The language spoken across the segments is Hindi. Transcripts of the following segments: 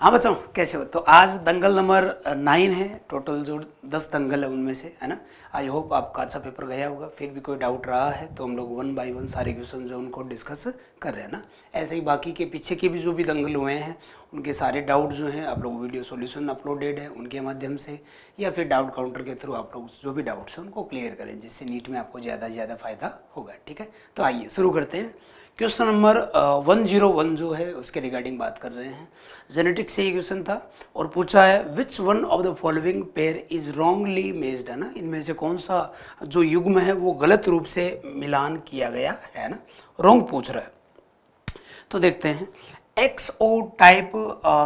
हाँ बच्चों कैसे हो तो आज दंगल नंबर नाइन है टोटल जो दस दंगल है उनमें से है ना आई होप आपका अच्छा पेपर गया होगा फिर भी कोई डाउट रहा है तो हम लोग वन बाय वन सारे क्वेश्चन जो उनको डिस्कस कर रहे हैं ना ऐसे ही बाकी के पीछे के भी जो भी दंगल हुए हैं उनके सारे डाउट जो हैं आप लोग वीडियो सोल्यूशन अपलोडेड है उनके माध्यम से या फिर डाउट काउंटर के थ्रू आप लोग जो भी डाउट्स हैं उनको क्लियर करें जिससे नीट में आपको ज़्यादा से ज़्यादा फायदा होगा ठीक है तो आइए शुरू करते हैं question number one zero one जो है उसके रिगार्डिंग बात कर रहे हैं जेनेटिक्स से ही क्वेश्चन था और पूछा है which one of the following pair is wrongly matched है ना इनमें से कौन सा जो युग्म है वो गलत रूप से मिलान किया गया है ना रॉन्ग पूछ रहा है तो देखते हैं X O type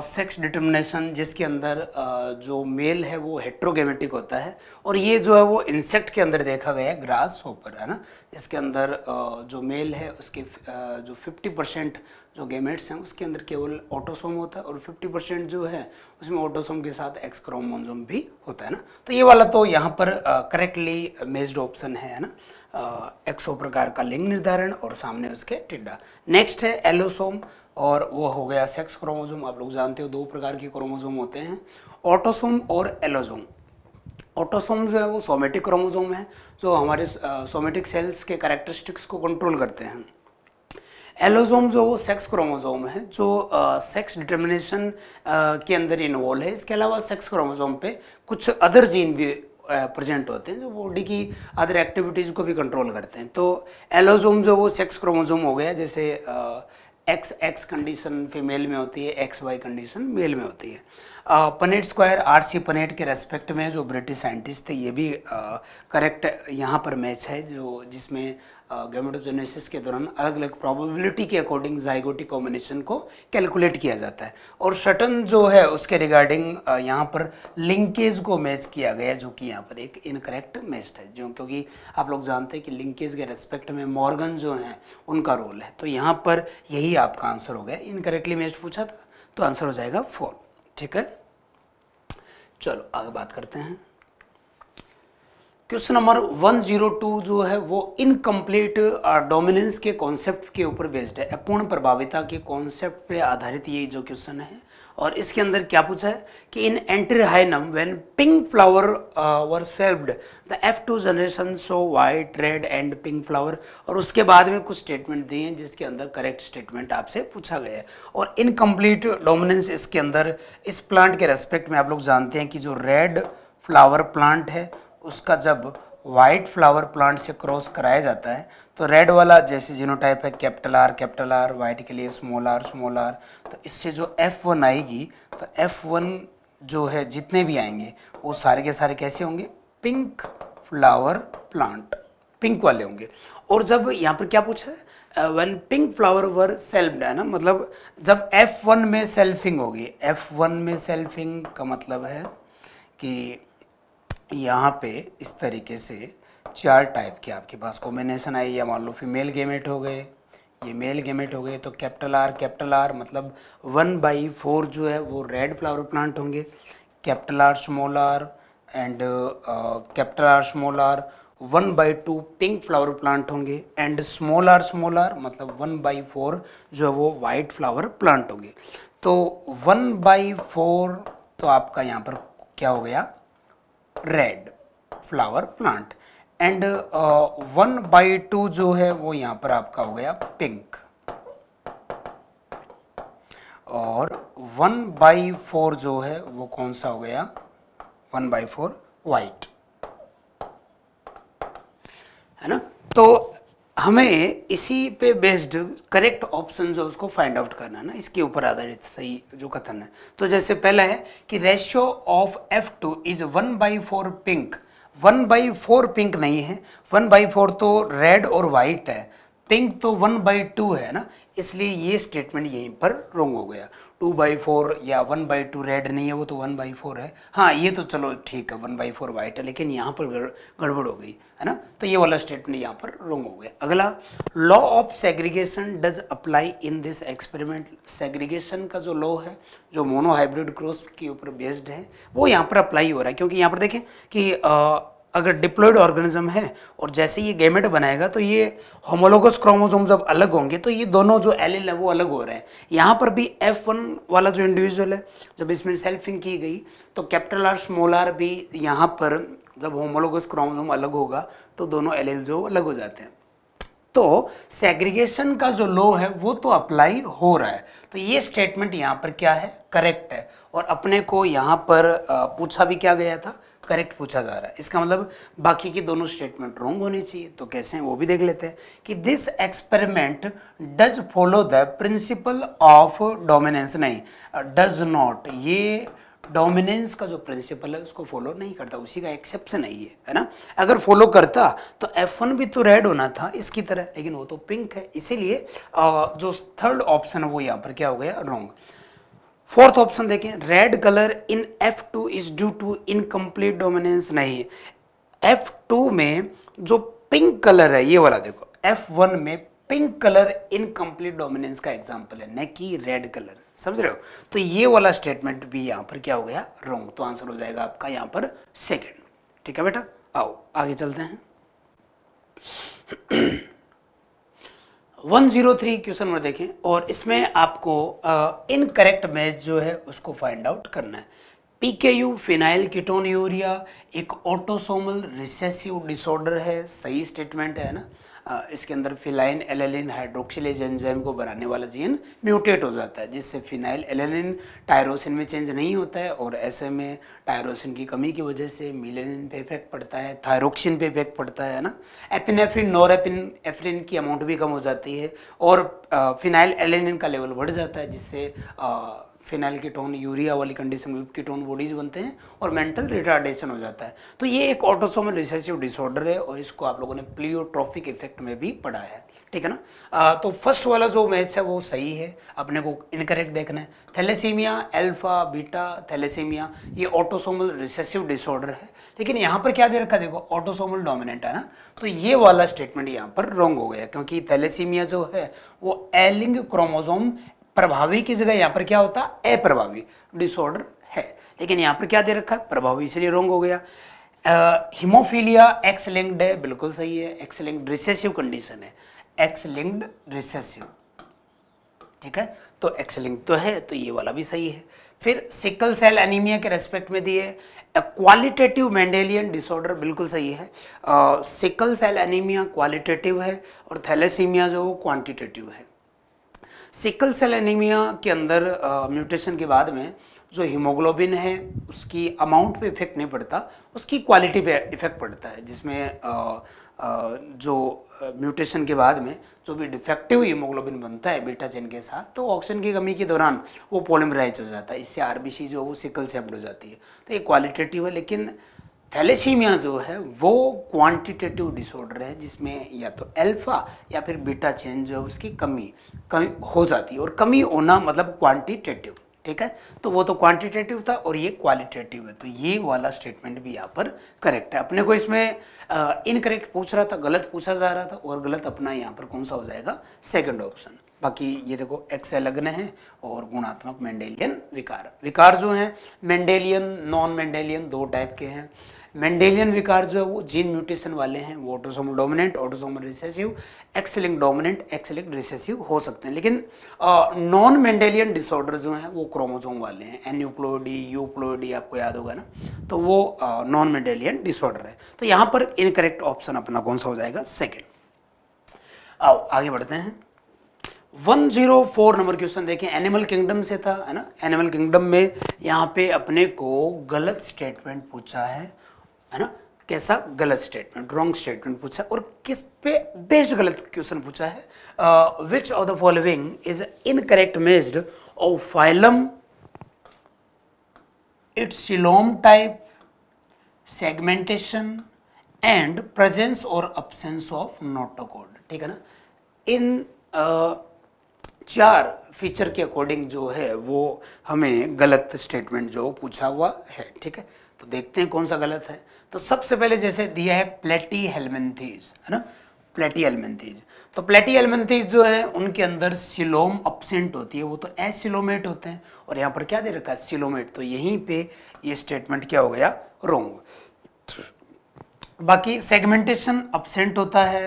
sex determination जिसके अंदर uh, जो मेल है वो हेट्रोगेमेटिक होता है और ये जो है वो इंसेक्ट के अंदर देखा गया है ग्रास होपर है ना इसके अंदर uh, जो मेल है उसके uh, जो 50 परसेंट जो गेमेट्स हैं उसके अंदर केवल ऑटोसोम होता है और 50 परसेंट जो है उसमें ऑटोसोम के साथ एक्स क्रोमोजोम भी होता है ना तो ये वाला तो यहाँ पर करेक्टली मेज्ड ऑप्शन है ना एक्सो uh, प्रकार का लिंग निर्धारण और सामने उसके टिड्डा नेक्स्ट है एलोसोम और वो हो गया सेक्स क्रोमोजोम आप लोग जानते हो दो प्रकार के क्रोमोजोम होते हैं ऑटोसोम और एलोजोम ऑटोसोम जो है वो सोमेटिक क्रोमोजोम है जो हमारे सोमेटिक सेल्स के करेक्टरिस्टिक्स को कंट्रोल करते हैं एलोजोम जो वो सेक्स क्रोमोजोम है जो सेक्स डिटर्मिनेशन के अंदर इन्वॉल्व है इसके अलावा सेक्स क्रोमोजोम पे कुछ अदर जीन भी प्रेजेंट होते हैं जो बॉडी की अदर एक्टिविटीज़ को भी कंट्रोल करते हैं तो एलोजोम जो वो सेक्स क्रोमोजोम हो गया जैसे एक्स एक्स कंडीशन फीमेल में होती है एक्स वाई कंडीशन मेल में होती है Punnett square R C Punnett के रेस्पेक्ट में जो ब्रिटिश साइंटिस्ट थे ये भी करेक्ट यहाँ पर मैच है जो जिसमें गेमेटोजेनेसिस के दौरान अलग अलग प्रोबेबिलिटी के अकॉर्डिंग जाइगोटिक कॉम्बिनेशन को कैलकुलेट किया जाता है और शटन जो है उसके रिगार्डिंग यहाँ पर लिंकेज को मैच किया गया जो कि यहाँ पर एक इनकरेक्ट मैच है जो क्योंकि आप लोग जानते हैं कि लिंकेज के रेस्पेक्ट में मॉर्गन जो हैं उनका रोल है तो यहाँ पर यही आपका आंसर हो गया इनकरेक्टली मैच पूछा था तो आंसर हो जाएगा फोर ठीक है चलो आगे बात करते हैं क्वेश्चन नंबर 102 जो है वो इनकम्प्लीट डोमिनेंस के कॉन्सेप्ट के ऊपर बेस्ड है अपूर्ण प्रभाविता के कॉन्सेप्ट पे आधारित ये जो क्वेश्चन है और इसके अंदर क्या पूछा है कि in Antirrhinum when pink flower were selfed the F two generation so white red and pink flower और उसके बाद में कुछ स्टेटमेंट दिए हैं जिसके अंदर करेक्ट स्टेटमेंट आपसे पूछा गया है और इनकम्प्लीट डोमिनेंस इसके अंदर इस प्लांट के रेस्पेक्ट में आप लोग जानते हैं कि जो रेड फ्लावर प्लांट है उसका जब वाइट फ्लावर प्लांट से क्रॉस कराया जाता है तो रेड वाला जैसे जीनोटाइप है capital R capital R white के लिए स्मॉल आर स्मॉल आर तो इससे जो एफ वन आएगी तो एफ वन जो है जितने भी आएंगे वो सारे के सारे कैसे होंगे पिंक फ्लावर प्लांट पिंक वाले होंगे और जब यहाँ पर क्या पूछा है one pink flower were self है ना मतलब जब एफ वन में सेल्फिंग होगी एफ वन में सेल्फिंग का मतलब है कि यहाँ पे इस तरीके से चार टाइप के आपके पास कॉम्बिनेशन आई या मान लो फीमेल गेमेट हो गए ये मेल गेमेट हो गए तो कैपिटल आर कैपिटल आर मतलब वन बाई फोर जो है वो रेड फ्लावर प्लांट होंगे capital R small R and capital R small R one by two pink flower plant होंगे and small R small R मतलब वन बाई फोर जो है वो वाइट फ्लावर प्लांट होंगे तो वन बाई फोर तो आपका यहाँ पर क्या हो गया red flower plant and one by two जो है वो यहां पर आपका हो गया पिंक और वन बाई फोर जो है वो कौन सा हो गया वन बाई फोर वाइट है ना तो हमें इसी पे बेस्ड करेक्ट ऑप्शन जो उसको फाइंड आउट करना है ना इसके ऊपर आधारित सही जो कथन है तो जैसे पहला है कि ratio of F two is one by four pink one by four pink नहीं है वन बाई फोर तो रेड और वाइट है थिंक तो वन बाई टू है ना इसलिए ये स्टेटमेंट यहीं पर रोंग हो गया टू बाई फोर या वन बाई टू रेड नहीं है वो तो वन बाई फोर है हाँ ये तो चलो ठीक है वन बाई फोर वाइट है लेकिन यहाँ पर गड़बड़ हो गई है ना तो ये वाला स्टेटमेंट यहाँ पर रोंग हो गया अगला law of segregation does apply in this experiment segregation का जो लॉ है जो मोनोहाइब्रिड क्रोस क्रॉस के ऊपर बेस्ड है वो यहाँ पर अप्लाई हो रहा है क्योंकि यहाँ पर देखें कि आ, अगर डिप्लॉयड ऑर्गेनिज्म है और जैसे ये गेमेट बनाएगा तो ये होमोलोगस क्रोमोसोम जब अलग होंगे तो ये दोनों जो एल है वो अलग हो रहे हैं यहाँ पर भी एफ वन वाला जो इंडिविजुअल है जब इसमें सेल्फिंग की गई तो कैपिटल आर स्मॉल आर भी यहाँ पर जब होमोलोगस क्रोमोसोम अलग होगा तो दोनों एल एल जो अलग हो जाते हैं तो सेग्रीगेशन का जो लॉ है वो तो अप्लाई हो रहा है तो ये स्टेटमेंट यहाँ पर क्या है करेक्ट है और अपने को यहाँ पर पूछा भी क्या गया था करेक्ट पूछा जा रहा है इसका मतलब बाकी की दोनों स्टेटमेंट रॉन्ग होनी चाहिए तो कैसे हैं वो भी देख लेते हैं कि this experiment does follow the principle of dominance नहीं डज नॉट ये डोमिनेंस का जो प्रिंसिपल है उसको फॉलो नहीं करता उसी का एक्सेप्शन है ये है ना अगर फॉलो करता तो एफ वन भी तो रेड होना था इसकी तरह लेकिन वो तो पिंक है इसीलिए जो थर्ड ऑप्शन है वो यहाँ पर क्या हो गया रॉन्ग फोर्थ ऑप्शन देखें red colour in F two is due to incomplete dominance नहीं एफ टू में जो पिंक कलर है ये वाला देखो एफ वन में पिंक कलर इनकम्प्लीट डोमिनेंस का एग्जाम्पल है न कि रेड कलर समझ रहे हो तो ये वाला स्टेटमेंट भी यहां पर क्या हो गया रॉन्ग तो आंसर हो जाएगा आपका यहां पर सेकेंड ठीक है बेटा आओ आगे चलते हैं 103 क्वेश्चन नंबर देखें और इसमें आपको इनकरेक्ट मैच जो है उसको फाइंड आउट करना है पीकेयू फिनाइल कीटोन यूरिया एक ऑटोसोमल रिसेसिव डिसऑर्डर है सही स्टेटमेंट है ना इसके अंदर फिलाइन एलेलिन हाइड्रोक्सिलेज एंजाइम को बनाने वाला जीन म्यूटेट हो जाता है जिससे फिनाइल एलेलिन टायरोसिन में चेंज नहीं होता है और ऐसे में टायरोसिन की कमी की वजह से मिलेलिन पे इफेक्ट पड़ता है थायरोक्सिन पे इफेक्ट पड़ता है ना एपिनेफ्रिन नोरेपिन एफ्रिन की अमाउंट भी कम हो जाती है और फिनाइल एलेनिन का लेवल बढ़ जाता है जिससे फिनाइल कीटोन यूरिया वाली कंडीशन में कीटोन बॉडीज बनते हैं और मेंटल रिटार्डेशन हो जाता है तो ये एक ऑटोसोमल रिसेसिव डिसऑर्डर है और इसको आप लोगों ने प्लियोट्रॉफिक इफेक्ट में भी पढ़ा है ठीक है ना आ, तो फर्स्ट वाला जो मैच है वो सही है अपने को इनकरेक्ट देखना है थैलेसीमिया एल्फा बीटा थैलेसीमिया ये ऑटोसोमल रिसेसिव डिसऑर्डर है लेकिन यहाँ पर क्या दे रखा देखो ऑटोसोमल डोमिनेंट है ना तो ये वाला स्टेटमेंट यहाँ पर रॉन्ग हो गया क्योंकि थैलेसीमिया जो है वो एलिंग क्रोमोजोम प्रभावी की जगह यहाँ पर क्या होता अप्रभावी डिसऑर्डर है लेकिन यहाँ पर क्या दे रखा है प्रभावी इसलिए रोंग हो गया हिमोफीलिया एक्स लिंक्ड है बिल्कुल सही है एक्स लिंक्ड रिसेसिव कंडीशन है एक्स लिंक्ड रिसेसिव ठीक है तो एक्स लिंक तो है तो ये वाला भी सही है फिर सिकल सेल एनीमिया के रेस्पेक्ट में दिए क्वालिटेटिव मेंडेलियन डिसऑर्डर बिल्कुल सही है सिकल सेल एनीमिया क्वालिटेटिव है और थैलेसीमिया जो वो क्वांटिटेटिव है सिकल सेल एनीमिया के अंदर म्यूटेशन के बाद में जो हीमोग्लोबिन है उसकी अमाउंट पे इफेक्ट नहीं पड़ता उसकी क्वालिटी पे इफेक्ट पड़ता है जिसमें आ, आ, जो म्यूटेशन के बाद में जो भी डिफेक्टिव हीमोग्लोबिन बनता है बीटा चेन के साथ तो ऑक्सीजन की कमी के दौरान वो पोलिमराइज हो जाता है इससे आरबीसी जो है वो सिकल सेप्ड हो जाती है तो ये क्वालिटेटिव है लेकिन थैलेसीमिया जो है वो क्वांटिटेटिव डिसऑर्डर है जिसमें या तो अल्फा या फिर बीटा चेन जो है उसकी कमी कमी हो जाती है और कमी होना मतलब क्वांटिटेटिव ठीक है तो वो तो क्वांटिटेटिव था और ये क्वालिटेटिव है तो ये वाला स्टेटमेंट भी यहाँ पर करेक्ट है अपने को इसमें इनकरेक्ट पूछ रहा था गलत पूछा जा रहा था और गलत अपना यहाँ पर कौन सा हो जाएगा सेकेंड ऑप्शन बाकी ये देखो एक्स लग्न है और गुणात्मक मेंडेलियन विकार विकार जो हैं मेंडेलियन नॉन मेंडेलियन दो टाइप के हैं मेंडेलियन विकार जो है वो जीन म्यूटेशन वाले हैं वो autosome dominant autosome recessive X linked dominant X linked recessive हो सकते हैं लेकिन नॉन मेंडेलियन डिसऑर्डर जो हैं वो क्रोमोसोम वाले हैं एन्यूप्लोडी यूप्लोडी आपको याद होगा ना तो वो नॉन मेंडेलियन डिसऑर्डर है तो यहाँ पर इनकरेक्ट ऑप्शन अपना कौन सा हो जाएगा सेकेंड आओ आगे बढ़ते हैं 104 नंबर क्वेश्चन देखें एनिमल किंगडम से था है ना एनिमल किंगडम में यहाँ पे अपने को गलत स्टेटमेंट पूछा है है ना कैसा गलत स्टेटमेंट रॉन्ग स्टेटमेंट पूछा और किस पे बेस्ड गलत क्वेश्चन पूछा है which of the following is incorrect matched of phylum its coelom type segmentation and presence और अब्सेंस ऑफ नोटोकोड ठीक है ना इन uh, चार फीचर के अकॉर्डिंग जो है वो हमें गलत स्टेटमेंट जो पूछा हुआ है ठीक है तो देखते हैं कौन सा गलत है तो सबसे पहले जैसे दिया है प्लेटी हेलमेंथीज है ना प्लेटी हेलमेंथीज तो प्लेटी हेलमेंथीज जो है उनके अंदर सिलोम अपसेंट होती है वो तो एसिलोमेट होते हैं और यहाँ पर क्या दे रखा है सिलोमेट तो यहीं पे ये यह स्टेटमेंट क्या हो गया रोंग बाकी सेगमेंटेशन अपसेंट होता है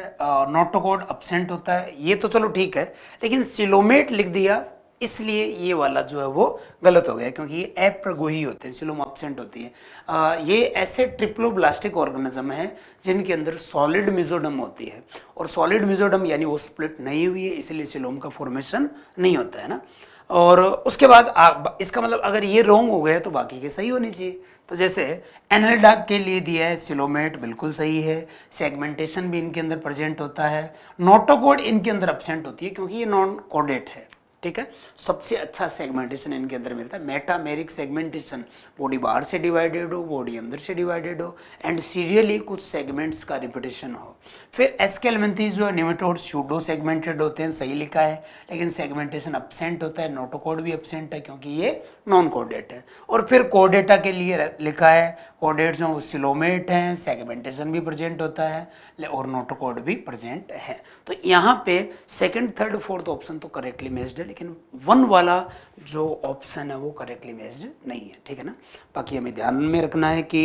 नोटोकोड अपसेंट होता है ये तो चलो ठीक है लेकिन सिलोमेट लिख दिया इसलिए ये वाला जो है वो गलत हो गया क्योंकि ये एप्रगोही होते हैं सिलोम ऑप्सेंट होती है आ, ये ऐसे ट्रिप्लोब्लास्टिक ऑर्गेनिज्म हैं जिनके अंदर सॉलिड मिजोडम होती है और सॉलिड मिजोडम यानी वो स्प्लिट नहीं हुई है इसलिए सिलोम का फॉर्मेशन नहीं होता है ना और उसके बाद आ, इसका मतलब अगर ये रॉन्ग हो गया तो बाकी के सही होने चाहिए तो जैसे एनलडाग के लिए दिया है सिलोमेट बिल्कुल सही है सेगमेंटेशन भी इनके अंदर प्रेजेंट होता है नोटोकोड इनके अंदर अपसेंट होती है क्योंकि ये नॉन कोडेट है ठीक है सबसे अच्छा सेगमेंटेशन इनके अंदर मिलता है मेटामेरिक सेगमेंटेशन बॉडी बाहर से डिवाइडेड हो बॉडी अंदर से डिवाइडेड हो एंड सीरियली कुछ सेगमेंट्स का रिपीटेशन हो फिर एस्केलमेंथीज जो निमेटोड शूडो सेगमेंटेड होते हैं सही लिखा है लेकिन सेगमेंटेशन अपसेंट होता है नोटोकोड भी अपसेंट है क्योंकि ये नॉन कोडेट है और फिर कोडेटा के लिए लिखा है कोडेट्स हैं वो सिलोमेट हैं सेगमेंटेशन भी प्रेजेंट होता है और नोटोकोड भी प्रेजेंट है तो यहाँ पे सेकेंड थर्ड फोर्थ ऑप्शन तो करेक्टली मेस्ड है लेकिन वन वाला जो ऑप्शन है वो करेक्टली मेज्ड नहीं है ठीक है ना बाकी हमें ध्यान में रखना है कि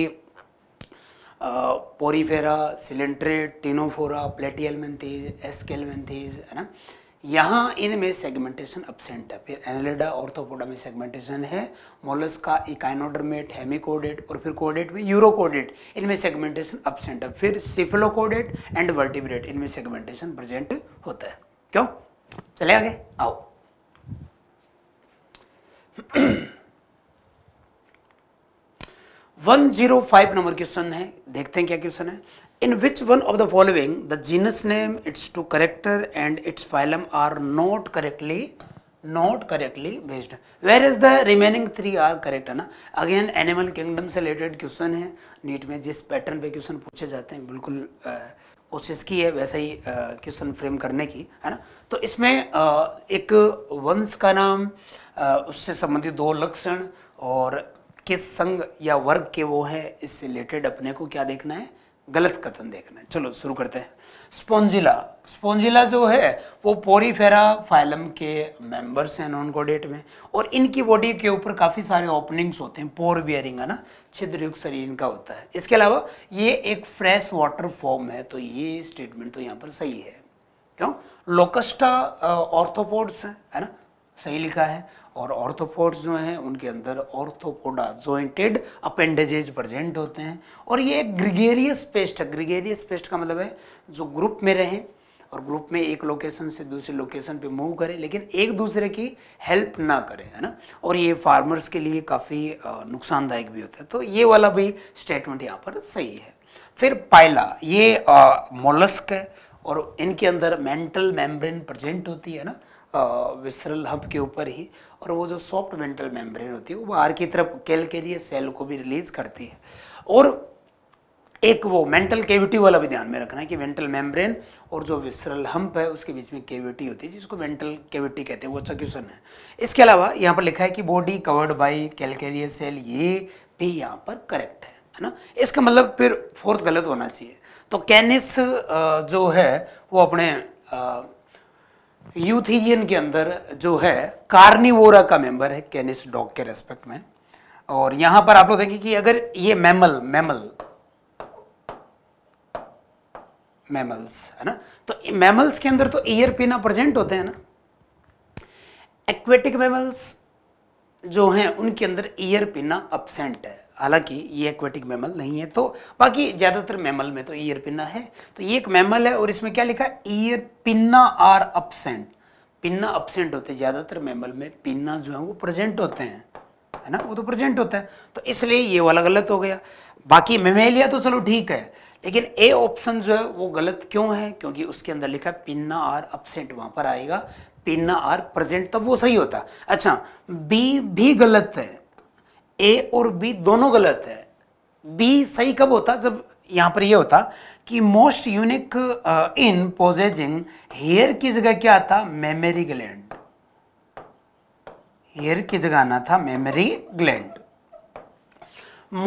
Porifera coelenterate Ctenophora Platyhelminthes Aschelminthes है ना यहाँ इनमें सेगमेंटेशन अपसेंट है फिर एनालिडा ऑर्थोपोडा में सेगमेंटेशन है मोलस का इकाइनोडरमेट हेमिकोडेट और फिर कोडेट में यूरोकोडेट इनमें सेगमेंटेशन अपसेंट है फिर सिफिलोकोडेट एंड वर्टिब्रेट इनमें सेगमेंटेशन प्रेजेंट होता है क्यों चले आगे आओ one zero five number question है देखते हैं क्या क्वेश्चन है in which one of the following the genus name its two character and its phylum are not correctly not correctly based whereas the remaining three are correct है ना अगेन एनिमल किंगडम से रिलेटेड क्वेश्चन है नीट में जिस पैटर्न पे क्वेश्चन पूछे जाते हैं बिल्कुल कोशिश की है वैसे ही क्वेश्चन फ्रेम करने की है ना तो इसमें आ, एक वंश का नाम उससे संबंधित दो लक्षण और किस संग या वर्ग के वो हैं इससे रिलेटेड अपने को क्या देखना है गलत कथन देखना है चलो शुरू करते हैं स्पॉन्जिला स्पॉन्जिला जो है वो पोरीफेरा फाइलम के मेंबर्स हैं नॉन कोडेट में और इनकी बॉडी के ऊपर काफ़ी सारे ओपनिंग्स होते हैं पोर बियरिंग है ना छिद्रयुक्त शरीर का होता है इसके अलावा ये एक फ्रेश वाटर फॉर्म है तो ये स्टेटमेंट तो यहाँ पर सही है क्यों लोकस्टा ऑर्थोपोड्स है ना सही लिखा है और ऑर्थोपोड्स जो हैं उनके अंदर ऑर्थोपोडा जॉइंटेड अपेंडेजेज प्रजेंट होते हैं और ये एक ग्रिगेरियस पेस्ट है ग्रिगेरियस पेस्ट का मतलब है जो ग्रुप में रहें और ग्रुप में एक लोकेशन से दूसरी लोकेशन पे मूव करें लेकिन एक दूसरे की हेल्प ना करें है ना और ये फार्मर्स के लिए काफ़ी नुकसानदायक भी होता है तो ये वाला भी स्टेटमेंट यहाँ पर सही है फिर पायला ये मोलस्क है और इनके अंदर मेंटल मेम्ब्रेन प्रजेंट होती है ना विसरल हब के ऊपर ही और वो जो सॉफ्ट मेंटल मेम्ब्रेन होती है वो बाहर की तरफ केल के लिए सेल को भी रिलीज करती है और एक वो मेंटल केविटी वाला भी ध्यान में रखना है कि वेंटल मेम्ब्रेन और जो विसरल हम्प है उसके बीच में केविटी होती है जिसको वेंटल केविटी कहते हैं वो चक्यूसन है इसके अलावा यहाँ पर लिखा है कि body covered by calcareous shell ये भी यहाँ पर करेक्ट है है ना इसका मतलब फिर फोर्थ गलत होना चाहिए तो कैनिस जो है वो अपने यूथीजियन के अंदर जो है कार्निवोरा का मेंबर है कैनिस डॉग के रेस्पेक्ट में और यहां पर आप लोग देखिए कि अगर ये मैमल मैमल मैमल्स है ना तो मैमल्स के अंदर तो ईयर पीना प्रेजेंट होते हैं ना एक्वेटिक मैमल्स जो हैं उनके अंदर ईयर पीना अपसेंट है हालांकि ये एक्वेटिक मैमल नहीं है तो बाकी ज़्यादातर मैमल में तो ईयर पिन्ना है तो ये एक मैमल है और इसमें क्या लिखा है ear pinna are absent pinna absent होते हैं ज़्यादातर मैमल में पिन्ना जो है वो प्रेजेंट होते हैं है ना वो तो प्रेजेंट होता है तो इसलिए ये वाला गलत हो गया बाकी मेमेलिया तो चलो ठीक है लेकिन ए ऑप्शन जो है वो गलत क्यों है क्योंकि उसके अंदर लिखा पिन्ना आर अपसेंट वहां पर आएगा पिन्ना आर प्रेजेंट तब वो सही होता अच्छा बी भी गलत है ए और बी दोनों गलत है बी सही कब होता जब यहाँ पर यह होता कि most unique in possessing hair की जगह क्या आता मेमोरी ग्लैंड हेयर की जगह आना था mammary gland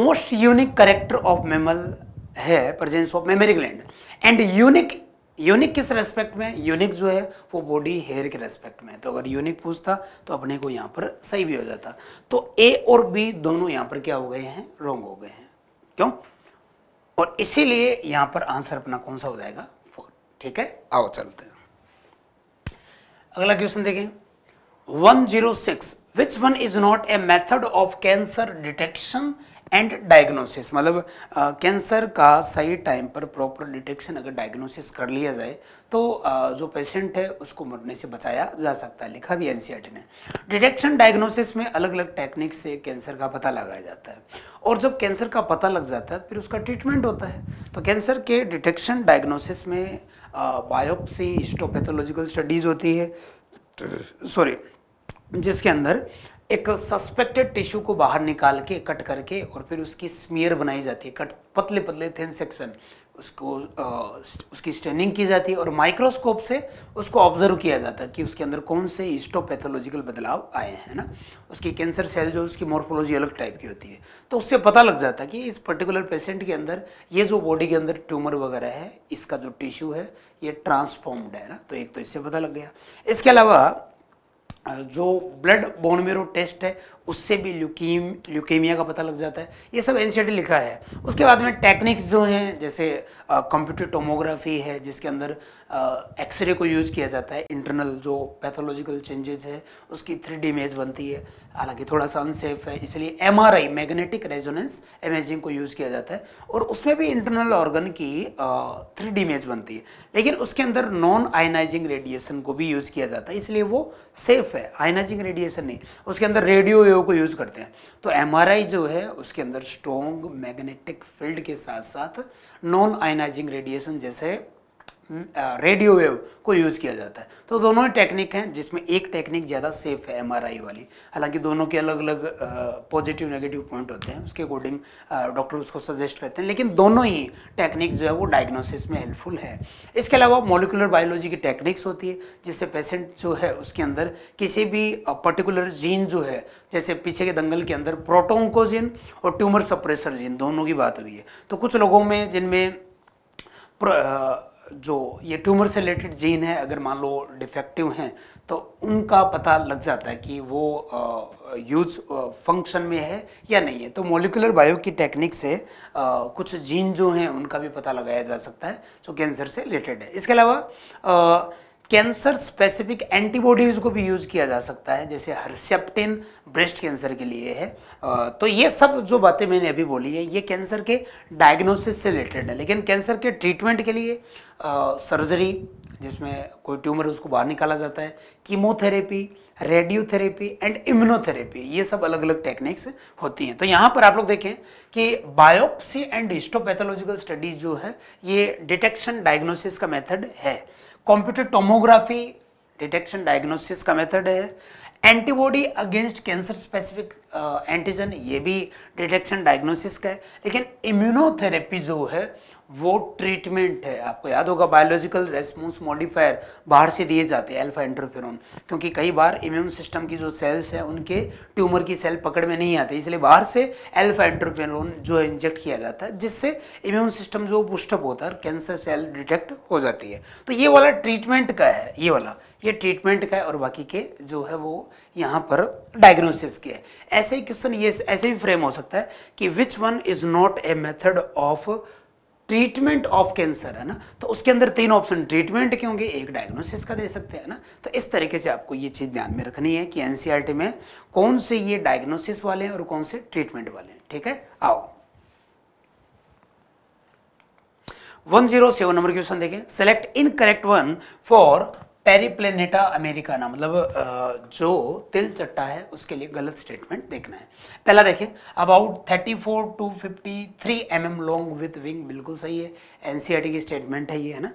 most unique character of mammal है presence of mammary gland and unique unique किस रेस्पेक्ट में यूनिक जो है वो बॉडी हेयर के रेस्पेक्ट में तो अगर यूनिक पूछता तो अपने को यहाँ पर सही भी हो जाता तो ए और बी दोनों यहाँ पर क्या हो गए हैं रोंग हो गए हैं क्यों और इसीलिए यहाँ पर आंसर अपना कौन सा हो जाएगा फोर ठीक है आओ चलते हैं अगला क्वेश्चन देखिए 106 which one is not a method of cancer detection and diagnosis मतलब कैंसर का सही टाइम पर प्रॉपर डिटेक्शन अगर डायग्नोसिस कर लिया जाए तो आ, जो पेशेंट है उसको मरने से बचाया जा सकता है लिखा भी एन e ने डिटेक्शन डायग्नोसिस में अलग अलग टेक्निक से कैंसर का पता लगाया जाता है और जब कैंसर का पता लग जाता है फिर उसका ट्रीटमेंट होता है तो कैंसर के डिटेक्शन डायग्नोसिस में बायोप्सी स्टोपैथोलॉजिकल स्टडीज़ होती है सॉरी जिसके अंदर एक सस्पेक्टेड टिश्यू को बाहर निकाल के कट करके और फिर उसकी स्मियर बनाई जाती है कट पतले पतले थिन सेक्शन उसको आ, उसकी स्टेनिंग की जाती है और माइक्रोस्कोप से उसको ऑब्जर्व किया जाता है कि उसके अंदर कौन से हिस्टोपैथोलॉजिकल बदलाव आए हैं ना उसकी कैंसर सेल जो उसकी मोर्फोलॉजी अलग टाइप की होती है तो उससे पता लग जाता है कि इस पर्टिकुलर पेशेंट के अंदर ये जो बॉडी के अंदर ट्यूमर वगैरह है इसका जो टिश्यू है ये ट्रांसफॉर्म्ड है ना तो एक तो इससे पता लग गया इसके अलावा जो ब्लड बोन मेरो टेस्ट है उससे भी ल्यूकीम ल्यूकेमिया का पता लग जाता है ये सब एन लिखा है उसके बाद में टेक्निक्स जो हैं जैसे कंप्यूटर टोमोग्राफी है जिसके अंदर एक्सरे को यूज़ किया जाता है इंटरनल जो पैथोलॉजिकल चेंजेस है उसकी थ्री डी इमेज बनती है हालांकि थोड़ा सा अनसेफ है इसलिए M R I magnetic resonance imaging को यूज़ किया जाता है और उसमें भी इंटरनल ऑर्गन की थ्री डी इमेज बनती है लेकिन उसके अंदर नॉन आयनाइजिंग रेडिएशन को भी यूज़ किया जाता है इसलिए वो सेफ है आयनाइजिंग रेडिएशन नहीं उसके अंदर रेडियो वेव को यूज़ करते हैं तो एम जो है उसके अंदर स्ट्रॉन्ग मैग्नेटिक फील्ड के साथ साथ नॉन आयनाइजिंग रेडिएशन जैसे रेडियो हम्म, वेव को यूज़ किया जाता है तो दोनों ही टेक्निक हैं जिसमें एक टेक्निक ज़्यादा सेफ है एमआरआई वाली हालांकि दोनों के अलग अलग पॉजिटिव नेगेटिव पॉइंट होते हैं उसके अकॉर्डिंग डॉक्टर उसको सजेस्ट करते हैं लेकिन दोनों ही टेक्निक जो है वो डायग्नोसिस में हेल्पफुल है इसके अलावा मोलिकुलर बायोलॉजी की टेक्निक्स होती है जिससे पेशेंट जो है उसके अंदर किसी भी पर्टिकुलर जीन जो है जैसे पीछे के दंगल के अंदर प्रोटोंकोजिन और ट्यूमर सप्रेसर जीन दोनों की बात हुई है तो कुछ लोगों में जिनमें जो ये ट्यूमर से रिलेटेड जीन है अगर मान लो डिफेक्टिव हैं तो उनका पता लग जाता है कि वो यूज फंक्शन में है या नहीं है तो मोलिकुलर बायो की टेक्निक से आ, कुछ जीन जो हैं उनका भी पता लगाया जा सकता है जो कैंसर से रिलेटेड है इसके अलावा कैंसर स्पेसिफिक एंटीबॉडीज़ को भी यूज़ किया जा सकता है जैसे हर्सेप्टिन ब्रेस्ट कैंसर के लिए है तो ये सब जो बातें मैंने अभी बोली है ये कैंसर के डायग्नोसिस से रिलेटेड है लेकिन कैंसर के ट्रीटमेंट के लिए सर्जरी जिसमें कोई ट्यूमर उसको बाहर निकाला जाता है कीमोथेरेपी रेडियोथेरेपी एंड इम्यूनोथेरेपी ये सब अलग अलग टेक्निक्स होती हैं तो यहाँ पर आप लोग देखें कि बायोप्सी एंड हिस्टोपैथोलॉजिकल स्टडीज जो है ये डिटेक्शन डायग्नोसिस का मेथड है कंप्यूटर टोमोग्राफी डिटेक्शन डायग्नोसिस का मेथड है antibody against cancer specific antigen ये भी डिटेक्शन डायग्नोसिस का है लेकिन इम्यूनोथेरेपी जो है वो ट्रीटमेंट है आपको याद होगा बायोलॉजिकल रेस्पॉन्स मॉडिफायर बाहर से दिए जाते हैं अल्फा एंड्रोफेरोन क्योंकि कई बार इम्यून सिस्टम की जो सेल्स हैं उनके ट्यूमर की सेल पकड़ में नहीं आते इसलिए बाहर से अल्फा एंड्रोफेरोन जो है इंजेक्ट किया जाता है जिससे इम्यून सिस्टम जो बुस्टअप होता है कैंसर सेल डिटेक्ट हो जाती है तो ये वाला ट्रीटमेंट का है ये वाला ये ट्रीटमेंट का है और बाकी के जो है वो यहाँ पर डायग्नोसिस के है ऐसे ही क्वेश्चन ये ऐसे भी फ्रेम हो सकता है कि which one is not a method of treatment of cancer है ना तो उसके अंदर तीन ऑप्शन ट्रीटमेंट के होंगे एक डायग्नोसिस का दे सकते हैं ना तो इस तरीके से आपको ये चीज़ ध्यान में रखनी है कि एनसीईआरटी में कौन से ये डायग्नोसिस वाले हैं और कौन से ट्रीटमेंट वाले हैं ठीक है आओ one zero seven number question देखें select incorrect one for Periplaneta ना मतलब जो तिल चट्टा है उसके लिए गलत स्टेटमेंट देखना है पहला देखें about 34 to 53 mm long with wing बिल्कुल सही है एनसीईआरटी e की स्टेटमेंट है ये है ना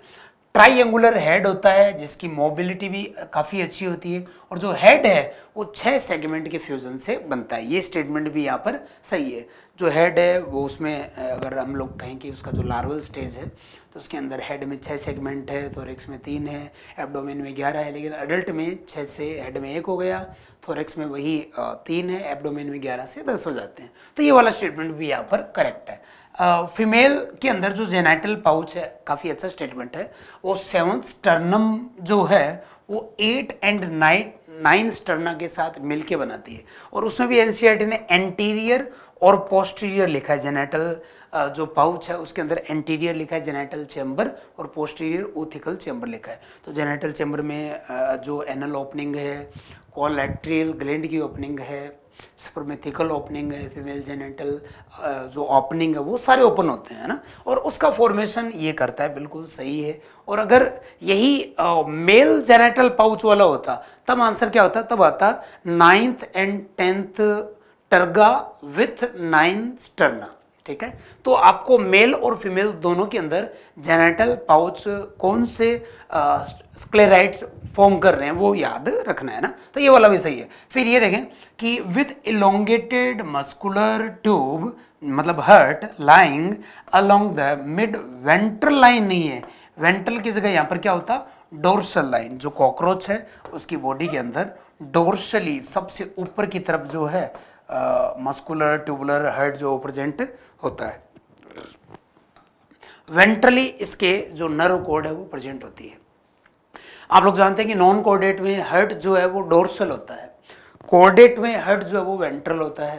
एंगुलर हेड होता है जिसकी मोबिलिटी भी काफ़ी अच्छी होती है और जो हेड है वो छः सेगमेंट के फ्यूज़न से बनता है ये स्टेटमेंट भी यहाँ पर सही है जो हेड है वो उसमें अगर हम लोग कहें कि उसका जो लार्वल स्टेज है तो उसके अंदर हेड में छः सेगमेंट है थोरेक्स में तीन है एब्डोमेन में ग्यारह है लेकिन अडल्ट में छः से हेड में एक हो गया थोरेक्स में वही तीन है एब्डोमेन में ग्यारह से दस हो जाते हैं तो ये वाला स्टेटमेंट भी यहाँ पर करेक्ट है फीमेल के अंदर जो जेनाइटल पाउच है काफ़ी अच्छा स्टेटमेंट है वो सेवन्थ स्टर्नम जो है वो eight and ninth nine sterna के साथ मिलके बनाती है और उसमें भी एनसीईआरटी ने एंटीरियर और पोस्टीरियर लिखा है जेनेटल जो पाउच है उसके अंदर एंटीरियर लिखा है जेनेटल चैम्बर और पोस्टीरियर ओथिकल चैम्बर लिखा है तो जेनेटल चैम्बर में जो एनल ओपनिंग है कॉलेट्रियल ग्लैंड की ओपनिंग है स्पर्मेथिकल ओपनिंग है फीमेल जेनेटल जो ओपनिंग है वो सारे ओपन होते हैं ना और उसका फॉर्मेशन ये करता है बिल्कुल सही है और अगर यही मेल जेनेटल पाउच वाला होता तब आंसर क्या होता तब आता ninth and tenth terga with nine sterna ठीक है तो आपको मेल और फीमेल दोनों के अंदर जेनेटल पाउच कौन से स्क्लेराइट्स फॉर्म कर रहे हैं वो याद रखना है ना तो ये वाला भी सही है फिर ये देखें कि विथ इलोंगेटेड मस्कुलर ट्यूब मतलब heart lying along the mid ventral line नहीं है वेंट्रल की जगह यहाँ पर क्या होता डोर्सल लाइन जो कॉकरोच है उसकी बॉडी के अंदर डोर्शली सबसे ऊपर की तरफ जो है मस्कुलर ट्यूबुलर हर्ट जो प्रेजेंट होता है वेंट्रली इसके जो नर्व कोड है वो प्रेजेंट होती है आप लोग जानते हैं कि नॉन कोर्डेट में हर्ट जो है वो डोर्सल होता है कोर्डेट में हर्ट जो है वो वेंट्रल होता है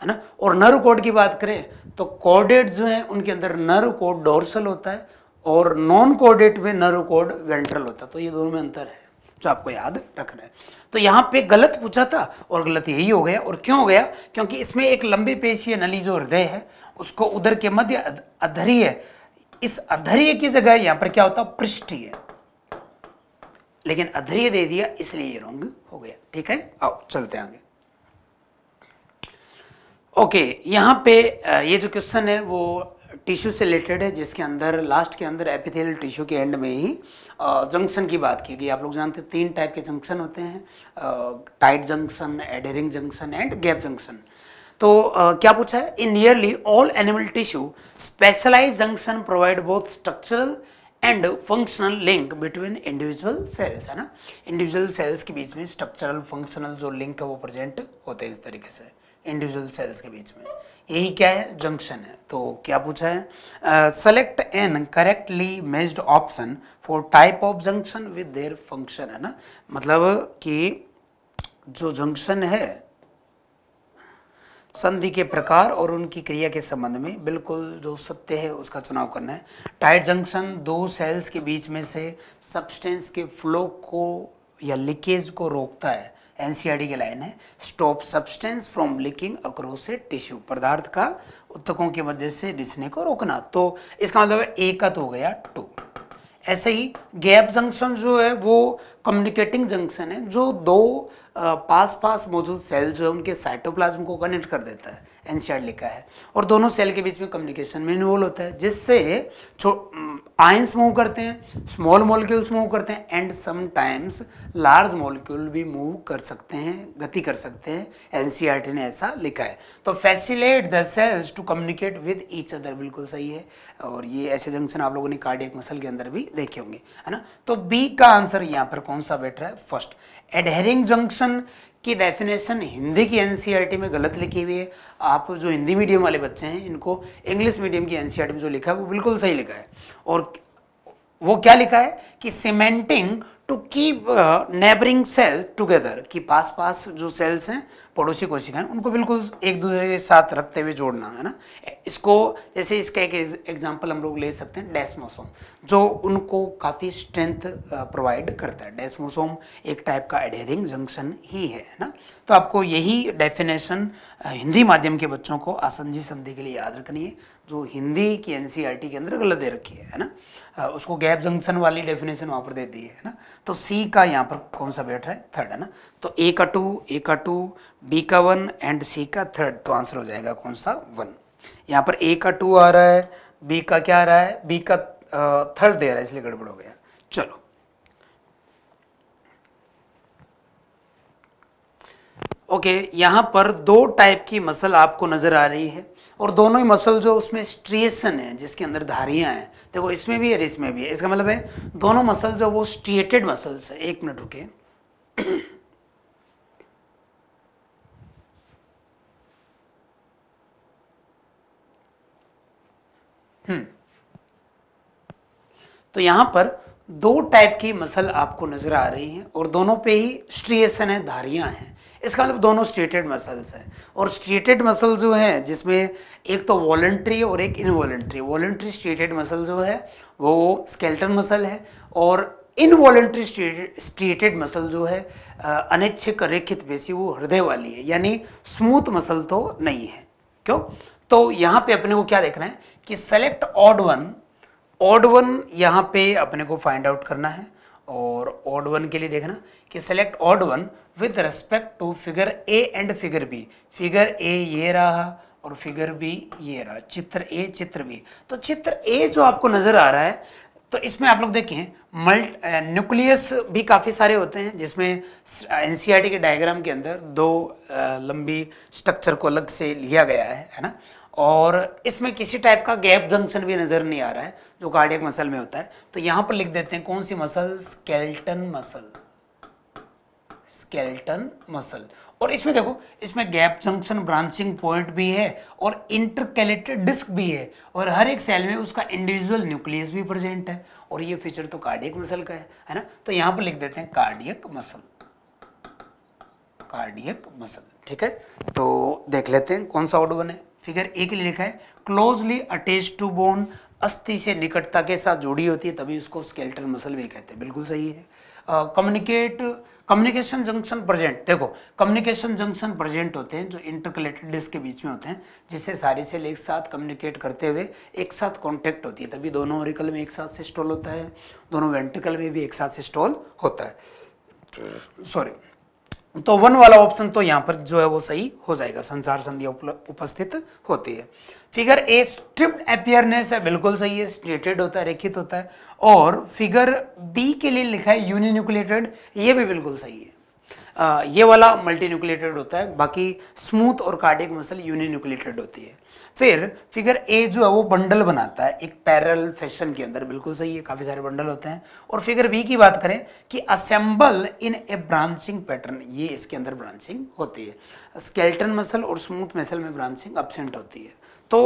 है ना और नर्व कोड की बात करें तो कोर्डेट जो है उनके अंदर नर्व कोड डोर्सल होता है और नॉन कोर्डेट में नर्व कोड वेंट्रल होता है तो ये दोनों में अंतर है जो आपको याद रखना है तो यहाँ पे गलत पूछा था और गलत यही हो गया और क्यों हो गया क्योंकि इसमें एक लंबी पेशीय नली जो हृदय है उसको उधर के मध्य अधरीय इस अधरीय की जगह यहाँ पर क्या होता पृष्ठीय लेकिन अधरीय दे दिया इसलिए ये रंग हो गया ठीक है आओ चलते आगे ओके यहाँ पे ये जो क्वेश्चन है वो टिश्यू से रिलेटेड है जिसके अंदर लास्ट के अंदर एपिथेल टिश्यू के एंड में ही जंक्शन की बात की गई आप लोग जानते हैं तीन टाइप के जंक्शन होते हैं tight junction adhering junction and gap junction तो आ, क्या पूछा है in nearly all animal tissue specialised junction provide both structural and functional link between individual cells है ना इंडिविजुअल सेल्स के बीच में स्ट्रक्चरल फंक्शनल जो लिंक है वो प्रेजेंट होते हैं इस तरीके से इंडिविजुअल सेल्स के बीच में यही क्या है जंक्शन है तो क्या पूछा है select an correctly matched option for type of junction with their function है ना मतलब कि जो जंक्शन है संधि के प्रकार और उनकी क्रिया के संबंध में बिल्कुल जो सत्य है उसका चुनाव करना है टाइट जंक्शन दो सेल्स के बीच में से सब्सटेंस के फ्लो को या लीकेज को रोकता है एनसीईआरटी की लाइन है stop substance from leaking across a tissue पदार्थ का उत्तकों के मध्य से रिसने को रोकना तो इसका मतलब एकत हो गया टू ऐसे ही गैप जंक्शन जो है वो कम्युनिकेटिंग जंक्शन है जो दो पास पास मौजूद सेल जो है उनके साइटोप्लाज्म को कनेक्ट कर देता है एनसीआर लिखा है और दोनों सेल के बीच में कम्युनिकेशन में इन्वॉल्व होता है जिससे आयंस मूव करते हैं स्मॉल मॉलिक्यूल्स मूव करते हैं एंड समटाइम्स लार्ज मॉलिक्यूल भी मूव कर सकते हैं गति कर सकते हैं एनसीईआरटी e ने ऐसा लिखा है तो facilitate the cells to communicate with each other बिल्कुल सही है और ये ऐसे जंक्शन आप लोगों ने कार्डियक मसल के अंदर भी देखे होंगे है ना तो बी का आंसर यहाँ पर कौन सा बेटर है फर्स्ट एडहेरिंग जंक्शन कि डेफिनेशन हिंदी की एनसीईआरटी e में गलत लिखी हुई है आप जो हिंदी मीडियम वाले बच्चे हैं इनको इंग्लिश मीडियम की एनसीईआरटी e में जो लिखा है वो बिल्कुल सही लिखा है और वो क्या लिखा है कि cementing to keep neighbouring cell together कि पास पास जो सेल्स हैं पड़ोसी कोशिकाएं उनको बिल्कुल एक दूसरे के साथ रखते हुए जोड़ना है ना इसको जैसे इसका एक एग्जांपल हम लोग ले सकते हैं डेस्मोसोम जो उनको काफ़ी स्ट्रेंथ प्रोवाइड करता है डेस्मोसोम एक टाइप का एडेरिंग जंक्शन ही है ना तो आपको यही डेफिनेशन uh, हिंदी माध्यम के बच्चों को आसंजी संधि के लिए याद रखनी है जो हिंदी की एन e के अंदर गलत दे रखी है ना उसको गैप जंक्शन वाली डेफिनेशन वहां पर दे दी है ना तो सी का यहाँ पर कौन सा बैठ रहा है थर्ड है ना तो ए का टू ए का टू बी का वन एंड सी का थर्ड तो आंसर हो जाएगा कौन सा वन यहाँ पर ए का टू आ रहा है बी का क्या आ रहा है बी का थर्ड दे रहा है इसलिए गड़बड़ हो गया चलो ओके okay, यहां पर दो टाइप की मसल आपको नज़र आ रही है और दोनों ही मसल जो उसमें स्ट्रिएशन है जिसके अंदर धारियाँ हैं देखो इसमें भी है इसमें भी है इसका मतलब है दोनों मसल जो वो स्ट्रिएटेड मसल्स है एक मिनट रुके हम्म। तो यहां पर दो टाइप की मसल आपको नजर आ रही हैं और दोनों पे ही स्ट्रिएशन है धारियां हैं इसका मतलब दोनों स्टेटेड मसल्स हैं और स्टेटेड मसल जो हैं जिसमें एक तो वॉलेंट्री और एक इनवॉलेंट्री वॉलेंट्री स्टेटेड मसल जो है वो स्केल्टन मसल है और इनवॉलेंट्री स्टेटेड मसल जो है अनिच्छिक रेखित पेशी वो हृदय वाली है यानी स्मूथ मसल तो नहीं है क्यों तो यहाँ पे अपने को क्या देखना है कि select odd one odd one यहाँ पे अपने को फाइंड आउट करना है और ऑड वन के लिए देखना कि select odd one with respect to figure A and figure B figure A ये रहा और फिगर बी ये रहा चित्र ए चित्र बी तो चित्र ए जो आपको नज़र आ रहा है तो इसमें आप लोग देखें मल्ट न्यूक्लियस भी काफ़ी सारे होते हैं जिसमें एन के डायग्राम के अंदर दो लंबी स्ट्रक्चर को अलग से लिया गया है है ना और इसमें किसी टाइप का गैप जंक्शन भी नज़र नहीं आ रहा है जो कार्डियक मसल में होता है तो यहाँ पर लिख देते हैं कौन सी muscle skeleton muscle skeleton muscle और इसमें देखो इसमें गैप जंक्शन ब्रांचिंग पॉइंट भी है और इंटरकैलेटेड डिस्क भी है और हर एक सेल में उसका इंडिविजुअल न्यूक्लियस भी प्रेजेंट है और ये फीचर तो कार्डियक मसल का है है ना तो यहाँ पर लिख देते हैं कार्डियक मसल कार्डियक मसल ठीक है तो देख लेते हैं कौन सा ऑर्डर बने फिगर ए के लिए लिखा है क्लोजली अटैच टू बोन अस्थि से निकटता के साथ जुड़ी होती है तभी उसको स्केल्टन मसल भी कहते हैं बिल्कुल सही है कम्युनिकेट कम्युनिकेशन जंक्शन प्रेजेंट देखो कम्युनिकेशन जंक्शन प्रेजेंट होते हैं जो इंटरकलेटेड डिस्क के बीच में होते हैं जिससे सारे सेल एक साथ कम्युनिकेट करते हुए एक साथ कॉन्टेक्ट होती है तभी दोनों ओरिकल में एक साथ स्टॉल होता है दोनों वेंट्रिकल में भी एक साथ स्टॉल होता है सॉरी तो वन वाला ऑप्शन तो यहाँ पर जो है वो सही हो जाएगा संसार संधि उपस्थित होती है फिगर ए स्ट्रिप्ड अपियरनेस है बिल्कुल सही है स्टेटेड होता है रेखित होता है और फिगर बी के लिए लिखा है यूनिन्यूक्लेटेड ये भी बिल्कुल सही है आ, ये वाला मल्टी न्यूक्लेटेड होता है बाकी स्मूथ और कार्डिक मसल यूनिन्यूक्लेटेड होती है फिर फिगर ए जो है वो बंडल बनाता है एक पैरल फैशन के अंदर बिल्कुल सही है काफ़ी सारे बंडल होते हैं और फिगर बी की बात करें कि assemble in a branching pattern ये इसके अंदर ब्रांचिंग होती है स्केल्टन मसल और स्मूथ मसल में ब्रांचिंग अपसेंट होती है तो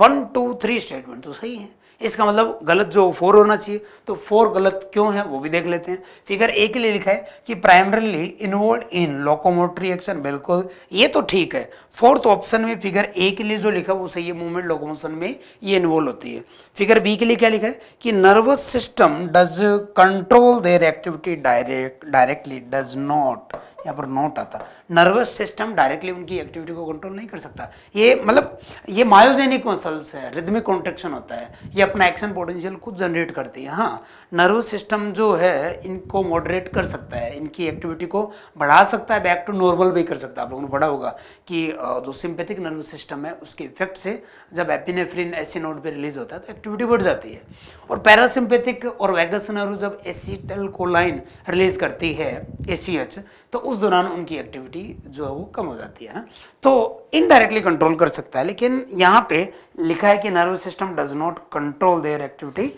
वन टू थ्री स्टेटमेंट तो सही है इसका मतलब गलत जो फोर होना चाहिए तो फोर गलत क्यों है वो भी देख लेते हैं फिगर ए के लिए लिखा है कि primarily involve in locomotory action बिल्कुल ये तो ठीक है फोर्थ ऑप्शन में फिगर ए के लिए जो लिखा है वो सही है मूवमेंट लोकोमोशन में ये इन्वॉल्व होती है फिगर बी के लिए क्या लिखा है कि nervous system does control their activity direct directly does not यहाँ पर नॉट आता नर्वस सिस्टम डायरेक्टली उनकी एक्टिविटी को कंट्रोल नहीं कर सकता ये मतलब ये मायोजेनिक मसल्स है रिदमिक कॉन्ट्रेक्शन होता है ये अपना एक्शन पोटेंशियल खुद जनरेट करती है हाँ नर्वस सिस्टम जो है इनको मॉडरेट कर सकता है इनकी एक्टिविटी को बढ़ा सकता है बैक टू नॉर्मल भी कर सकता है आप लोगों ने पढ़ा होगा कि जो सिंपेथिक नर्वस सिस्टम है उसके इफेक्ट से जब एपिनेफ्रिन एसिनोड पर रिलीज होता है तो एक्टिविटी बढ़ जाती है और पैरासिम्पेथिक और वैगस नर्व जब एसिटल कोलाइन रिलीज करती है ए तो उस दौरान उनकी एक्टिविटी क्वांटिटी जो है वो कम हो जाती है ना तो इनडायरेक्टली कंट्रोल कर सकता है लेकिन यहाँ पे लिखा है कि nervous system does not control their activity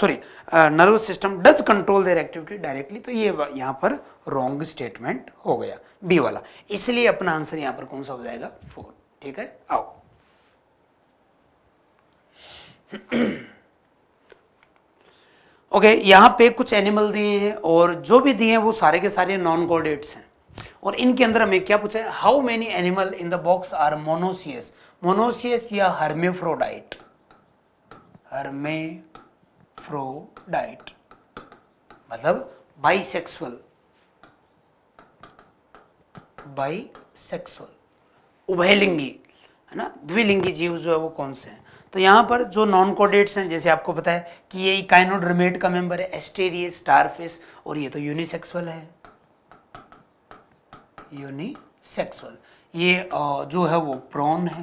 sorry nervous system does control their activity directly तो ये यहाँ पर रॉन्ग स्टेटमेंट हो गया बी वाला इसलिए अपना आंसर यहाँ पर कौन सा हो जाएगा फोर ठीक है आओ ओके okay, यहाँ पे कुछ एनिमल दिए हैं और जो भी दिए हैं वो सारे के सारे नॉन कॉर्डेट्स हैं और इनके अंदर हमें क्या पूछा है how many animal in the box are monoecious monoecious या हर्मेफ्रोडाइट हर्मेफ्रोडाइट मतलब बाइसेक्सुअल बाइसेक्सुअल उभयलिंगी है ना द्विलिंगी जीव जो है वो कौन से हैं तो यहाँ पर जो नॉन कोडेट्स हैं जैसे आपको पता है कि ये इकाइनोड्रमेट का मेंबर है एस्टेरियस स्टारफिश और ये तो यूनिसेक्सुअल है यूनिसेक्सुअल ये जो है वो प्रॉन है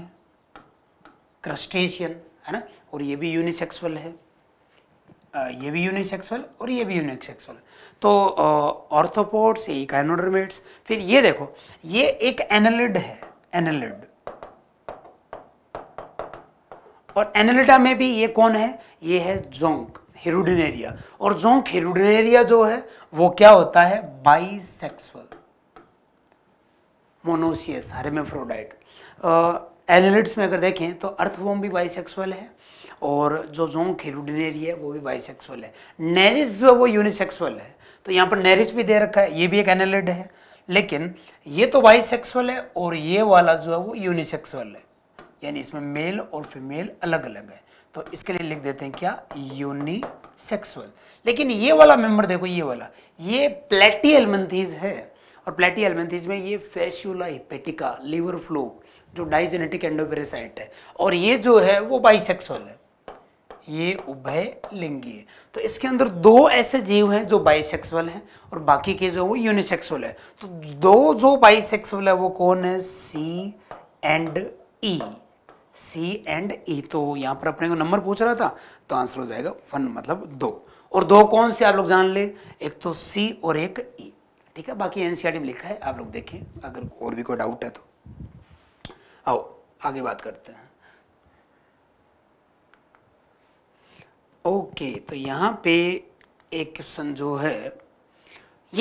क्रस्टेशियन है ना और ये भी यूनिसेक्सुअल है ये भी यूनिसेक्सुअल और ये भी यूनिसेक्सुअल तो ऑर्थोपोड्स एक एनोडर्मेट्स फिर ये देखो ये एक एनलिड है एनलिड और एनलिडा में भी ये कौन है ये है जोंक हेरुडिनेरिया और जोंक हेरुडिनेरिया जो है वो क्या होता है बाईसेक्सुअल मोनोसियस हरमेफ्रोडाइट एनिलिड्स में अगर देखें तो अर्थवॉम भी बाइसेक्सुअल है और जो जो खेलुडनेरी है वो भी बाइसेक्सुअल है नैरिस जो है वो यूनिसेक्सुअल है तो यहाँ पर नैरिस भी दे रखा है ये भी एक एनिलिड है लेकिन ये तो बाइसेक्सुअल है और ये वाला जो है वो यूनिसेक्सुअल है यानी इसमें मेल और फीमेल अलग अलग है तो इसके लिए लिख देते हैं क्या यूनिसेक्सुअल लेकिन ये वाला मेंबर देखो ये वाला ये प्लेटी एलमंथीज है और प्लेटी एलमेंथिस में ये फेस्यूला हिपेटिका लीवर फ्लो जो डाइजेनेटिक एंडोपेरेसाइट है और ये जो है वो बाइसेक्सुअल है ये उभय लिंगी है तो इसके अंदर दो ऐसे जीव हैं जो बाइसेक्सुअल हैं और बाकी के जो वो यूनिसेक्सुअल है तो दो जो बाइसेक्सुअल है वो कौन है सी एंड ई सी एंड ई तो यहाँ पर अपने को नंबर पूछ रहा था तो आंसर हो जाएगा वन मतलब दो और दो कौन से आप लोग जान ले एक तो सी और एक ई e. ठीक है बाकी एनसीईआरटी e में लिखा है आप लोग देखें अगर और भी कोई डाउट है तो आओ आगे बात करते हैं ओके तो यहाँ पे एक क्वेश्चन जो है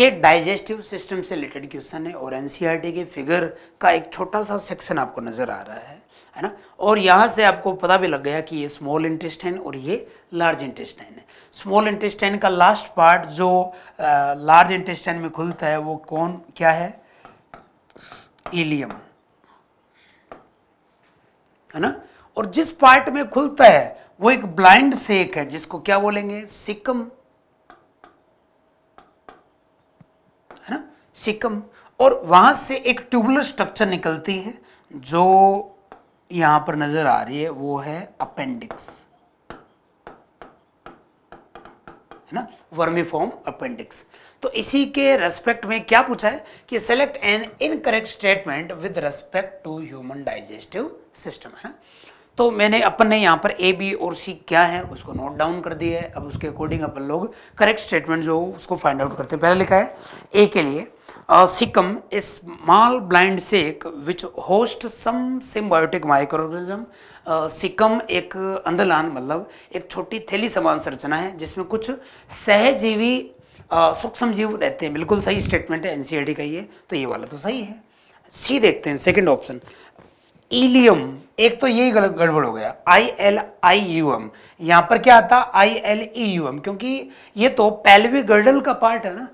ये डाइजेस्टिव सिस्टम से रिलेटेड क्वेश्चन है और एनसीईआरटी e के फिगर का एक छोटा सा सेक्शन आपको नज़र आ रहा है है ना और यहाँ से आपको पता भी लग गया कि ये स्मॉल इंटेस्टाइन और ये लार्ज इंटेस्टाइन है स्मॉल इंटेस्टाइन का लास्ट पार्ट जो लार्ज इंटेस्टाइन में खुलता है वो कौन क्या है इलियम है ना और जिस पार्ट में खुलता है वो एक ब्लाइंड सेक है जिसको क्या बोलेंगे सिकम है ना सिकम और वहां से एक ट्यूबुलर स्ट्रक्चर निकलती है जो यहां पर नज़र आ रही है वो है अपेंडिक्स है ना वर्मीफॉर्म अपेंडिक्स तो इसी के रेस्पेक्ट में क्या पूछा है कि select an incorrect statement with respect to human digestive system है ना तो मैंने अपन ने यहाँ पर ए बी और सी क्या है उसको नोट डाउन कर दिया है अब उसके अकॉर्डिंग अपन लोग करेक्ट स्टेटमेंट जो उसको फाइंड आउट करते हैं पहले लिखा है ए के लिए caecum a small blind sac which host some symbiotic symbiotic microorganism. एक अंधलान मतलब एक छोटी थैली समान संरचना है जिसमें कुछ सहजीवी सूक्ष्म जीव रहते हैं बिल्कुल सही स्टेटमेंट है एनसीईआरटी e का ये तो ये वाला तो सही है सी देखते हैं सेकंड ऑप्शन ईलियम एक तो यही गलत गड़बड़ हो गया I L I U M यहाँ पर क्या आता I L E U M क्योंकि ये तो पैल्वी गर्डल का पार्ट है ना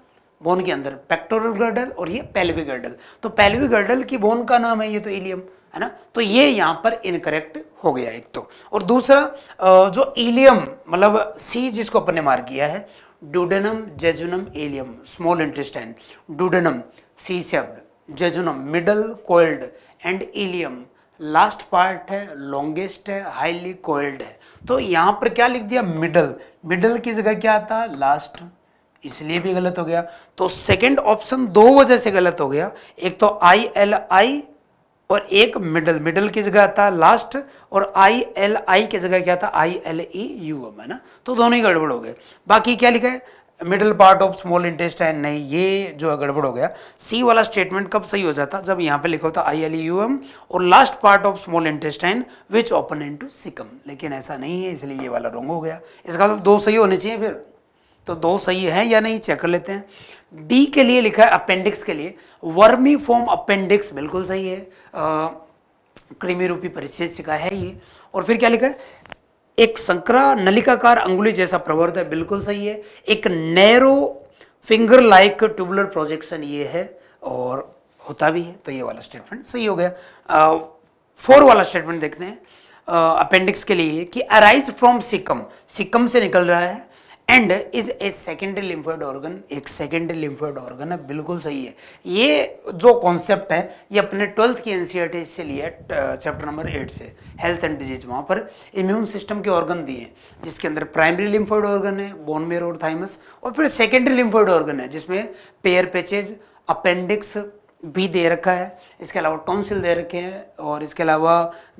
बोन के अंदर पेक्टोरल गर्डल और ये पेल्विक गर्डल तो पेल्विक गर्डल की बोन का नाम है ये तो इलियम है ना तो ये यहाँ पर इनकरेक्ट हो गया एक तो और दूसरा जो इलियम मतलब सी जिसको अपन ने मार किया है duodenum jejunum ileum small intestine duodenum C शब्द jejunum middle coiled and ileum last part है लॉन्गेस्ट है हाईली कोल्ड है तो यहाँ पर क्या लिख दिया मिडल मिडल की जगह क्या आता लास्ट इसलिए भी गलत हो गया तो सेकंड ऑप्शन दो वजह से गलत हो गया एक तो आई एल आई और एक मिडल मिडल की जगह था लास्ट और आई एल आई की जगह क्या था I L E U M है ना तो दोनों ही गड़बड़ हो गए बाकी क्या लिखा है मिडल पार्ट ऑफ स्मॉल है नहीं ये जो है गड़बड़ हो गया सी वाला स्टेटमेंट कब सही हो जाता जब यहाँ पे लिखा होता आई एल यू एम और लास्ट पार्ट ऑफ स्मॉल है which open into caecum लेकिन ऐसा नहीं है इसलिए ये वाला रोंग हो गया इसका मतलब दो सही होने चाहिए फिर तो दो सही है या नहीं चेक कर लेते हैं डी के लिए लिखा है अपेंडिक्स के लिए वर्मी फॉर्म अपेंडिक्स बिल्कुल सही है कृमि रूपी परिचय का है ये और फिर क्या लिखा है एक संक्रा नलिकाकार अंगुली जैसा प्रवर्ध है बिल्कुल सही है एक narrow finger like tubular projection ये है और होता भी है तो ये वाला स्टेटमेंट सही हो गया फोर वाला स्टेटमेंट देखते हैं अपेंडिक्स के लिए कि अराइज फ्रॉम सिकम सिकम से निकल रहा है and is a secondary lymphoid organ एक सेकेंडरी लिम्फोइड ऑर्गन है बिल्कुल सही है ये जो कॉन्सेप्ट है ये अपने ट्वेल्थ की एनसीईआरटी से लिया है चैप्टर नंबर एट से हेल्थ एंड डिजीज वहाँ पर इम्यून सिस्टम के ऑर्गन दिए हैं जिसके अंदर प्राइमरी लिम्फोइड ऑर्गन है बोन मेर और थाइमस और फिर सेकेंडरी लिम्फोइड ऑर्गन है जिसमें पेयर पेचेज अपेंडिक्स भी दे रखा है इसके अलावा टॉन्सिल दे रखे हैं और इसके अलावा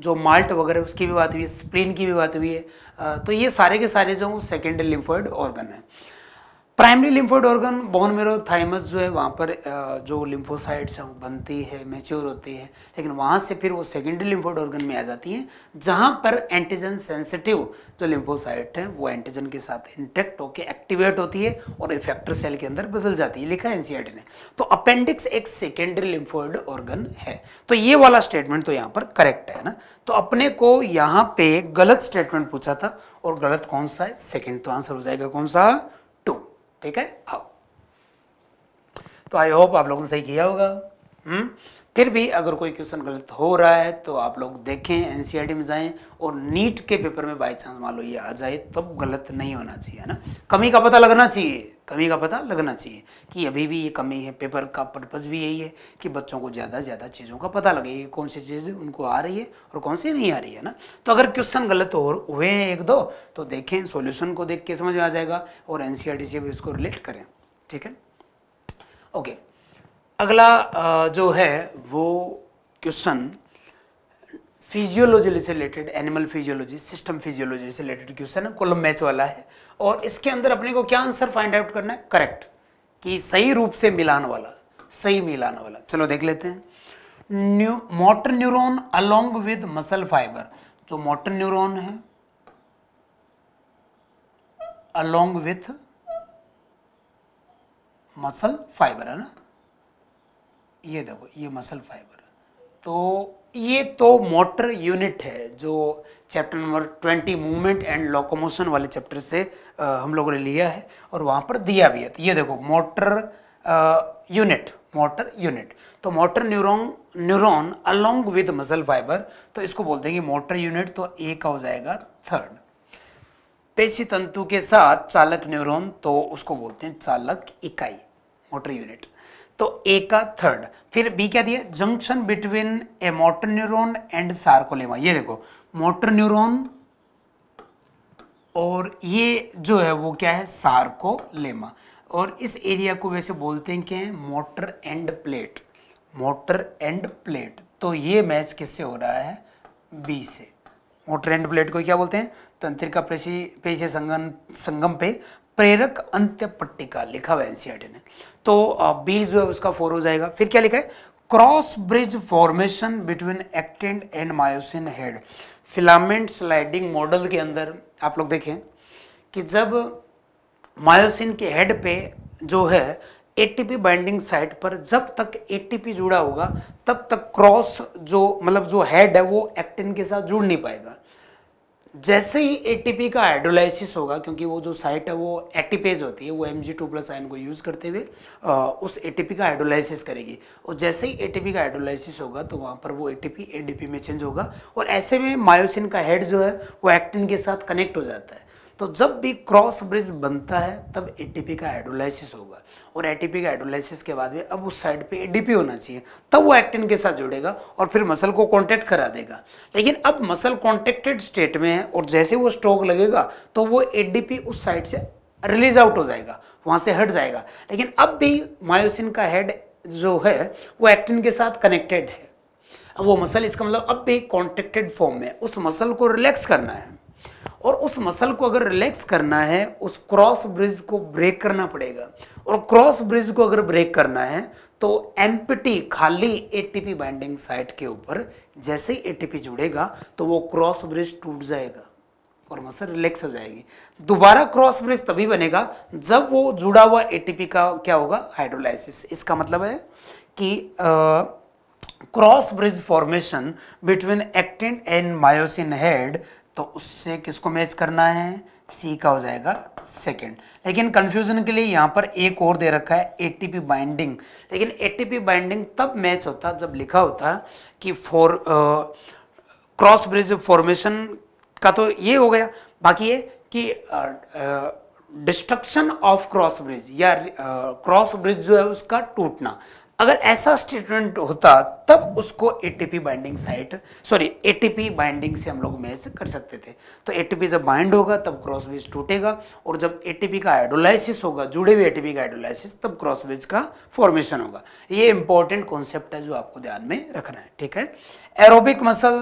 जो माल्ट वगैरह उसकी भी बात हुई है स्प्लेन की भी बात हुई है तो ये सारे के सारे जो सेकेंडरी लिम्फर्ड ऑर्गन है primary lymphoid organ bone marrow thymus जो है वहाँ पर जो लिम्फोसाइट्स हैं वो बनती है मेच्योर होती है लेकिन वहाँ से फिर वो सेकेंडरी लिम्फोइड ऑर्गन में आ जाती हैं जहाँ पर एंटीजन सेंसिटिव जो लिम्फोसाइट हैं वो एंटीजन के साथ इंटेक्ट होकर एक्टिवेट होती है और इफेक्टर सेल के अंदर बदल जाती है लिखा है ने तो अपेंडिक्स एक सेकेंडरी लिम्फोइड ऑर्गन है तो ये वाला स्टेटमेंट तो यहाँ पर करेक्ट है ना तो अपने को यहाँ पे गलत स्टेटमेंट पूछा था और गलत कौन सा है सेकेंड तो आंसर हो जाएगा कौन सा ठीक है आओ तो आई होप आप लोगों ने सही किया होगा हुँ? हम्म? फिर भी अगर कोई क्वेश्चन गलत हो रहा है तो आप लोग देखें एनसीईआरटी में जाएं और नीट के पेपर में बाई चांस मान लो ये आ जाए तब गलत नहीं होना चाहिए ना कमी का पता लगना चाहिए कमी का पता लगना चाहिए कि अभी भी ये कमी है पेपर का पर्पज़ भी यही है कि बच्चों को ज़्यादा से ज़्यादा चीज़ों का पता लगे कौन सी चीज़ उनको आ रही है और कौन सी नहीं आ रही है ना तो अगर क्वेश्चन गलत हो हुए हैं एक दो तो देखें सोल्यूशन को देख के समझ में आ जाएगा और एन से भी उसको रिलेट करें ठीक है ओके अगला जो है वो क्वेश्चन फिजियोलॉजी से related animal physiology system physiology से रिलेटेड क्वेश्चन है कोलम मैच वाला है और इसके अंदर अपने को क्या आंसर फाइंड आउट करना है करेक्ट कि सही रूप से मिलान वाला सही मिलान वाला चलो देख लेते हैं new motor neuron along with muscle fibre जो मोटर न्यूरोन है अलोंग विथ मसल फाइबर है ना ये देखो ये मसल फाइबर तो ये तो मोटर यूनिट है जो chapter number twenty movement and locomotion वाले चैप्टर से आ, हम लोगों ने लिया है और वहाँ पर दिया भी है तो ये देखो मोटर यूनिट मोटर यूनिट तो motor neuron neuron along with muscle fibre तो इसको बोल देंगे मोटर यूनिट तो ए का हो जाएगा थर्ड पेशी तंतु के साथ चालक न्यूरोन तो उसको बोलते हैं चालक इकाई मोटर यूनिट तो ए का थर्ड फिर बी क्या दिया junction between a motor neuron and sarcolemma ये देखो मोटर न्यूरॉन और ये जो है वो क्या है सार्कोलेमा और इस एरिया को वैसे बोलते हैं क्या है motor end plate motor end plate तो ये मैच किससे हो रहा है बी से मोटर एंड प्लेट को क्या बोलते हैं तंत्रिका पेशी पेशी संगम संगम पे प्रेरक अंत्य पट्टिका लिखा हुआ एनसीआर e ने तो बी जो है उसका फोर हो जाएगा फिर क्या लिखा है cross bridge formation between actin and myosin head filament sliding model के अंदर आप लोग देखें कि जब मायोसिन के हेड पे जो है एटीपी बाइंडिंग साइट पर जब तक एटीपी जुड़ा होगा तब तक क्रॉस जो मतलब जो हेड है वो एक्टिन के साथ जुड़ नहीं पाएगा जैसे ही एटीपी का हाइड्रोलाइसिस होगा क्योंकि वो जो साइट है वो एटीपेज होती है वो M G two plus ion को यूज़ करते हुए उस एटीपी का हाइड्रोलाइसिस करेगी और जैसे ही एटीपी का हाइड्रोलाइसिस होगा तो वहाँ पर वो एटीपी एडीपी में चेंज होगा और ऐसे में मायोसिन का हेड जो है वो एक्टिन के साथ कनेक्ट हो जाता है तो जब भी क्रॉस ब्रिज बनता है तब एटीपी का एडोलाइसिस होगा और एटीपी का एडोलाइसिस के बाद में अब उस साइड पे एडीपी होना चाहिए तब वो एक्टिन के साथ जुड़ेगा और फिर मसल को कॉन्टैक्ट करा देगा लेकिन अब मसल कॉन्टेक्टेड स्टेट में है और जैसे वो स्ट्रोक लगेगा तो वो एडीपी उस साइड से रिलीज आउट हो जाएगा वहाँ से हट जाएगा लेकिन अब भी मायोसिन का हेड जो है वो एक्टिन के साथ कनेक्टेड है अब वो मसल इसका मतलब अब भी कॉन्टेक्टेड फॉर्म में उस मसल को रिलैक्स करना है और उस मसल को अगर रिलैक्स करना है उस क्रॉस ब्रिज को ब्रेक करना पड़ेगा और क्रॉस ब्रिज को अगर ब्रेक करना है तो एमपीटी खाली एटीपी बाइंडिंग साइट के ऊपर जैसे ही एटीपी जुड़ेगा तो वो क्रॉस ब्रिज टूट जाएगा और मसल रिलैक्स हो जाएगी दोबारा क्रॉस ब्रिज तभी बनेगा जब वो जुड़ा हुआ एटीपी का क्या होगा हाइड्रोलाइसिस इसका मतलब है कि आ, bridge formation between between and myosin myosin तो उससे किसको मैच करना है सी का हो जाएगा सेकंड लेकिन कन्फ्यूजन के लिए यहाँ पर एक और दे रखा है एटीपी बाइंडिंग लेकिन एटीपी बाइंडिंग तब मैच होता जब लिखा होता कि फॉर क्रॉस ब्रिज फॉर्मेशन का तो ये हो गया बाकी ये कि डिस्ट्रक्शन ऑफ क्रॉस ब्रिज या क्रॉस uh, ब्रिज जो है उसका टूटना अगर ऐसा स्टेटमेंट होता तब उसको ATP binding site sorry ATP binding से हम लोग मैच कर सकते थे तो एटीपी जब बाइंड होगा तब क्रॉस ब्रिज टूटेगा और जब एटीपी का आइडोलाइसिस होगा जुड़े हुए एटीपी का आइडोलाइसिस तब क्रॉस ब्रिज का फॉर्मेशन होगा ये इंपॉर्टेंट कॉन्सेप्ट है जो आपको ध्यान में रखना है ठीक है एरोबिक मसल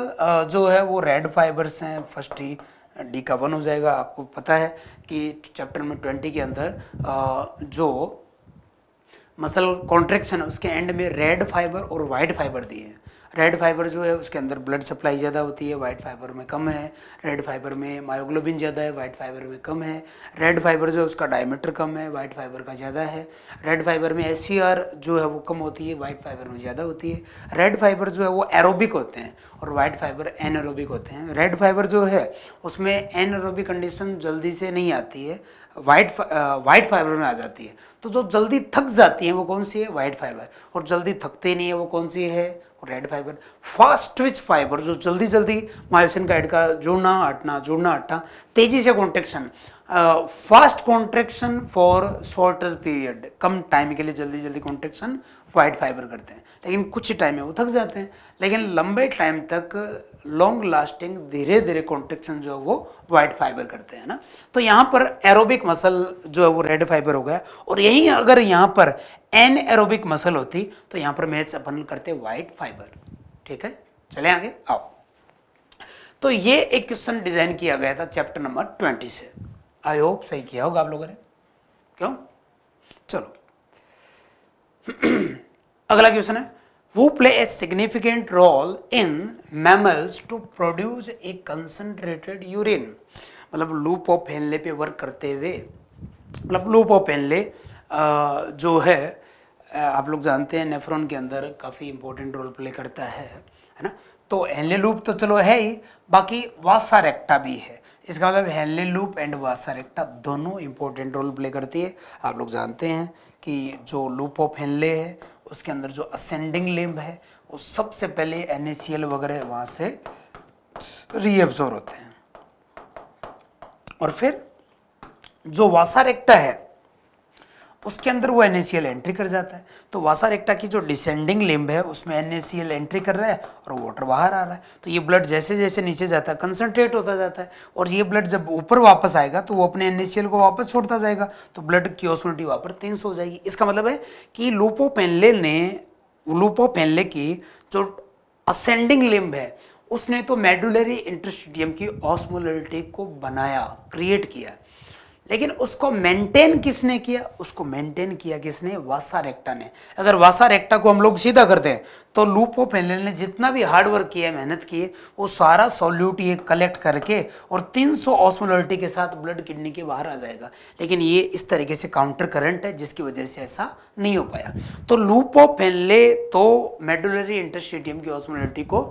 जो है वो रेड फाइबर्स हैं फर्स्ट ही डी का वन हो जाएगा आपको पता है कि चैप्टर में ट्वेंटी के अंदर जो मसल कॉन्ट्रेक्शन है उसके एंड में रेड फाइबर और वाइट फाइबर दिए हैं रेड फाइबर जो है उसके अंदर ब्लड सप्लाई ज़्यादा होती है वाइट फाइबर में कम है रेड फाइबर में मायोग्लोबिन ज़्यादा है वाइट फाइबर में कम है रेड फाइबर जो है उसका डायमीटर कम है वाइट फाइबर का ज़्यादा है रेड फाइबर में एस जो है वो कम होती है वाइट फाइबर में ज़्यादा होती है रेड फाइबर जो है वो एरोबिक होते हैं और वाइट फाइबर एन होते हैं रेड फाइबर जो है उसमें एन कंडीशन जल्दी से नहीं आती है वाइट वाइट फाइबर में आ जाती है तो जो जल्दी थक जाती है वो कौन सी है वाइट फाइबर और जल्दी थकते नहीं है वो कौन सी है red fibre fast twitch fibre जो जल्दी जल्दी मायोसिन का का जुड़ना हटना जुड़ना हटना तेजी से contraction fast contraction for shorter period कम टाइम के लिए जल्दी जल्दी कॉन्ट्रेक्शन वाइट फाइबर करते हैं लेकिन कुछ टाइम में वो थक जाते हैं लेकिन लंबे टाइम तक लॉन्ग लास्टिंग धीरे धीरे कॉन्ट्रेक्शन जो है वो वाइट फाइबर करते हैं ना तो यहाँ पर एरोबिक मसल जो है वो रेड फाइबर हो गया और यहीं अगर यहाँ पर एन एरोबिक मसल होती तो यहां पर मैच अपन करते वाइट फाइबर ठीक है चले आगे आओ तो ये एक क्वेश्चन डिजाइन किया गया था चैप्टर नंबर ट्वेंटी से आई होप सही किया होगा आप लोगों ने क्यों चलो अगला क्वेश्चन है वो play a significant role in mammals to produce a concentrated urine मतलब लूप ऑफ हेनले पे वर्क करते हुए मतलब लूप ऑफ हेनले जो है आप लोग जानते हैं नेफ्रॉन के अंदर काफ़ी इंपॉर्टेंट रोल प्ले करता है है ना तो हेनले लूप तो चलो है ही बाकी वासा रेक्टा भी है इसका मतलब Henle loop and vasa recta दोनों इंपॉर्टेंट रोल प्ले करती है आप लोग जानते हैं कि जो लूप ऑफ हेनले है उसके अंदर जो असेंडिंग लिम्ब है वो सबसे पहले एन वगैरह वहाँ से रीअब्जॉर्व होते हैं और फिर जो वासा रेक्टा है तो उसके अंदर वो एन एंट्री कर जाता है तो वासा रेक्टा की जो डिसेंडिंग लिम्ब है उसमें एन एंट्री कर रहा है और वाटर बाहर आ रहा है तो ये ब्लड जैसे जैसे नीचे जाता है कंसनट्रेट होता जाता है और ये ब्लड जब ऊपर वापस आएगा तो वो अपने एन को वापस छोड़ता जाएगा तो ब्लड की ओसमोलिटी पर तीन हो जाएगी इसका मतलब है कि लूपो पेनले ने लूपो पेनले की जो असेंडिंग लिम्ब है उसने तो मेडुलरी इंटरस्टिडियम की ऑसमोलिटी को बनाया क्रिएट किया लेकिन उसको मेंटेन किसने किया उसको मेंटेन किया किसने वासा रेक्टा ने अगर वासा रेक्टा को हम लोग सीधा करते हैं तो लूपो पैनल ने जितना भी हार्डवर्क किया है मेहनत की है वो सारा सॉल्यूट ये कलेक्ट करके और 300 सौ ऑस्मोलिटी के साथ ब्लड किडनी के बाहर आ जाएगा लेकिन ये इस तरीके से काउंटर करंट है जिसकी वजह से ऐसा नहीं हो पाया तो लूपो पेनले तो मेडुलरी इंटरस्टेडियम की ऑस्मोलिटी को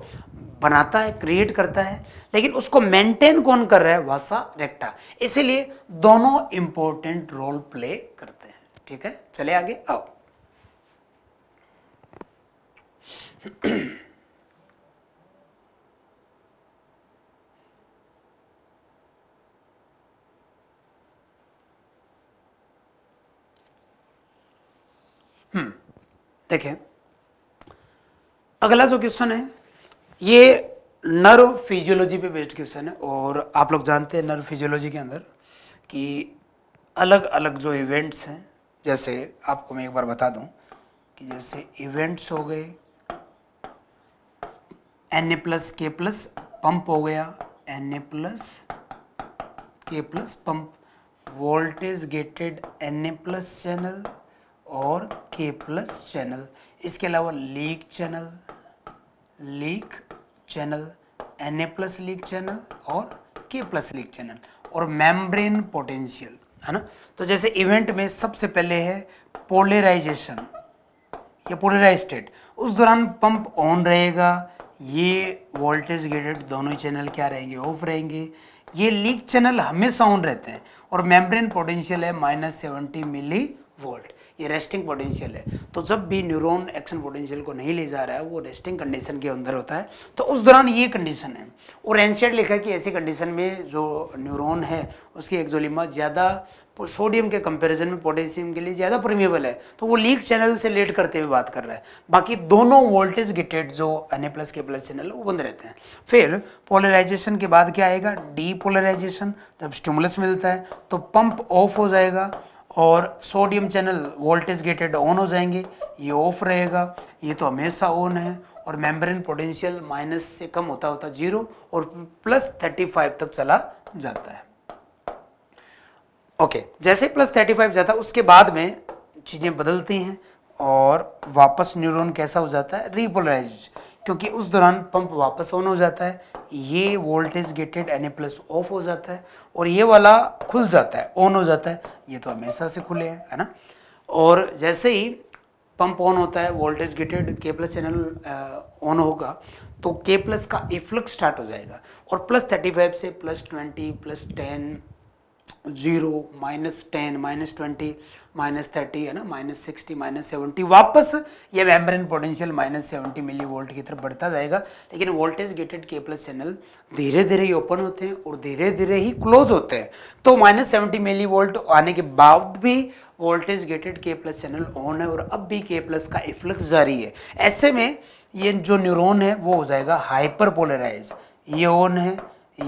बनाता है क्रिएट करता है लेकिन उसको मेंटेन कौन कर रहा है वासा रेक्टा इसीलिए दोनों इंपॉर्टेंट रोल प्ले करते हैं ठीक है चले आगे आओ हम्म, देखें अगला जो क्वेश्चन है ये नर्व फिजियोलॉजी पे बेस्ड क्वेश्चन है और आप लोग जानते हैं नर्व फिजियोलॉजी के अंदर कि अलग अलग जो इवेंट्स हैं जैसे आपको मैं एक बार बता दूं कि जैसे इवेंट्स हो गए N A plus K plus pump हो गया N A plus K plus pump voltage gated N A plus channel और के प्लस चैनल इसके अलावा leak channel leak channel N A plus leak channel और के प्लस लीक चैनल और मेम्ब्रेन पोटेंशियल है ना तो जैसे इवेंट में सबसे पहले है पोलराइजेशन या पोलराइज स्टेट उस दौरान पंप ऑन रहेगा ये वोल्टेज गेटेड दोनों चैनल क्या रहेंगे ऑफ रहेंगे ये लीक चैनल हमेशा ऑन रहते हैं और मेम्ब्रेन पोटेंशियल है माइनस सेवेंटी मिली वोल्ट ये रेस्टिंग पोटेंशियल है तो जब भी न्यूरॉन एक्शन पोटेंशियल को नहीं ले जा रहा है वो रेस्टिंग कंडीशन के अंदर होता है तो उस दौरान ये कंडीशन है और एनसीआर लिखा है कि ऐसी कंडीशन में जो न्यूरॉन है उसकी एक्जोलिमा ज़्यादा सोडियम के कंपैरिजन में पोटेशियम के लिए ज़्यादा प्रीमियबल है तो वो लीक चैनल से लेट करते हुए बात कर रहा है बाकी दोनों वोल्टेज गिटेड जो N plus K plus channel वो बंद रहते हैं फिर पोलराइजेशन के बाद क्या आएगा डीपोलराइजेशन जब स्टिमुलस मिलता है तो पंप ऑफ हो जाएगा और sodium channel voltage gated on हो जाएंगे ये ऑफ रहेगा ये तो हमेशा ऑन है और मेम्ब्रेन पोटेंशियल माइनस से कम होता होता जीरो और प्लस थर्टी फाइव तक चला जाता है ओके okay, जैसे प्लस थर्टी फाइव जाता है उसके बाद में चीज़ें बदलती हैं और वापस न्यूरॉन कैसा हो जाता है रिपोलराइज क्योंकि उस दौरान पंप वापस ऑन हो जाता है ये voltage gated N plus off हो जाता है और ये वाला खुल जाता है ऑन हो जाता है ये तो हमेशा से खुले हैं है ना और जैसे ही पंप ऑन होता है voltage gated K plus channel on होगा तो के प्लस का इफ्लक्स स्टार्ट हो जाएगा और प्लस थर्टी फाइव से plus twenty plus ten zero minus ten minus twenty minus thirty है ना माइनस सिक्सटी माइनस सेवेंटी वापस ये membrane potential minus seventy millivolt की तरफ बढ़ता जाएगा लेकिन voltage gated K plus channel धीरे धीरे ही ओपन होते हैं और धीरे धीरे ही क्लोज होते हैं तो माइनस सेवेंटी मिली वोल्ट आने के बाद भी voltage gated K plus channel on है और अब भी के प्लस का इफ्लक्स जारी है ऐसे में ये जो न्यूरोन है वो हो जाएगा हाइपर पोलराइज ये ऑन है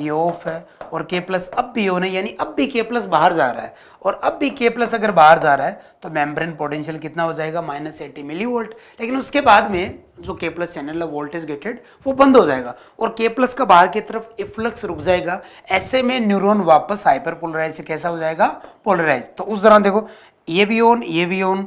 ये ऑफ है और के प्लस अब भी ऑन है यानी अब भी के प्लस बाहर जा रहा है और अब भी के प्लस अगर बाहर जा रहा है तो मेम्ब्रेन पोटेंशियल कितना हो जाएगा माइनस एटी मिली वोल्ट लेकिन उसके बाद में जो के प्लस चैनल है वोल्टेज गेटेड वो बंद हो जाएगा और के प्लस का बाहर की तरफ इफ्लक्स रुक जाएगा ऐसे में न्यूरोन वापस हाइपर पोलराइज से कैसा हो जाएगा पोलराइज तो उस दौरान देखो ये भी ऑन ये भी ऑन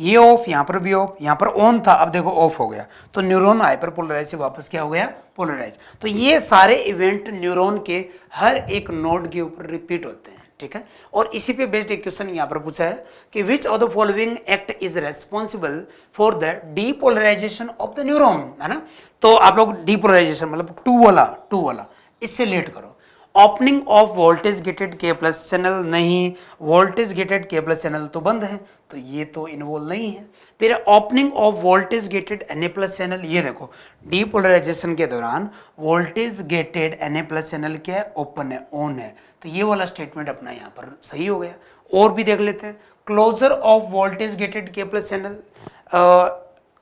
ये ऑफ यहां पर भी ऑफ यहां पर ऑन था अब देखो ऑफ हो गया तो न्यूरोन हाइपर पोलराइज से वापस क्या हो गया पोलराइज तो ये सारे इवेंट न्यूरोन के हर एक नोड के ऊपर रिपीट होते हैं ठीक है और इसी पे बेस्ड एक क्वेश्चन यहां पर पूछा है कि which of the following act is responsible for the depolarization of the neuron है ना तो आप लोग डीपोलराइजेशन मतलब टू वाला टू वाला इससे लेट करो opening of voltage gated K plus channel नहीं voltage gated K plus channel तो बंद है तो ये तो इन्वॉल्व नहीं है फिर opening of voltage gated N A plus channel ये देखो डीपोलराइजेशन के दौरान voltage gated N A plus channel क्या है ओपन है ऑन है तो ये वाला स्टेटमेंट अपना यहाँ पर सही हो गया और भी देख लेते हैं closure of voltage gated K plus channel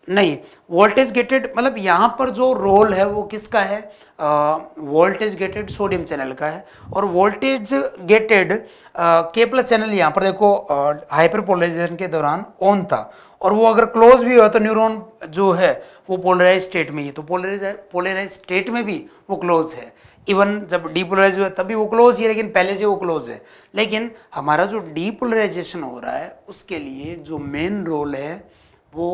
नहीं वोल्टेज गेटेड मतलब यहाँ पर जो रोल है वो किसका है वोल्टेज गेटेड सोडियम चैनल का है और वोल्टेज गेटेड प्लस चैनल यहाँ पर देखो हाइपर पोलराइजेशन के दौरान ऑन था और वो अगर क्लोज भी हो तो न्यूरॉन जो है वो पोलराइज स्टेट में ही तो पोलराइज पोलराइज स्टेट में भी वो क्लोज है इवन जब डीपोलराइज हुआ तभी वो क्लोज ही है लेकिन पहले से वो क्लोज है लेकिन हमारा जो डीपोलराइजेशन हो रहा है उसके लिए जो मेन रोल है वो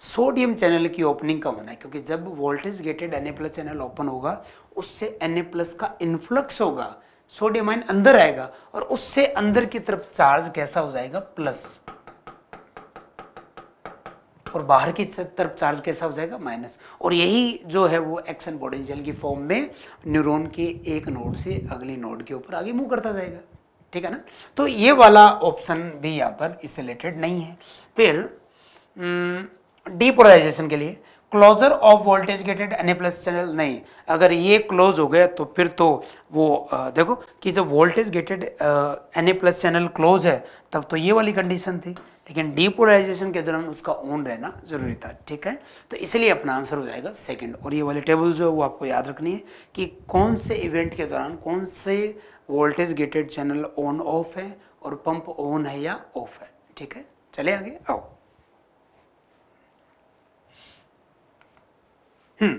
सोडियम चैनल की ओपनिंग कम होना है क्योंकि जब voltage gated N channel open होगा उससे एन का इन्फ्लक्स होगा सोडियम आइन अंदर आएगा और उससे अंदर की तरफ चार्ज कैसा हो जाएगा प्लस और बाहर की तरफ चार्ज कैसा हो जाएगा माइनस और यही जो है वो एक्शन पोटेंशियल की फॉर्म में न्यूरॉन के एक नोड से अगली नोड के ऊपर आगे मूव करता जाएगा ठीक है ना तो ये वाला ऑप्शन भी यहाँ पर इससे रिलेटेड नहीं है फिर हम्म, डीपोलाइजेशन के लिए closure of voltage gated N plus channel नहीं अगर ये क्लोज हो गया तो फिर तो वो आ, देखो कि जब voltage gated N plus channel close है तब तो ये वाली कंडीशन थी लेकिन डीपोलाइजेशन के दौरान उसका ऑन रहना जरूरी था ठीक है तो इसलिए अपना आंसर हो जाएगा सेकंड और ये वाली टेबल जो है वो आपको याद रखनी है कि कौन से इवेंट के दौरान कौन से voltage gated channel on off है और पंप ऑन है या ऑफ है ठीक है चले आगे आओ हम्म।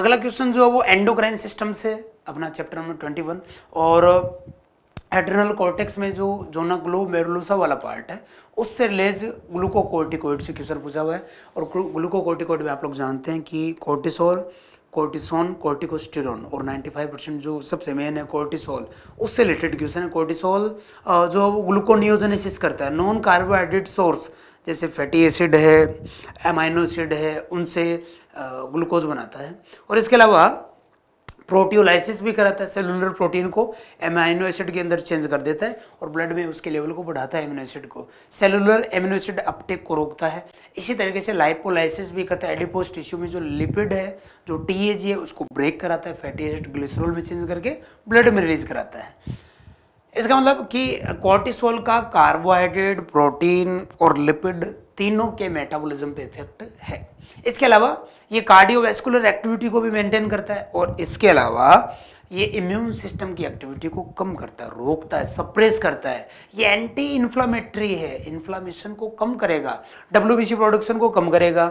अगला क्वेश्चन जो है वो एंडोक्राइन सिस्टम से अपना चैप्टर नंबर ट्वेंटी वन और एड्रेनल कॉर्टेक्स में जो जो ना ग्लो मेरुलोसा वाला पार्ट है उससे रिलेज ग्लूकोकोर्टिकोइड से क्वेश्चन पूछा हुआ है और ग्लूकोकोर्टिकोइड में आप लोग जानते हैं कि कोर्टिसोल कोर्टिसोन कोर्टिकोस्टिरोन और 95 परसेंट जो सबसे मेन है कोर्टिसोल उससे रिलेटेड क्वेश्चन है कोर्टिसोल जो ग्लूकोनियोजेनेसिस करता है नॉन कार्बोहाइड्रेट सोर्स जैसे फैटी एसिड है एमाइनो एसिड है उनसे ग्लूकोज बनाता है और इसके अलावा प्रोटीओलाइसिस भी कराता है सेलुलर प्रोटीन को एमाइनो एसिड के अंदर चेंज कर देता है और ब्लड में उसके लेवल को बढ़ाता है एमिनो एसिड को सेलुलर एमिनो एसिड अपटेक को रोकता है इसी तरीके से लाइपोलाइसिस भी करता है एडिपोस टिश्यू में जो लिपिड है जो टी है उसको ब्रेक कराता है फैटी एसिड ग्लिसरोल में चेंज करके ब्लड में रिलीज कराता है इसका मतलब कि कोर्टिसोल का कार्बोहाइड्रेट प्रोटीन और लिपिड तीनों के मेटाबॉलिज्म पे इफेक्ट है इसके अलावा ये कार्डियोवैस्कुलर एक्टिविटी को भी मेंटेन करता है और इसके अलावा ये इम्यून सिस्टम की एक्टिविटी को कम करता है रोकता है सप्रेस करता है ये एंटी इन्फ्लामेटरी है इन्फ्लामेशन को कम करेगा डब्ल्यू प्रोडक्शन को कम करेगा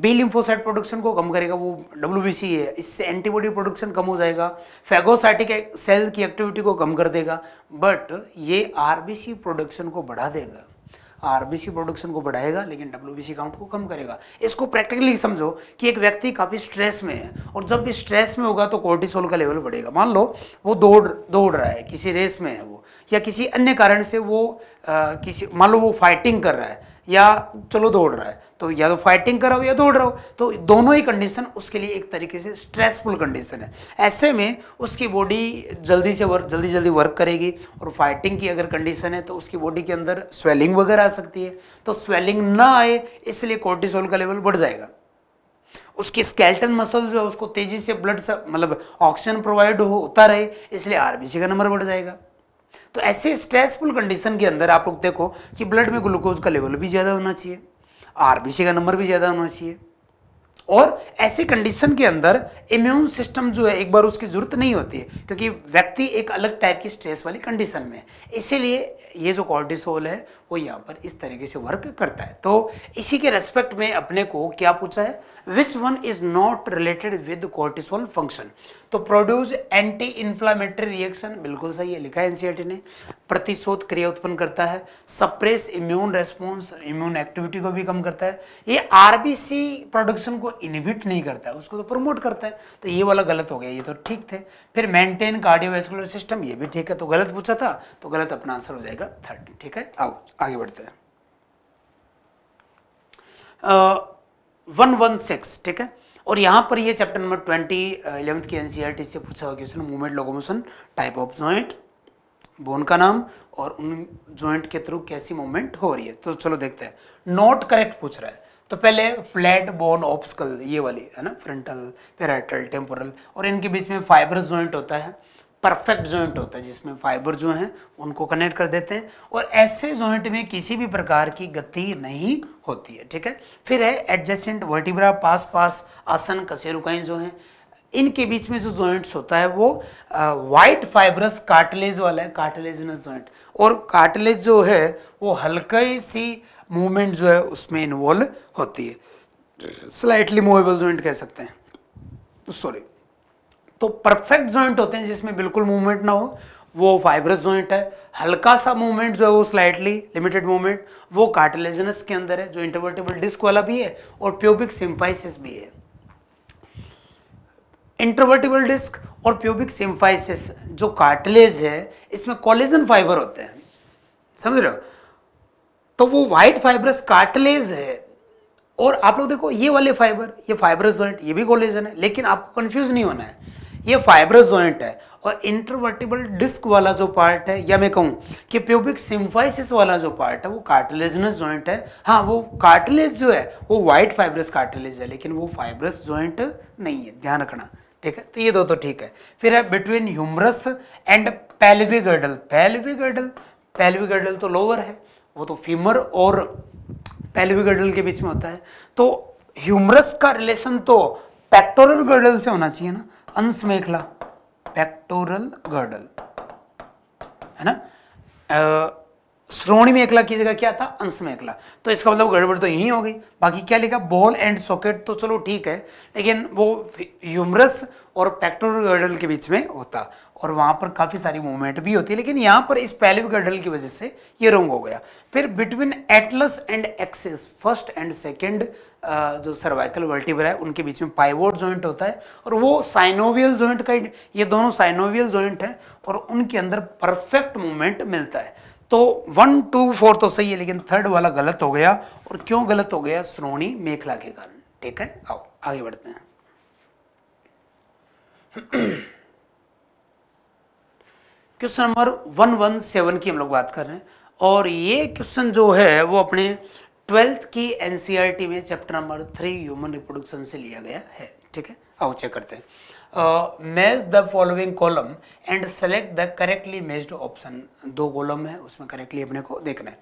बी लिम्फोसाइट प्रोडक्शन को कम करेगा वो डब्ल्यू है इससे एंटीबॉडी प्रोडक्शन कम हो जाएगा फेगोसाइटिक सेल की एक्टिविटी को कम कर देगा बट ये आर प्रोडक्शन को बढ़ा देगा आर प्रोडक्शन को बढ़ाएगा लेकिन डब्ल्यू काउंट को कम करेगा इसको प्रैक्टिकली समझो कि एक व्यक्ति काफ़ी स्ट्रेस में है और जब भी स्ट्रेस में होगा तो कोर्टिसोल का लेवल बढ़ेगा मान लो वो दौड़ दौड़ रहा है किसी रेस में है वो या किसी अन्य कारण से वो आ, किसी मान लो वो फाइटिंग कर रहा है या चलो दौड़ रहा है तो या तो फाइटिंग कराओ या दौड़ रहो तो दोनों ही कंडीशन उसके लिए एक तरीके से स्ट्रेसफुल कंडीशन है ऐसे में उसकी बॉडी जल्दी से वर्क जल्दी जल्दी वर्क करेगी और फाइटिंग की अगर कंडीशन है तो उसकी बॉडी के अंदर स्वेलिंग वगैरह आ सकती है तो स्वेलिंग ना आए इसलिए कोर्टिसोल का लेवल बढ़ जाएगा उसकी स्केल्टन मसल जो है उसको तेजी से ब्लड मतलब ऑक्सीजन प्रोवाइड होता रहे इसलिए आरबीसी का नंबर बढ़ जाएगा तो ऐसे स्ट्रेसफुल कंडीशन के अंदर आप लोग देखो कि ब्लड में ग्लूकोज का लेवल भी ज़्यादा होना चाहिए आरबीसी का नंबर भी ज़्यादा होना चाहिए और ऐसी कंडीशन के अंदर इम्यून सिस्टम जो है एक बार उसकी ज़रूरत नहीं होती है क्योंकि व्यक्ति एक अलग टाइप की स्ट्रेस वाली कंडीशन में है इसीलिए ये जो कॉर्टिसोल है वो यहाँ पर इस तरीके से वर्क करता है तो इसी के रेस्पेक्ट में अपने को क्या पूछा है which one is not related with cortisol function तो प्रोड्यूस एंटी इन्फ्लामेटरी रिएक्शन बिल्कुल सही है लिखा है एनसीईआरटी e ने प्रतिशोध क्रिया उत्पन्न करता है suppress immune response immune activity को भी कम करता है ये आरबीसी प्रोडक्शन को इनहिबिट नहीं करता है उसको तो प्रमोट करता है तो ये वाला गलत हो गया ये तो ठीक थे फिर मेंटेन कार्डियोवेस्कुलर सिस्टम ये भी ठीक है तो गलत पूछा था तो गलत अपना आंसर हो जाएगा थर्ड ठीक है आओ आगे बढ़ते हैं वन वन सिक्स ठीक है और यहाँ पर ये चैप्टर नंबर ट्वेंटी इलेवंथ की एनसीईआरटी e से पूछा हुआ question movement locomotion type of joint bone का नाम और उन जॉइंट के थ्रू कैसी मूवमेंट हो रही है तो चलो देखते हैं नॉट करेक्ट पूछ रहा है तो पहले फ्लैट बोन ऑप्सकल ये वाली है ना फ्रंटल पेराइटल टेम्पोरल और इनके बीच में फाइबर ज्वाइंट होता है परफेक्ट जॉइंट होता है जिसमें फाइबर जो हैं उनको कनेक्ट कर देते हैं और ऐसे जॉइंट में किसी भी प्रकार की गति नहीं होती है ठीक है फिर है एडजेसेंट वर्टिब्रा पास पास आसन कसेरुकाइन जो हैं इनके बीच में जो जॉइंट्स होता है वो वाइट फाइबरस कार्टिलेज वाला है कार्टिलेजनस जॉइंट और कार्टिलेज जो है वो हल्का सी मूवमेंट जो है उसमें इन्वॉल्व होती है स्लाइटली मूवेबल जॉइंट कह सकते हैं सॉरी तो परफेक्ट जॉइंट होते हैं जिसमें बिल्कुल मूवमेंट ना हो वो फाइब्रस जॉइंट है हल्का सा मूवमेंट जो है वो स्लाइटली लिमिटेड मूवमेंट वो कार्टिलेजनस के अंदर है जो इंटरवर्टेबल डिस्क वाला भी है और प्योबिक सिम्फाइसिस भी है इंटरवर्टेबल डिस्क और प्योबिक सिम्फाइसिस जो कार्टिलेज है इसमें कॉलेजन फाइबर होते हैं समझ रहे हो तो वो व्हाइट फाइब्रस कार्टिलेज है और आप लोग देखो ये वाले फाइबर ये फाइब्रस जॉइंट ये भी कॉलेजन है लेकिन आपको कंफ्यूज नहीं होना है ये फाइब्रस जॉइंट है और इंटरवर्टिबल डिस्क वाला जो पार्ट है या मैं कहूँ कि प्यूबिक सिम्फाइसिस वाला जो पार्ट है वो कार्टिलेजनस जॉइंट है हाँ वो कार्टिलेज जो है वो वाइट फाइब्रस कार्टिलेज है लेकिन वो फाइब्रस जॉइंट नहीं है ध्यान रखना ठीक है तो ये दो तो ठीक है फिर है between humerus and pelvic girdle pelvic girdle pelvic girdle तो लोअर है वो तो फीमर और पेल्वी गर्डल के बीच में होता है तो ह्यूमरस का रिलेशन तो पेक्टोरल गर्डल से होना चाहिए ना अंश में लिखला पेक्टोरल गर्डल है ना श्रोणी में एकला की जगह क्या था अंश में एकला तो इसका मतलब गड़बड़ तो यही हो गई बाकी क्या लिखा बॉल एंड सॉकेट तो चलो ठीक है लेकिन वो यूमरस और पैक्टोरल गर्डल के बीच में होता और वहां पर काफ़ी सारी मूवमेंट भी होती है लेकिन यहां पर इस पैलिव गर्डल की वजह से ये रोंग हो गया फिर between atlas and axis first and second जो सर्वाइकल वर्टिब्रा है उनके बीच में पाइवोट जॉइंट होता है और वो साइनोवियल जॉइंट का ये दोनों साइनोवियल जॉइंट है और उनके अंदर परफेक्ट मूवमेंट मिलता है तो वन टू फोर तो सही है लेकिन थर्ड वाला गलत हो गया और क्यों गलत हो गया श्रोणी मेखला के कारण ठीक है आओ आगे बढ़ते हैं question number one one seven की हम लोग बात कर रहे हैं और ये क्वेश्चन जो है वो अपने ट्वेल्थ की एनसीईआरटी में chapter number three human reproduction से लिया गया है ठीक है आओ चेक करते हैं match the following column and select the correctly matched option दो कॉलम है उसमें करेक्टली अपने को देखना है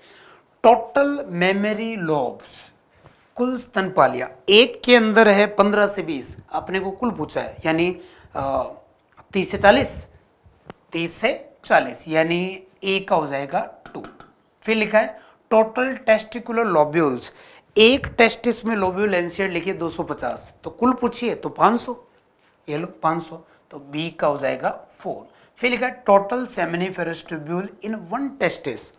टोटल मेमोरी लोब्स कुल स्तनपालिया एक के अंदर है पंद्रह से बीस अपने को कुल पूछा है यानी तीस से चालीस तीस से चालीस यानी एक का हो जाएगा टू फिर लिखा है टोटल टेस्टिकुलर लोब्यूल्स एक टेस्टिस में लोब्यूल एनसीएड लिखिए 250 तो कुल पूछिए तो 500 ये लो 500 तो बी का हो जाएगा फोर फिर लिखा total seminiferous in one testis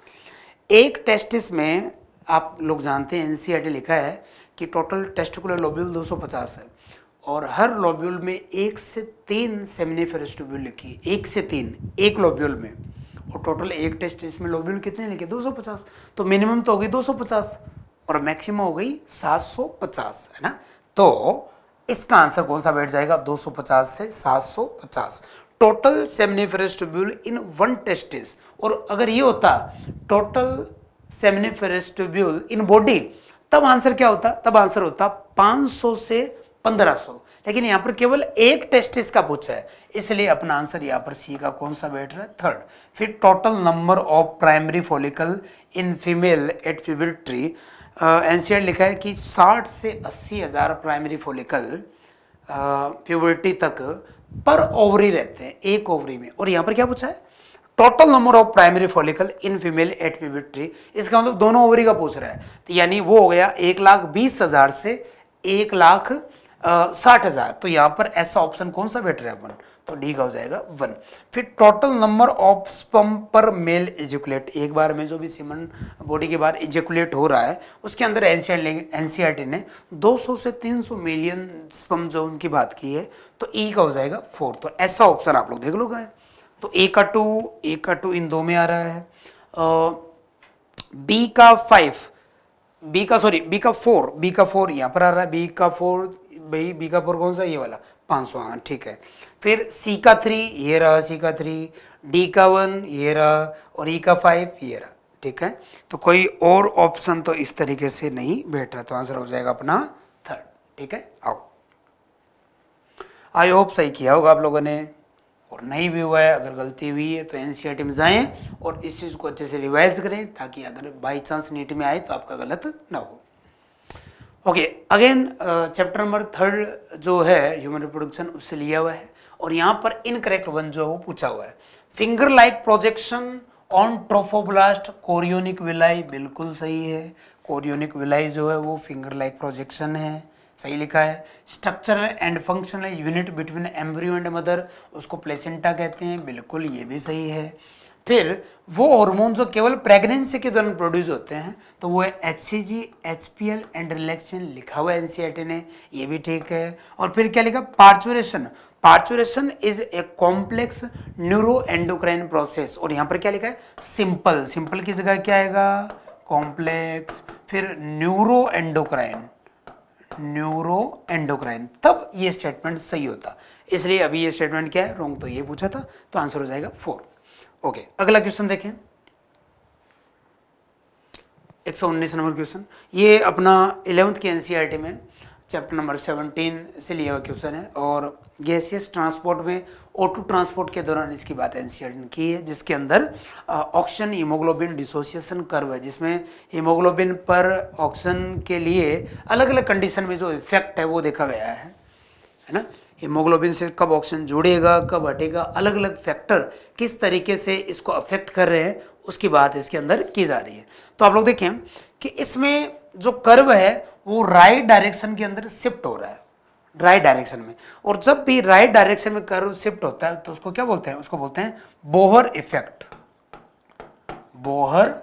एक टेस्टिस में आप लोग जानते हैं एनसीआर लिखा है कि टोटल टेस्टिकुलर लोब्यूल 250 है और हर लोब्यूल में एक से तीन सेमिनिफेरेस्टिब्यूल ट्यूब्यूल लिखिए एक से तीन एक लोब्यूल में और टोटल एक टेस्ट इसमें लोब्यूल कितने लिखे 250 तो मिनिमम तो हो होगी 250 और मैक्सिमम हो गई 750 है ना तो इसका आंसर कौन सा बैठ जाएगा 250 से 750 total seminiferous tubule in one testis और अगर ये होता total seminiferous tubule in body तब आंसर क्या होता तब आंसर होता 500 से 1500 लेकिन यहां पर केवल एक टेस्टिस का पूछा है इसलिए अपना आंसर यहाँ पर सी का कौन सा बैठ रहा है थर्ड फिर total number of primary follicle in female at puberty NCERT लिखा है कि 60 से अस्सी हज़ार प्राइमरी फॉलिकल प्यूबर्टी तक पर ओवरी रहते हैं एक ओवरी में और यहाँ पर क्या पूछा है total number of primary follicle in female at पिबिट्री इसका मतलब दोनों ओवरी का पूछ रहा है तो यानी वो हो गया एक लाख बीस हज़ार से एक लाख साठ हज़ार तो यहाँ पर ऐसा ऑप्शन कौन सा बैठ रहा है अपन तो डी का हो जाएगा वन फिर total number of sperm per male ejaculate एक बार में जो भी सीमन बॉडी के बाहर एजुकुलेट हो रहा है उसके अंदर एनसीआर सी ने 200 से 300 मिलियन स्पम जो उनकी बात की है तो ई e का हो जाएगा फोर तो ऐसा ऑप्शन आप लोग देख लो गए तो ए का टू ए का टू इन दो में आ रहा है बी का फाइव बी का सॉरी बी का फोर बी का फोर यहाँ पर आ रहा है बी का फोर भाई बी का फोर कौन सा ये वाला पाँच सौ हाँ ठीक है फिर सी का थ्री ये रहा सी का थ्री डी का वन ये रहा और ई e का फाइव ये रहा ठीक है तो कोई और ऑप्शन तो इस तरीके से नहीं बैठ रहा तो आंसर हो जाएगा अपना थर्ड ठीक है आओ आई होप सही किया होगा आप लोगों ने और नहीं भी हुआ है अगर गलती हुई है तो एन में जाए और इस चीज़ को अच्छे से रिवाइज करें ताकि अगर बाई चांस नीट में आए तो आपका गलत ना हो okay again chapter number third जो है ह्यूमन रिप्रोडक्शन उससे लिया हुआ है और यहां पर इनकरेक्ट वन जो है वो पूछा हुआ है finger like projection on trophoblast chorionic villi बिल्कुल सही है कोरियोनिक विलाई जो है वो फिंगर लाइक प्रोजेक्शन है सही लिखा है structural and functional unit between embryo and mother उसको प्लेसेंटा कहते हैं बिल्कुल ये भी सही है फिर वो हार्मोन जो केवल प्रेगनेंसी के दौरान प्रोड्यूस होते हैं तो वो है H C G H P L and relaxin लिखा हुआ एन ने e ये भी ठीक है और फिर क्या लिखा parturition parturition is a complex neuroendocrine process और यहां पर क्या लिखा है सिंपल सिंपल की जगह क्या आएगा कॉम्प्लेक्स फिर न्यूरोएंडोक्राइन न्यूरो एंडोक्राइन तब ये स्टेटमेंट सही होता इसलिए अभी ये स्टेटमेंट क्या है रॉन्ग तो ये पूछा था तो आंसर हो जाएगा फोर ओके okay, अगला क्वेश्चन देखें 119 नंबर क्वेश्चन ये अपना इलेवंथ के एनसीईआरटी e में चैप्टर नंबर 17 से लिया हुआ क्वेश्चन है और गैसियस ट्रांसपोर्ट में ओ ट्रांसपोर्ट के दौरान इसकी बात एनसीआर ने की है जिसके अंदर ऑक्सीजन हीमोग्लोबिन डिसोसिएशन कर्व है जिसमें हीमोग्लोबिन पर ऑक्सीजन के लिए अलग अलग कंडीशन में जो इफेक्ट है वो देखा गया है है ना हीमोग्लोबिन से कब ऑक्सीजन जुड़ेगा कब हटेगा अलग अलग फैक्टर किस तरीके से इसको अफेक्ट कर रहे हैं उसकी बात इसके अंदर की जा रही है तो आप लोग देखें कि इसमें जो कर्व है वो राइट डायरेक्शन के अंदर शिफ्ट हो रहा है राइट डायरेक्शन में और जब भी राइट right डायरेक्शन में कर्व शिफ्ट होता है तो उसको क्या बोलते हैं उसको बोलते हैं बोहर इफेक्ट बोहर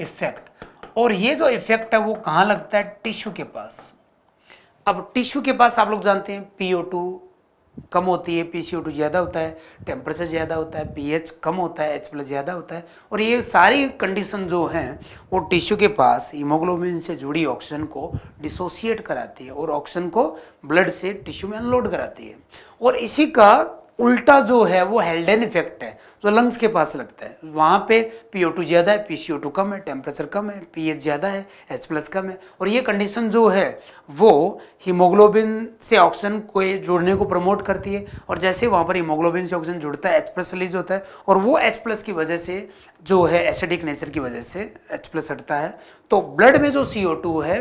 इफेक्ट और ये जो इफेक्ट है वो कहां लगता है टिश्यू के पास अब टिश्यू के पास आप लोग जानते हैं पीओ टू कम होती है पी सी ओ टू ज़्यादा होता है टेम्परेचर ज़्यादा होता है पी एच कम होता है एच प्लस ज़्यादा होता है और ये सारी कंडीशन जो हैं वो टिश्यू के पास हीमोग्लोबिन से जुड़ी ऑक्सीजन को डिसोसिएट कराती है और ऑक्सीजन को ब्लड से टिश्यू में अनलोड कराती है और इसी का उल्टा जो है वो हेल्डन इफेक्ट है तो लंग्स के पास लगता है वहाँ पे पी ज़्यादा है पी कम है टेम्परेचर कम है पी ज़्यादा है एच प्लस कम है और ये कंडीशन जो है वो हीमोग्लोबिन से ऑक्सीजन को जुड़ने को प्रमोट करती है और जैसे वहाँ पर हीमोग्लोबिन से ऑक्सीजन जुड़ता है एच प्लस रिलीज होता है और वो एच प्लस की वजह से जो है एसिडिक नेचर की वजह से H प्लस हटता है तो ब्लड में जो CO2 है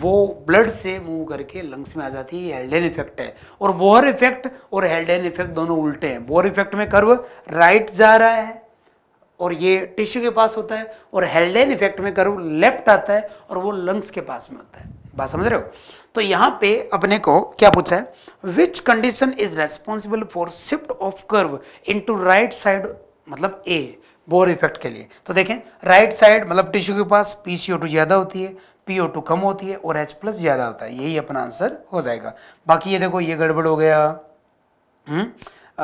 वो ब्लड से मूव करके लंग्स में आ जाती है हेल्डेन इफेक्ट है और बोहर इफेक्ट और हेल्डेन इफेक्ट दोनों उल्टे हैं बोहर इफेक्ट में कर्व राइट जा रहा है और ये टिश्यू के पास होता है और हेल्डेन इफेक्ट में कर्व लेफ्ट आता है और वो लंग्स के पास में होता है बात समझ रहे हो तो यहाँ पे अपने को क्या पूछा है which condition is responsible for shift of curve into right side मतलब ए बोर इफेक्ट के लिए तो देखें राइट साइड मतलब टिश्यू के पास पी ज़्यादा होती है पी कम होती है और एच प्लस ज़्यादा होता है यही अपना आंसर हो जाएगा बाकी ये देखो ये गड़बड़ हो गया हुँ? हम्म?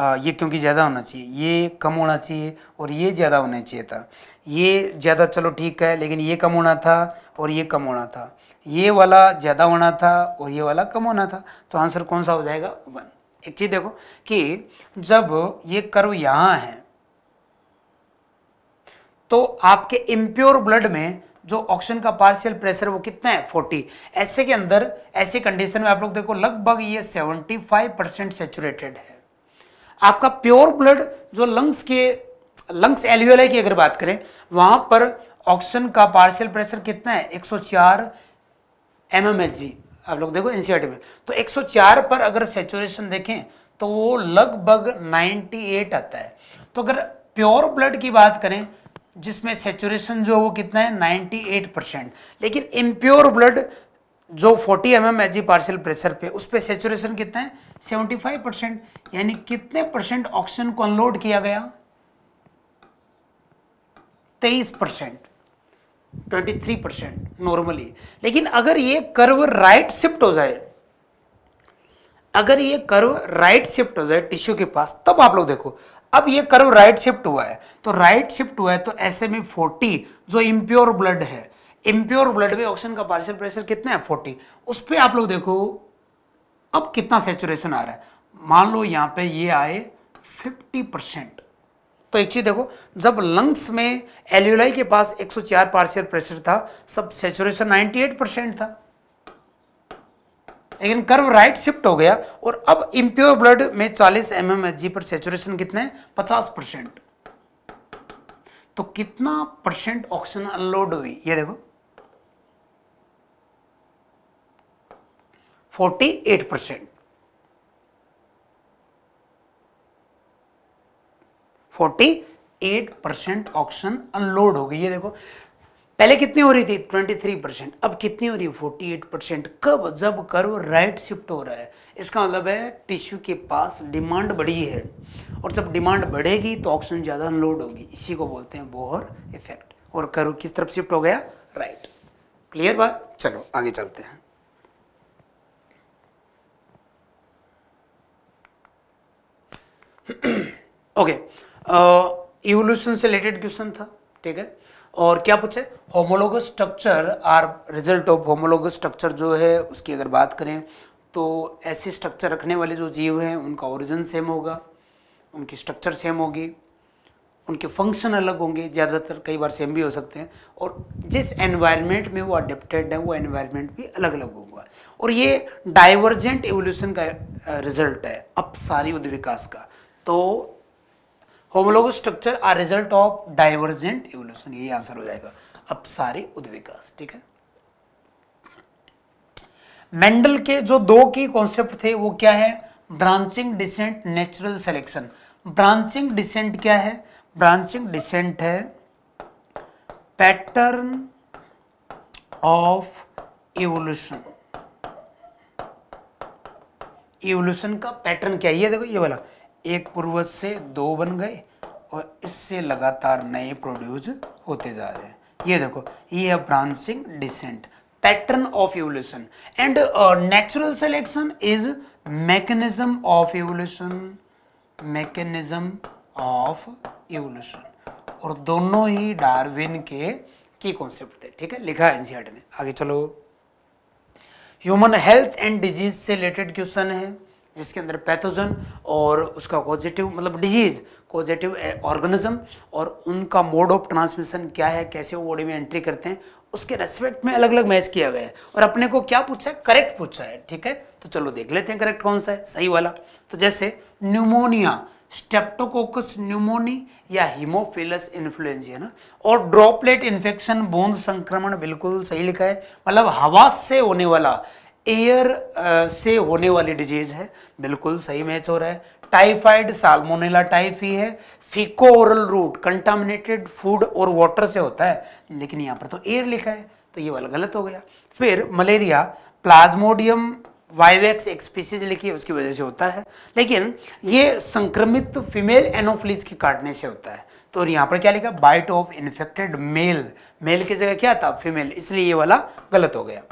आ, ये क्योंकि ज़्यादा होना चाहिए ये कम होना चाहिए और ये ज़्यादा होना चाहिए था ये ज़्यादा चलो ठीक है लेकिन ये कम होना था और ये कम होना था ये वाला ज़्यादा होना था और ये वाला कम होना था तो आंसर कौन सा हो जाएगा वन एक चीज़ देखो कि जब ये कर्व यहाँ है तो आपके इम्प्योर ब्लड में जो ऑक्सीजन का पार्शियल प्रेशर वो कितना है 40 ऐसे के अंदर ऐसे कंडीशन में आप लोग देखो लगभग ये 75 परसेंट सेचुरेटेड है आपका प्योर ब्लड जो लंग्स के लंग्स एल्वियोलाई की अगर बात करें वहां पर ऑक्सीजन का पार्शियल प्रेशर कितना है 104 सौ आप लोग देखो एनसीआर में तो 104 पर अगर सेचुरेशन देखें तो वो लगभग 98 आता है तो अगर प्योर ब्लड की बात करें जिसमें सेचुरेशन जो वो कितना है 98 परसेंट लेकिन इम्प्योर ब्लड जो 40 M M H partial pressure पे उस पर सेचुरेशन कितना है 75 परसेंट यानी कितने परसेंट ऑक्सीजन को अनलोड किया गया 23 परसेंट 23 परसेंट नॉर्मली लेकिन अगर ये कर्व राइट शिफ्ट हो जाए अगर ये कर्व राइट शिफ्ट हो जाए टिश्यू के पास तब आप लोग देखो अब ये कर्व राइट शिफ्ट हुआ है तो राइट शिफ्ट हुआ है तो ऐसे e में 40 जो इम्प्योर ब्लड है इम्प्योर ब्लड में ऑक्सीजन का पार्शियल प्रेशर कितना है 40 उस पर आप लोग देखो अब कितना सेचुरेशन आ रहा है मान लो यहाँ पे ये आए 50 परसेंट तो एक चीज देखो जब लंग्स में एल्यूलाई के पास 104 पार्शियल प्रेशर था सब सेचुरेशन 98 परसेंट था लेकिन कर्व राइट शिफ्ट हो गया और अब इम्प्योर ब्लड में 40 एम एम पर सेचुरेशन कितना है 50 परसेंट तो कितना परसेंट ऑक्सीजन अनलोड हुई ये देखो 48 परसेंट 48 परसेंट ऑक्सीजन अनलोड हो गई ये देखो पहले कितनी हो रही थी 23 परसेंट अब कितनी हो रही है 48 परसेंट कब जब कर्व राइट शिफ्ट हो रहा है इसका मतलब है टिश्यू के पास डिमांड बढ़ी है और जब डिमांड बढ़ेगी तो ऑक्सीजन ज़्यादा अनलोड होगी इसी को बोलते हैं बोहर इफेक्ट और कर्व किस तरफ शिफ्ट हो गया राइट क्लियर बात चलो आगे चलते हैं ओके इवोल्यूशन से रिलेटेड क्वेश्चन था ठीक है और क्या पूछे homologous structure are result of homologous structure जो है उसकी अगर बात करें तो ऐसे स्ट्रक्चर रखने वाले जो जीव हैं उनका ओरिजिन सेम होगा उनकी स्ट्रक्चर सेम होगी उनके फंक्शन अलग होंगे ज़्यादातर कई बार सेम भी हो सकते हैं और जिस एनवायरनमेंट में वो अडेप्टेड है वो एनवायरनमेंट भी अलग अलग होगा और ये डाइवर्जेंट एवोल्यूशन का रिजल्ट है अपसारी उद्विकास का तो homologue structure are result of divergent evolution यही आंसर हो जाएगा अब सारे उद्विकास ठीक है मेंडल के जो दो की कॉन्सेप्ट थे वो क्या है branching descent natural selection branching descent क्या है ब्रांचिंग डिसेंट है पैटर्न ऑफ इवोल्यूशन इवोल्यूशन का पैटर्न क्या है ये देखो ये वाला एक पूर्वज से दो बन गए और इससे लगातार नए प्रोड्यूस होते जा रहे हैं ये देखो ये है branching descent pattern of evolution and natural selection is mechanism of evolution mechanism of evolution और दोनों ही डार्विन के की कॉन्सेप्ट थे ठीक है लिखा है एनसीआरटी ने आगे चलो ह्यूमन हेल्थ एंड डिजीज से रिलेटेड क्वेश्चन है जिसके अंदर पैथोजन और उसका पॉजिटिव मतलब डिजीज पॉजिटिव ऑर्गेनिज्म और उनका मोड ऑफ ट्रांसमिशन क्या है कैसे वो बॉडी में एंट्री करते हैं उसके रेस्पेक्ट में अलग अलग मैच किया गया है और अपने को क्या पूछा है करेक्ट पूछा है ठीक है तो चलो देख लेते हैं करेक्ट कौन सा है सही वाला तो जैसे न्यूमोनिया स्टेप्टोकोकस न्यूमोनी या हीमोफिलस इन्फ्लुएंजिया ना और ड्रॉपलेट इन्फेक्शन बूंद संक्रमण बिल्कुल सही लिखा है मतलब हवा से होने वाला एयर से होने वाली डिजीज है बिल्कुल सही मैच हो रहा है टाइफाइड साल्मोनेला टाइफी है faeco oral route contaminated food और वाटर से होता है लेकिन यहाँ पर तो एयर लिखा है तो ये वाला गलत हो गया फिर मलेरिया प्लाज्मोडियम वाइवेक्स एक स्पीसीज लिखी है उसकी वजह से होता है लेकिन ये संक्रमित फीमेल एनोफिलीज के काटने से होता है तो यहाँ पर क्या लिखा bite of infected male male की जगह क्या था फीमेल इसलिए ये वाला गलत हो गया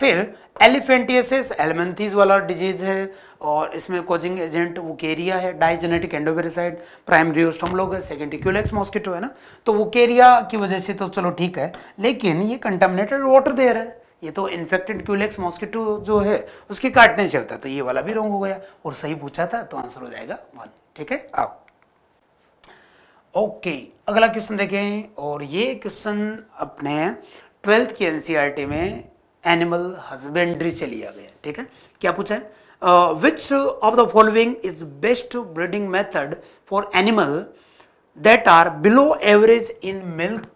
फिर एलिफेंटियसिस एलिमेंथीज वाला डिजीज है और इसमें कोजिंग एजेंट वो केरिया है डाइजेनेटिक एंडोवेरासाइड प्राइमरी ओस्टम लोग है सेकेंडरी क्यूलेक्स मॉस्किटो है ना तो वो केरिया की वजह से तो चलो ठीक है लेकिन ये कंटामिनेटेड वाटर दे रहा है ये तो इन्फेक्टेड क्यूलेक्स मॉस्किटो जो है उसके काटने से होता है तो ये वाला भी रॉन्ग हो गया और सही पूछा था तो आंसर हो जाएगा वन ठीक है आओ ओके अगला क्वेश्चन देखें और ये क्वेश्चन अपने ट्वेल्थ की एनसीईआरटी में एनिमल हजबेंड्री से लिया गया ठीक है क्या पूछा है which of the following is best breeding method for animal that are below average in milk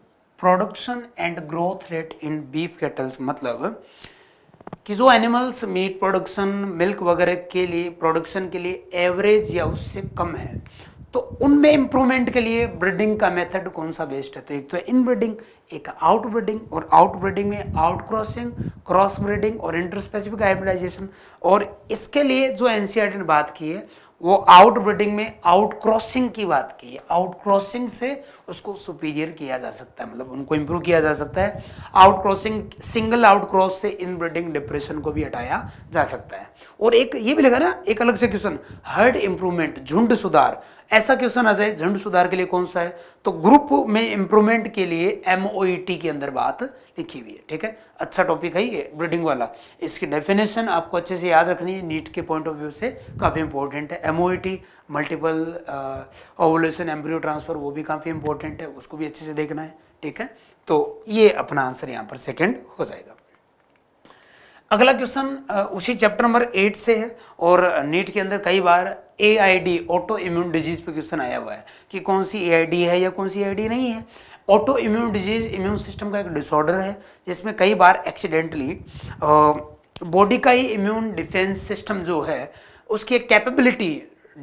production and growth rate in beef cattles मतलब कि जो एनिमल्स मीट प्रोडक्शन मिल्क वगैरह के लिए प्रोडक्शन के लिए एवरेज या उससे कम है तो उनमें इम्प्रूवमेंट के लिए ब्रीडिंग का मेथड कौन सा बेस्ट है तो एक तो इन ब्रीडिंग एक आउट ब्रीडिंग और आउट ब्रीडिंग में आउट क्रॉसिंग क्रॉस ब्रीडिंग और इंटर स्पेसिफिक हाइब्रिडाइजेशन और इसके लिए जो एन e ने बात की है वो आउट ब्रीडिंग में आउट क्रॉसिंग की बात की है आउट क्रॉसिंग से उसको सुपीरियर किया जा सकता है मतलब उनको इम्प्रूव किया जा सकता है outcrossing single outcross से इन ब्रीडिंग डिप्रेशन को भी हटाया जा सकता है और एक ये भी लगा ना एक अलग से क्वेश्चन हर्ड इम्प्रूवमेंट झुंड सुधार ऐसा क्वेश्चन आ जाए झंड सुधार के लिए कौन सा है तो ग्रुप में इंप्रूवमेंट के लिए एम e के अंदर बात लिखी हुई है ठीक है अच्छा टॉपिक है ये ब्रीडिंग वाला इसकी डेफिनेशन आपको अच्छे से याद रखनी है नीट के पॉइंट ऑफ व्यू से काफ़ी इंपॉर्टेंट है um multiple ovulation embryo transfer वो भी काफ़ी इंपॉर्टेंट है उसको भी अच्छे से देखना है ठीक है तो ये अपना आंसर यहाँ पर सेकेंड हो जाएगा अगला क्वेश्चन उसी चैप्टर नंबर एट से है और नीट के अंदर कई बार A I D autoimmune disease पे क्वेश्चन आया हुआ है कि कौन सी ए आई डी है या कौन सी ए आई डी नहीं है autoimmune disease immune system का एक डिसऑर्डर है जिसमें कई बार एक्सीडेंटली बॉडी का ही इम्यून डिफेंस सिस्टम जो है उसकी एक capability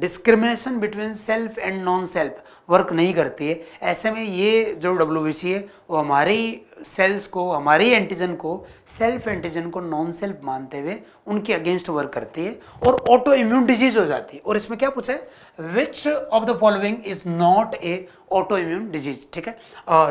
discrimination between self and non self work नहीं करती है ऐसे में ये जो डब्ल्यू है वो हमारे ही सेल्स को हमारे ही एंटीजन को सेल्फ एंटीजन को नॉन सेल्फ मानते हुए उनके अगेंस्ट वर्क करती है और ऑटो इम्यून डिजीज हो जाती है और इसमें क्या पूछा है which of the following is not a autoimmune disease ठीक है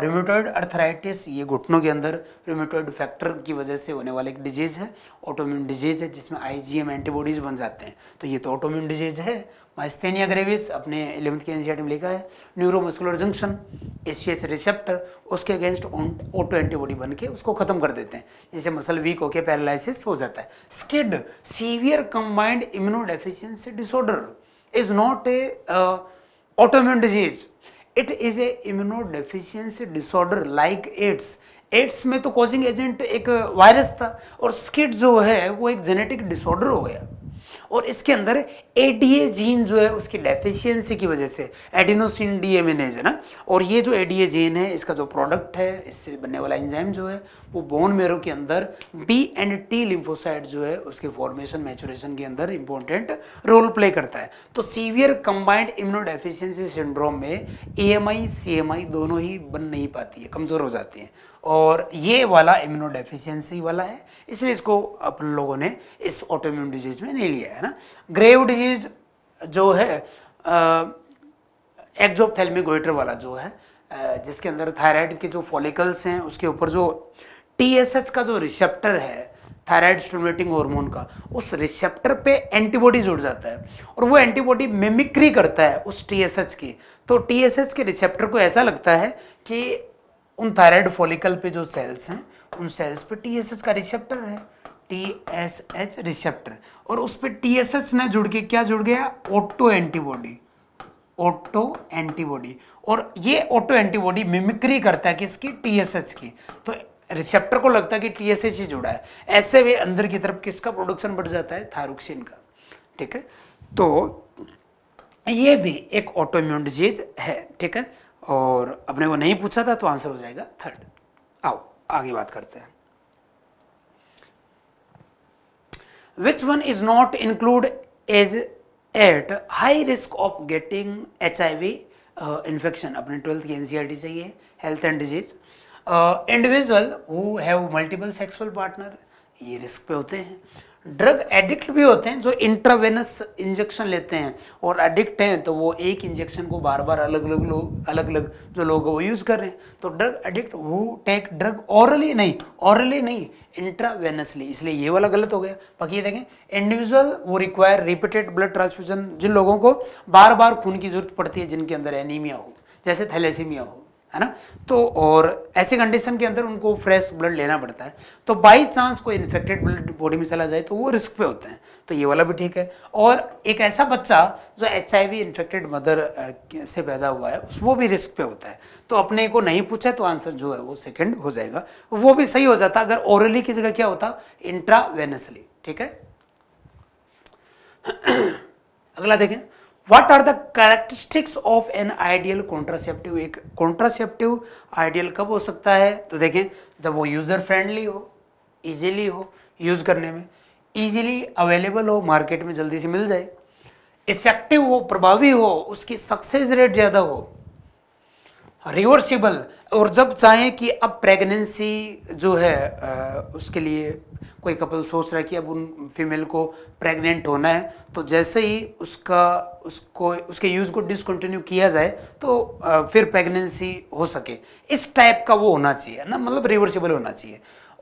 रिमोटॉइड अर्थराइटिस ये घुटनों के अंदर रिमोटॉइड फैक्टर की वजह से होने वाला एक डिजीज है ऑटो इम्यून डिजीज है जिसमें आईजीएम एंटीबॉडीज बन जाते हैं तो ये तो ऑटो इम्यून डिजीज है माइस्थेनिया ग्रेविस अपने इलेवंथ के एनसीआर में लिखा है न्यूरोमस्कुलर जंक्शन एशियस रिसेप्टर उसके अगेंस्ट ऑटो एंटीबॉडी बन के उसको ख़त्म कर देते हैं जैसे मसल वीक होकर पैरालिसिस हो जाता है SCID severe combined immuno disorder is not a autoimmune disease it is a immuno disorder like AIDS AIDS में तो कॉजिंग एजेंट एक वायरस था और स्किड जो है वो एक जेनेटिक डिसऑर्डर हो गया और इसके अंदर एडीए जीन जो है उसकी डेफिशियंसी की वजह से एडिनोसिन डीएमिनेज है ना और ये जो ए जीन है इसका जो प्रोडक्ट है इससे बनने वाला एंजाइम जो है वो बोन मेरो के अंदर बी एंड टी लिम्फोसाइड जो है उसके फॉर्मेशन मैचुरेशन के अंदर इंपॉर्टेंट रोल प्ले करता है तो severe combined immunodeficiency syndrome में ए एम आई सी एम आई दोनों ही बन नहीं पाती है कमज़ोर हो जाती है और ये वाला इम्यूनो वाला है इसलिए इसको अपन लोगों ने इस ऑटोम्यून डिजीज में नहीं लिया है ना ग्रेव डिजीज जो है एक्जोपथेलमिगोइटर वाला जो है जिसके अंदर थायराइड के जो फॉलिकल्स हैं उसके ऊपर जो टीएसएच का जो रिसेप्टर है थायराइड स्टिमुलेटिंग हार्मोन का उस रिसेप्टर पे एंटीबॉडी जुड़ जाता है और वो एंटीबॉडी मिमिक्री करता है उस टीएसएच की तो टीएसएच के रिसेप्टर को ऐसा लगता है कि उन थायराइड फोलिकल पे जो सेल्स हैं उन सेल्स पे टीएसएच का रिसेप्टर है टी एस एच रिसेप्टर और उस पर टी एस एच ने जुड़ के क्या जुड़ गया ऑटो एंटीबॉडी ऑटो एंटीबॉडी और ये ऑटो एंटीबॉडी मिमिक्री करता है किसकी टी एस एच की तो रिसेप्टर को लगता है कि टी एस एच ही जुड़ा है ऐसे वे अंदर की तरफ किसका प्रोडक्शन बढ़ जाता है थायरोक्सिन का ठीक है तो ये भी एक ऑटोम्यून डिजीज है ठीक है और अपने को नहीं पूछा था तो आंसर हो जाएगा थर्ड आओ आगे बात करते हैं which one is not include as at high risk of getting H I V infection अपने ट्वेल्थ की एनसीआरटी चाहिए health and disease individual who have multiple sexual partner ये रिस्क पे होते हैं ड्रग एडिक्ट भी होते हैं जो इंट्रावेनस इंजेक्शन लेते हैं और एडिक्ट हैं तो वो एक इंजेक्शन को बार बार अलग अलग लोग अलग अलग जो लोग वो यूज़ कर रहे हैं तो ड्रग एडिक्ट वो टेक ड्रग औरली नहीं औरली नहीं इंट्रावेनसली इसलिए ये वाला गलत हो गया बाकी ये देखें इंडिविजुअल वो रिक्वायर रिपीटेड ब्लड ट्रांसफ्यूजन जिन लोगों को बार बार खून की जरूरत पड़ती है जिनके अंदर एनीमिया हो जैसे थैलेसीमिया हो है ना तो और ऐसे कंडीशन के अंदर उनको फ्रेश ब्लड लेना पड़ता है तो बाई चांस कोई इन्फेक्टेड ब्लड बॉडी में चला जाए तो वो रिस्क पे होते हैं तो ये वाला भी ठीक है और एक ऐसा बच्चा जो एच इन्फेक्टेड मदर से पैदा हुआ है वो भी रिस्क पे होता है तो अपने को नहीं पूछा तो आंसर जो है वो सेकेंड हो जाएगा वो भी सही हो जाता अगर ओरली की जगह क्या होता इंट्रावेनसली ठीक है अगला देखें what are the characteristics of an ideal contraceptive एक contraceptive ideal कब हो सकता है तो देखें जब वो user friendly हो easily हो use करने में easily available हो market में जल्दी से मिल जाए इफेक्टिव हो प्रभावी हो उसकी सक्सेस रेट ज़्यादा हो रिवर्सिबल और जब चाहें कि अब प्रेगनेंसी जो है आ, उसके लिए कोई कपल सोच रहा है कि अब उन फीमेल को प्रेग्नेंट होना है तो जैसे ही उसका उसको उसके यूज़ को डिसकंटिन्यू किया जाए तो फिर प्रेगनेंसी हो सके इस टाइप का वो होना चाहिए ना मतलब रिवर्सिबल होना चाहिए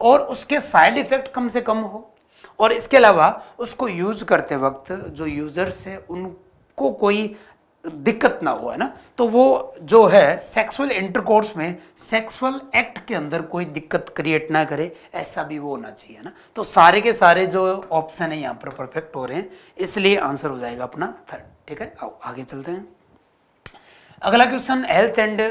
और उसके साइड इफ़ेक्ट कम से कम हो और इसके अलावा उसको यूज़ करते वक्त जो यूज़र्स हैं उनको कोई दिक्कत ना हो है ना तो वो जो है सेक्सुअल इंटरकोर्स में सेक्सुअल एक्ट के अंदर कोई दिक्कत क्रिएट ना करे ऐसा भी वो होना चाहिए ना तो सारे के सारे जो ऑप्शन है यहाँ पर परफेक्ट हो रहे हैं इसलिए आंसर हो जाएगा अपना थर्ड ठीक है आओ आगे चलते हैं अगला क्वेश्चन हेल्थ एंड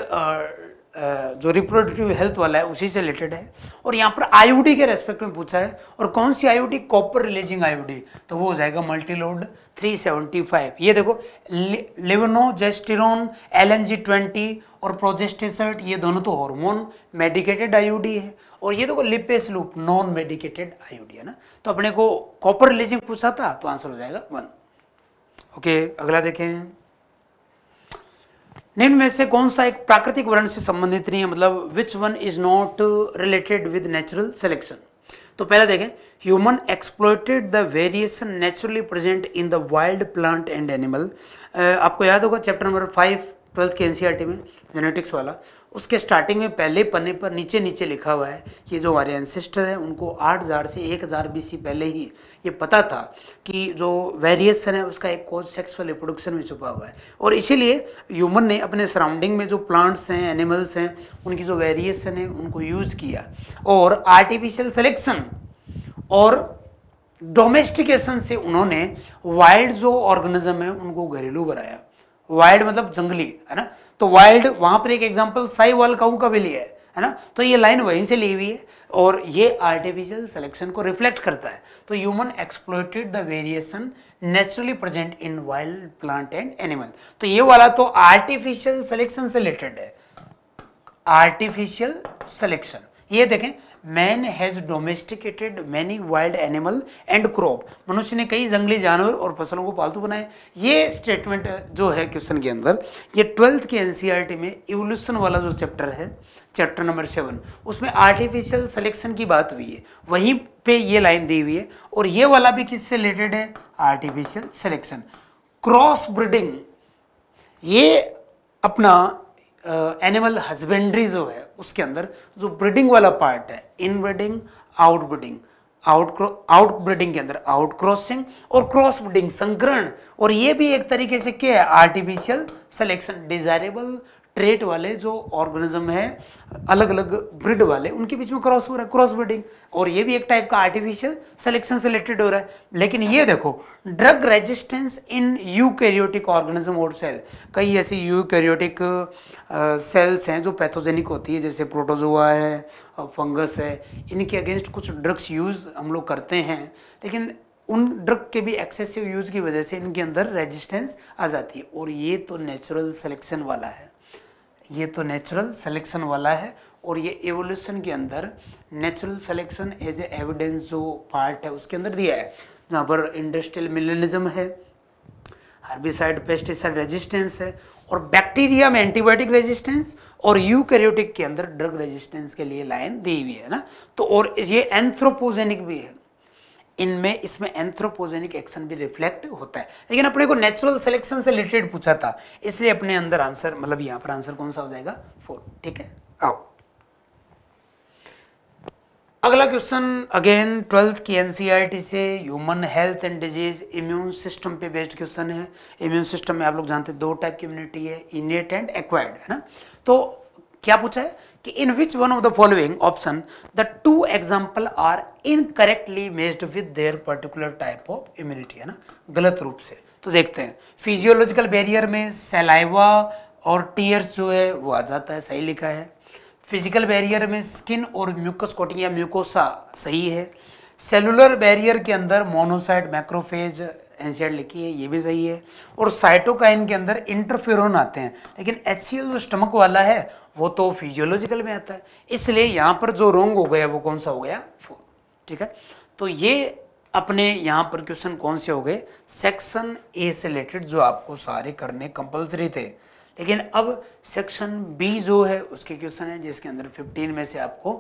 जो रिप्रोडक्टिव हेल्थ वाला है उसी से रिलेटेड है और यहाँ पर आईओडी के रेस्पेक्ट में पूछा है और कौन सी आईओडी कॉपर रिलीजिंग आईओडी तो वो हो जाएगा मल्टीलोड 375 ये देखो लिवनोजेस्टिरोन एल 20 और प्रोजेस्टेसर्ट ये दोनों तो हार्मोन मेडिकेटेड आईओडी है और ये देखो Lippes loop non medicated IUD है ना तो अपने को कॉपर रिलीजिंग पूछा था तो आंसर हो जाएगा वन ओके अगला देखें निम्न में से कौन सा एक प्राकृतिक वर्ण से संबंधित नहीं है मतलब which one is not related with natural selection तो पहले देखें human exploited the variation naturally present in the wild plant and animal आपको याद होगा चैप्टर नंबर फाइव ट्वेल्थ के एनसीईआरटी e में जेनेटिक्स वाला उसके स्टार्टिंग में पहले पन्ने पर नीचे नीचे लिखा हुआ है कि जो हमारे एंसेस्टर हैं उनको 8000 से 1000 बीसी पहले ही ये पता था कि जो वेरिएशन है उसका एक कोज सेक्सुअल रिप्रोडक्शन में छुपा हुआ है और इसीलिए ह्यूमन ने अपने सराउंडिंग में जो प्लांट्स हैं एनिमल्स हैं उनकी जो वेरिएशन है उनको यूज़ किया और आर्टिफिशियल सेलेक्शन और डोमेस्टिकेशन से उन्होंने वाइल्ड जो ऑर्गेनिज्म है उनको घरेलू बनाया वाइल्ड मतलब जंगली है ना तो वाइल्ड वहां पर एक एग्जाम्पल साई वाल काउ का भी लिया है है ना तो ये लाइन वहीं से ली हुई है और ये आर्टिफिशियल सिलेक्शन को रिफ्लेक्ट करता है तो human exploited the variation naturally present in wild plant and animal तो ये वाला तो आर्टिफिशियल सिलेक्शन से रिलेटेड है आर्टिफिशियल सिलेक्शन ये देखें man has domesticated many wild animal and crop मनुष्य ने कई जंगली जानवर और फसलों को पालतू बनाए ये स्टेटमेंट जो है क्वेश्चन के अंदर ये ट्वेल्थ के एन e में इवोल्यूशन वाला जो चैप्टर है चैप्टर नंबर सेवन उसमें आर्टिफिशियल सिलेक्शन की बात हुई है वहीं पे ये लाइन दी हुई है और ये वाला भी किससे रिलेटेड है आर्टिफिशियल सिलेक्शन क्रॉस ब्रीडिंग ये अपना एनिमल हस्बेंड्री जो है उसके अंदर जो ब्रीडिंग वाला पार्ट है inbreeding outbreeding out outbreeding के अंदर आउट क्रॉसिंग और क्रॉस ब्रीडिंग संग्रहण और ये भी एक तरीके से क्या है आर्टिफिशियल सिलेक्शन डिजायरेबल ट्रेट वाले जो ऑर्गेनिज्म है अलग अलग ब्रिड वाले उनके बीच में क्रॉस हो रहा है क्रॉस ब्रिडिंग और ये भी एक टाइप का आर्टिफिशियल सिलेक्शन से रिलेटेड हो रहा है लेकिन ये देखो drug resistance in eukaryotic organism और सेल कई ऐसी यूकैरियोटिक सेल्स uh, हैं जो पैथोजेनिक होती है जैसे प्रोटोजोआ है फंगस है इनके अगेंस्ट कुछ ड्रग्स यूज़ हम लोग करते हैं लेकिन उन ड्रग के भी एक्सेसिव यूज़ की वजह से इनके अंदर रेजिस्टेंस आ जाती है और ये तो नेचुरल सिलेक्शन वाला है ये तो नेचुरल सिलेक्शन वाला है और ये एवोल्यूशन के अंदर natural selection as a evidence जो पार्ट है उसके अंदर दिया है जहाँ पर इंडस्ट्रियल मिलनिज्म है हर्बिसाइड पेस्टिसाइड रेजिस्टेंस है और बैक्टीरिया में एंटीबायोटिक रेजिस्टेंस और यूकैरियोटिक के अंदर ड्रग रेजिस्टेंस के लिए लाइन दी हुई है ना तो और ये एंथ्रोपोजेनिक भी है इनमें इसमें एंथ्रोपोजेनिक एक्शन भी रिफ्लेक्ट होता है लेकिन अपने को नेचुरल सिलेक्शन से रिलेटेड पूछा था इसलिए अपने अंदर आंसर मतलब यहां पर आंसर कौन सा हो जाएगा फोर ठीक है आओ अगला क्वेश्चन अगेन ट्वेल्थ की एनसीईआरटी e से human health and disease immune system पे बेस्ड क्वेश्चन है इम्यून सिस्टम में आप लोग जानते हैं दो टाइप की इम्यूनिटी है इनेट एंड एक्वायर्ड है ना तो क्या पूछा है कि in which one of the following option the two example are incorrectly matched with their particular type of immunity है ना गलत रूप से तो देखते हैं फिजियोलॉजिकल बैरियर में सेलाइवा और टीयर्स जो है वो आ जाता है सही लिखा है फिजिकल बैरियर में स्किन और म्यूकस कोटिंग या म्यूकोसा सही है सेलुलर बैरियर के अंदर मोनोसाइड मैक्रोफेज एनसीआर लिखी है ये भी सही है और साइटोकाइन के अंदर इंटरफेरोन आते हैं लेकिन एच जो स्टमक वाला है वो तो फिजियोलॉजिकल में आता है इसलिए यहाँ पर जो रोंग हो गया वो कौन सा हो गया फोर ठीक है तो ये अपने यहाँ पर क्वेश्चन कौन से हो गए सेक्शन ए से रिलेटेड जो आपको सारे करने कंपलसरी थे लेकिन अब सेक्शन बी जो है उसके क्वेश्चन है जिसके अंदर 15 में से आपको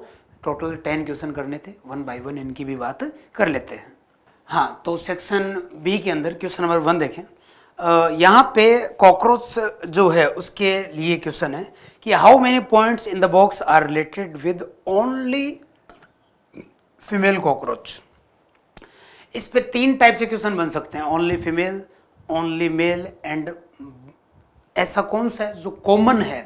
टोटल 10 क्वेश्चन करने थे वन बाय वन इनकी भी बात कर लेते हैं हाँ तो सेक्शन बी के अंदर क्वेश्चन नंबर वन देखें यहाँ पे कॉकरोच जो है उसके लिए क्वेश्चन है कि how many points in the box are related with only female cockroach इस पे तीन टाइप से क्वेश्चन बन सकते हैं only female only male and ऐसा कौन सा है जो कॉमन है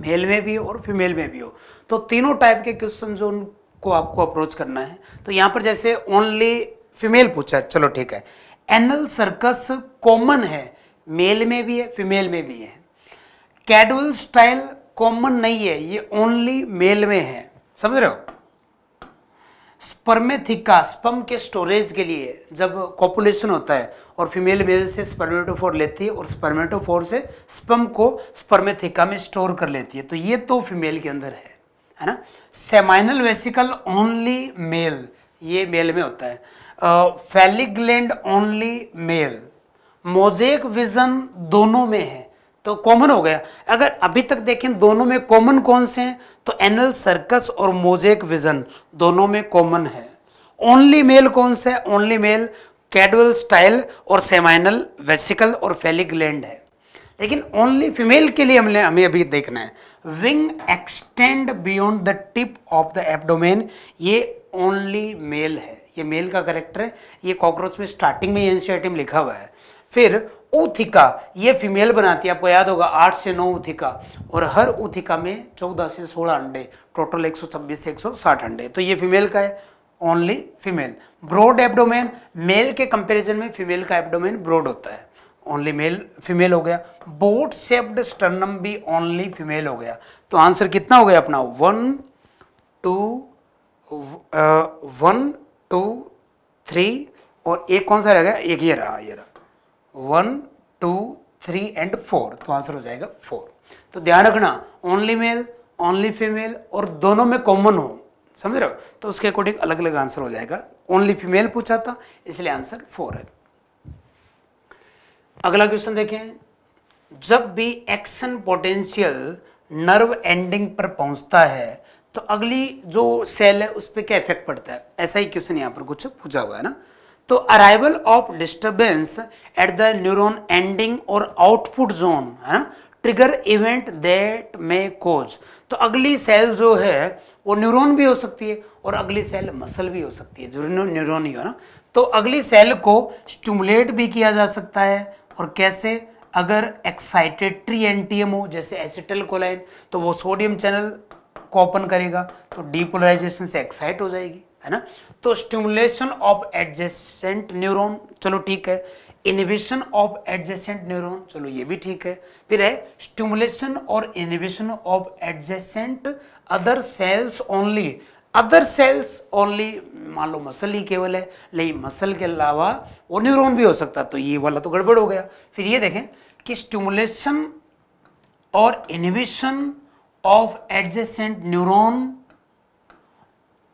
मेल में भी और फीमेल में भी हो तो तीनों टाइप के क्वेश्चन जो उनको आपको अप्रोच करना है तो यहाँ पर जैसे ओनली फीमेल पूछा चलो ठीक है एनल सर्कस कॉमन है मेल में भी है फीमेल में भी है कैडवल स्टाइल कॉमन नहीं है ये ओनली मेल में है समझ रहे हो स्पर्मेथिका स्पम के स्टोरेज के लिए जब कॉपुलेशन होता है और फीमेल मेल से स्पर्मेटोफोर लेती है और स्पर्मेटोफोर से स्पम को स्पर्मेथिका में स्टोर कर लेती है तो ये तो फीमेल के अंदर है है ना सेमाइनल वेसिकल ओनली मेल ये मेल में होता है phallic gland only male mosaic vision दोनों में है तो कॉमन हो गया अगर अभी तक देखें दोनों में कॉमन कौन से हैं तो एनल सर्कस और मोजेक विजन दोनों में कॉमन है ओनली मेल कौन सा है ओनली मेल कैडुअल स्टाइल और सेमाइनल वेसिकल और फेलिक है लेकिन ओनली फीमेल के लिए हमने हमें अभी देखना है wing extend beyond the tip of the abdomen ये ओनली मेल है ये मेल का करेक्टर है ये कॉकरोच में स्टार्टिंग में एनसीआरटी में लिखा हुआ है फिर उथिका ये फीमेल बनाती है आपको याद होगा आठ से नौ उथिका और हर उथिका में चौदह से सोलह अंडे टोटल एक सौ छब्बीस से एक सौ साठ अंडे तो ये फीमेल का है only female broad abdomen male के कंपैरिजन में फीमेल का एब्डोमेन ब्रॉड होता है ओनली मेल फीमेल हो गया बोट सेप्ड स्टर्नम भी ओनली फीमेल हो गया तो आंसर कितना हो गया अपना one two one two three और एक कौन सा रह गया एक ये रहा ये रहा one two three and four तो आंसर हो जाएगा फोर तो ध्यान रखना ओनली मेल ओनली फीमेल और दोनों में कॉमन हो समझ रहे हो तो उसके अकॉर्डिंग अलग अलग आंसर हो जाएगा ओनली फीमेल पूछा था इसलिए आंसर फोर है अगला क्वेश्चन देखें जब भी एक्शन पोटेंशियल नर्व एंडिंग पर पहुंचता है तो अगली जो सेल है उस पर क्या इफेक्ट पड़ता है ऐसा ही क्वेश्चन यहाँ पर कुछ पूछा हुआ है ना तो arrival of disturbance at the neuron ending और आउटपुट जोन है ना trigger event that may cause तो अगली सेल जो है वो न्यूरोन भी हो सकती है और अगली सेल मसल भी हो सकती है जो न्यूरोन ही हो ना तो अगली सेल को स्टूमुलेट भी किया जा सकता है और कैसे अगर एक्साइटेड ट्री एंटीएम हो जैसे एसिटल कोलाइन तो वो सोडियम चैनल को ओपन करेगा तो डीपोलराइजेशन से एक्साइट हो जाएगी है ना तो स्टिमुलेशन ऑफ एडजेसेंट न्यूरोन चलो ठीक है इनिबिशन ऑफ एडजेसेंट न्यूरोन चलो ये भी ठीक है फिर है स्टिमुलेशन और inhibition of adjacent other cells only other cells only मान लो मसल ही केवल है लेकिन मसल के अलावा वो न्यूरोन भी हो सकता तो ये वाला तो गड़बड़ हो गया फिर ये देखें कि स्टिमुलेशन और inhibition of adjacent neuron